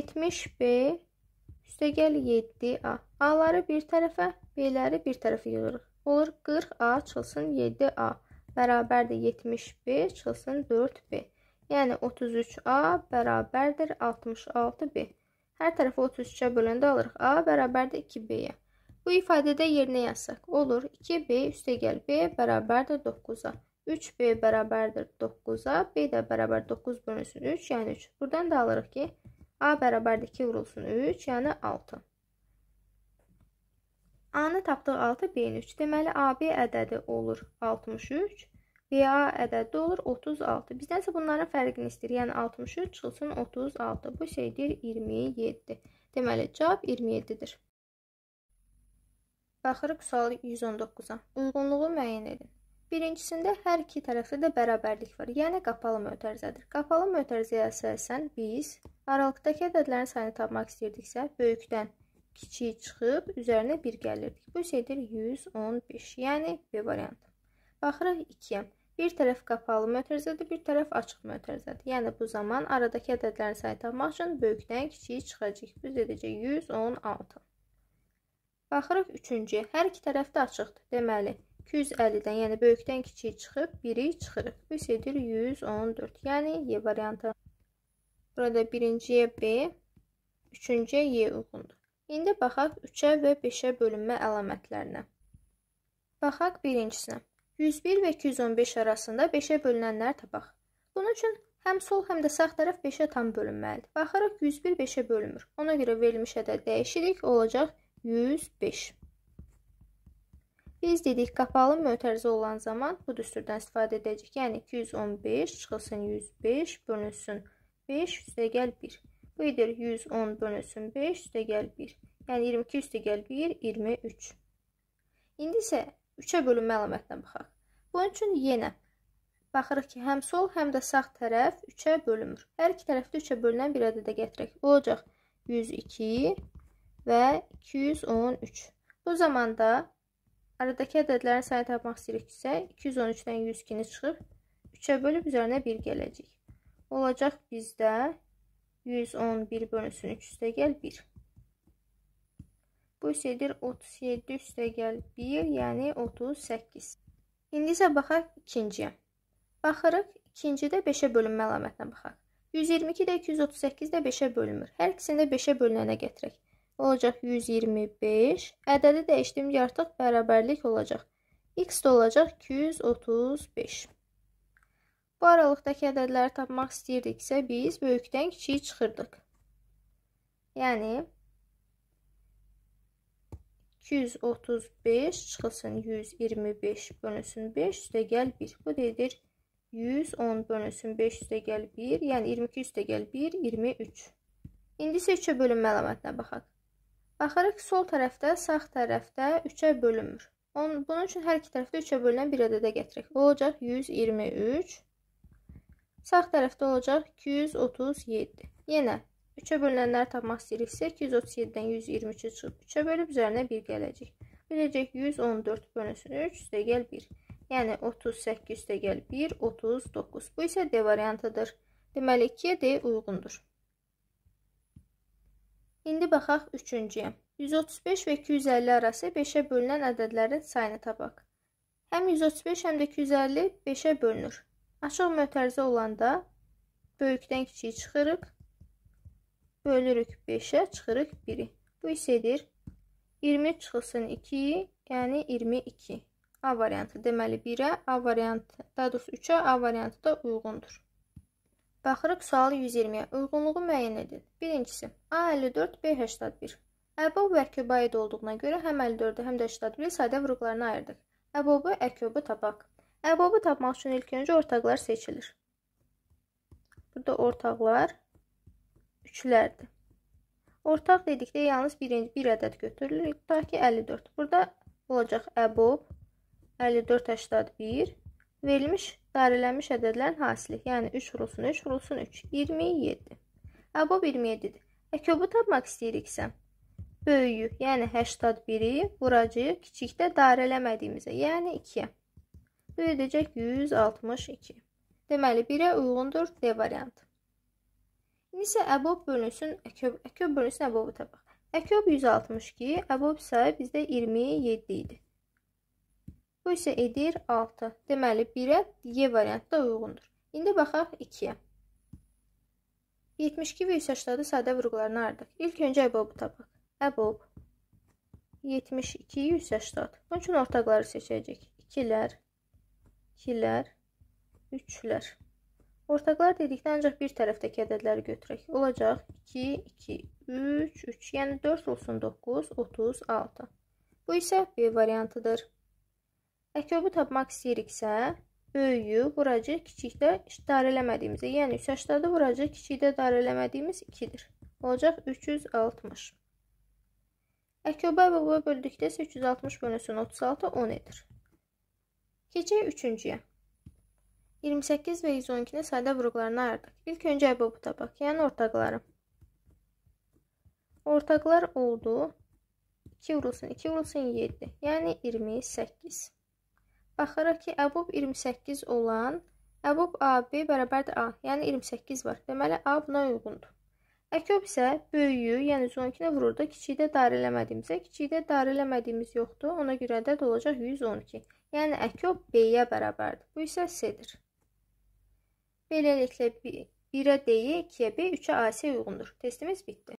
70B üstəgəl 7A. A-ları bir tərəfə, B-ləri bir tərəfə yığırıq. Olur 40A çıxılsın 7A bərabərdir 70B çıxılsın 4B. Yəni 33A bərabərdir 66B. Hər tərəfi 33-ə böləndə alırıq A bərabərdir 2B-yə. Bu ifadədə yerinə yazsaq, olur 2B üstə gəl B bərabərdir 9A. 3B bərabərdir 9A, B də bərabər 9 bölünsün 3, yəni 3. Buradan da alırıq ki, A bərabərdir 2 vurulsun 3, yəni 6. A-nı tapdıq 6, B-ni 3. Deməli, AB ədədi olur 63, BA ədədi olur 36. Bizdən isə bunların fərqini istəyir. Yəni, 63 çıxılsın 36. Bu şeydir 27. Deməli, cavab 27-dir. Baxırıq sual 119-a. Uyğunluğu müəyyən edin. Birincisində hər iki tərəfdə də bərabərlik var, yəni qapalı mötərizədir. Qapalı mötərizəyə əsasən biz aralıqdakı ədədlərin sayını tapmaq istəyirdiksə, böyükdən 1 kiçik çıxıb üzərinə 1 gəlirdik. Bu isə edir 115. Yəni B variantı. Baxırıq 2-yə. Bir tərəf qapalı mötərizədir, bir tərəf açıq mötərizədir. Yəni bu zaman aradakı ədədlərin sayı tapmaq üçün böyükdən kiçiyə çıxacağıq. Biz edəcək 116. Baxırıq 3-cüyə. Hər iki tərəf də açıqdır. Deməli 250-dən, yəni böyükdən kiçiyə çıxıb 1-i çıxırıq. Bu isə edir 114. Yəni Y variantı. Burada 1-ciyə B, 3-cüyə Y uyğundur. İndi baxaq 3-ə və 5-ə bölünmə əlamətlərinə. Baxaq birincisinə. 101 və 215 arasında 5-ə bölünənlər tapaq. Bunun üçün həm sol, həm də sağ tərəf 5-ə tam bölünməlidir. Baxaraq 101 5-ə bölünmür. Ona görə verilmiş ədəd dəyişirik, olacaq 105. Biz dedik, qapalı mötərizə olan zaman bu düsturdan istifadə edəcək. Yəni 215 çıxılsın 105, bölünsün 5, üstə gəl 1. Bu edir 110 bölünsün 5 üstə gəl 1. Yəni 22 üstə gəl 1, 23. İndi isə 3-ə bölünmə əlamətinə baxaq. Bunun üçün yenə baxırıq ki, həm sol, həm də sağ tərəf 3-ə bölünmür. Hər iki tərəfdə 3-ə bölünən bir ədədə gətirək. Bu olacaq 102 və 213. Bu zamanda aradakı ədədlərin sayını tapmaq istəyiriksə, 213-dən 102-ni çıxıb 3-ə bölüb üzərinə 1 gələcək. Olacaq bizdə 111 bölünsün 3 üstə gəl 1. Bu isə edir 37 üstə gəl 1, yəni 38. İndi isə baxaq ikinciyə. Baxırıq, ikincidə 5-ə bölünmə əlamətinə baxaq. 122 də 238 də 5-ə bölünmür. Hər ikisini də 5-ə bölünənə gətirək. Olacaq 125. Ədədi dəyişdim, artıq bərabərlik olacaq. X də olacaq 235. Bu aralıqdakı ədədləri tapmaq istəyirdiksə, biz böyükdən kiçiyi çıxırdıq. Yəni 235 çıxılsın 125 bölünsün 5 üstə gəl 1. Bu deyilir 110 bölünsün 5 üstə gəl 1, yəni 22 üstə gəl 1, 23. İndi isə 3-ə bölünmə əlamətinə baxaq. Baxırıq sol tərəfdə, sağ tərəfdə 3-ə bölünmür. Onun, bunun üçün hər iki tərəfdə 3-ə bölünən bir ədədə gətirək. Bu olacaq 123 Sağ tərəfdə olacaq 237. Yenə 3-ə bölünənləri tapmaq istəyiriksə 237-dən 123-ü çıxıb 3-ə bölüb üzərinə 1 gələcək. Biləcək 114 bölünsün 3 üstəgəl 1. Yəni 38 üstəgəl 1, 39. Bu isə D variantıdır. Deməli 2-yə D uyğundur. İndi baxaq 3-cüyə. 135 və 250 arası 5-ə bölünən ədədlərin sayını tapaq. Həm 135, həm də 250 5-ə bölünür. Aşağı mötərizə olanda böyükdən kiçiyi çıxırıq. Bölürük 5-ə, çıxırıq 1-i. Bu isə edir 20 çıxılsın 2, yəni 22. A variantı deməli 1-ə, A variantı, daha doğrusu 3-ə, A variantı da uyğundur. Baxırıq sual 120-yə. Uyğunluğu müəyyən edin. Birincisi, A54, B81. Əbob və ərkəba aid olduğuna görə həm 54-ü, həm də 81-i sadə vurğularına ayırdıq. Əbobu, ərkəbı tapaq. Ərbabı tapmaq üçün ilk öncə ortaqlar seçilir. Burada ortaqlar üçlərdir. Ortaq dedikdə yalnız birinci bir ədəd götürülür. Tutaq ki 54. Burada olacaq əbob 54 81 verilmiş dairələnmiş ədədlərin hasili, yəni 3 vurulsun 3 vurulsun 3 27. Əbob 27-dir. Əköbü tapmaq istəyiriksə böyüyü, yəni 81-i vuracağıq kiçikdə dairələmədiyimizə, yəni 2-yə. Bu edəcək 162. Deməli, 1-ə uyğundur D variantı. İndi isə əbob bölünsün, əköb, əköb bölünsün əbobu tapaq. Əköb 162, əbob isə bizdə 27 idi. Bu isə edir 6. Deməli, 1-ə Y variantı da uyğundur. İndi baxaq 2-yə. 72 və 180-də sadə vurğularını ayırdıq. İlk öncə əbobu tapaq. Əbob 72, 180. Bunun üçün ortaqları seçəcək. 2-lər, 2-lər, 3-lər. Ortaqlar dedikdə ancaq bir tərəfdəki ədədləri götürək. Olacaq 2, 2, 3, 3, yəni 4 olsun 9, 36. Bu isə B variantıdır. Əkobü tapmaq istəyiriksə, böyüyü vuracaq kiçikdə idarələmədiyimizə, yəni 3 yaşlarda vuracaq kiçikdə idarələmədiyimiz 2-dir. Olacaq 360. Əkobə və V böldükdə isə 360 bölünsün 36, 10 edir. Keçək üçüncüyə. 28 və 112-ni sadə vurğularına ayırdıq. İlk öncə əbəbu tapaq, yəni ortaqları. Ortaqlar oldu 2 vurulsun 2 vurulsun 7, yəni 28. Baxırıq ki, əbub 28 olan əbub AB bərabərdir A, yəni 28 var. Deməli, A buna uyğundur. Əköb isə böyüyü, yəni 112-nə vurur da kiçikdə dairələmədiyimizə, kiçikdə dairələmədiyimiz yoxdur, ona görə də olacaq 112 yəni əki o B-yə bərabərdir. Bu isə C-dir. Beləliklə 1-ə D-yə, 2-yə B, 3-ə A-yə uyğundur. Testimiz bitdi.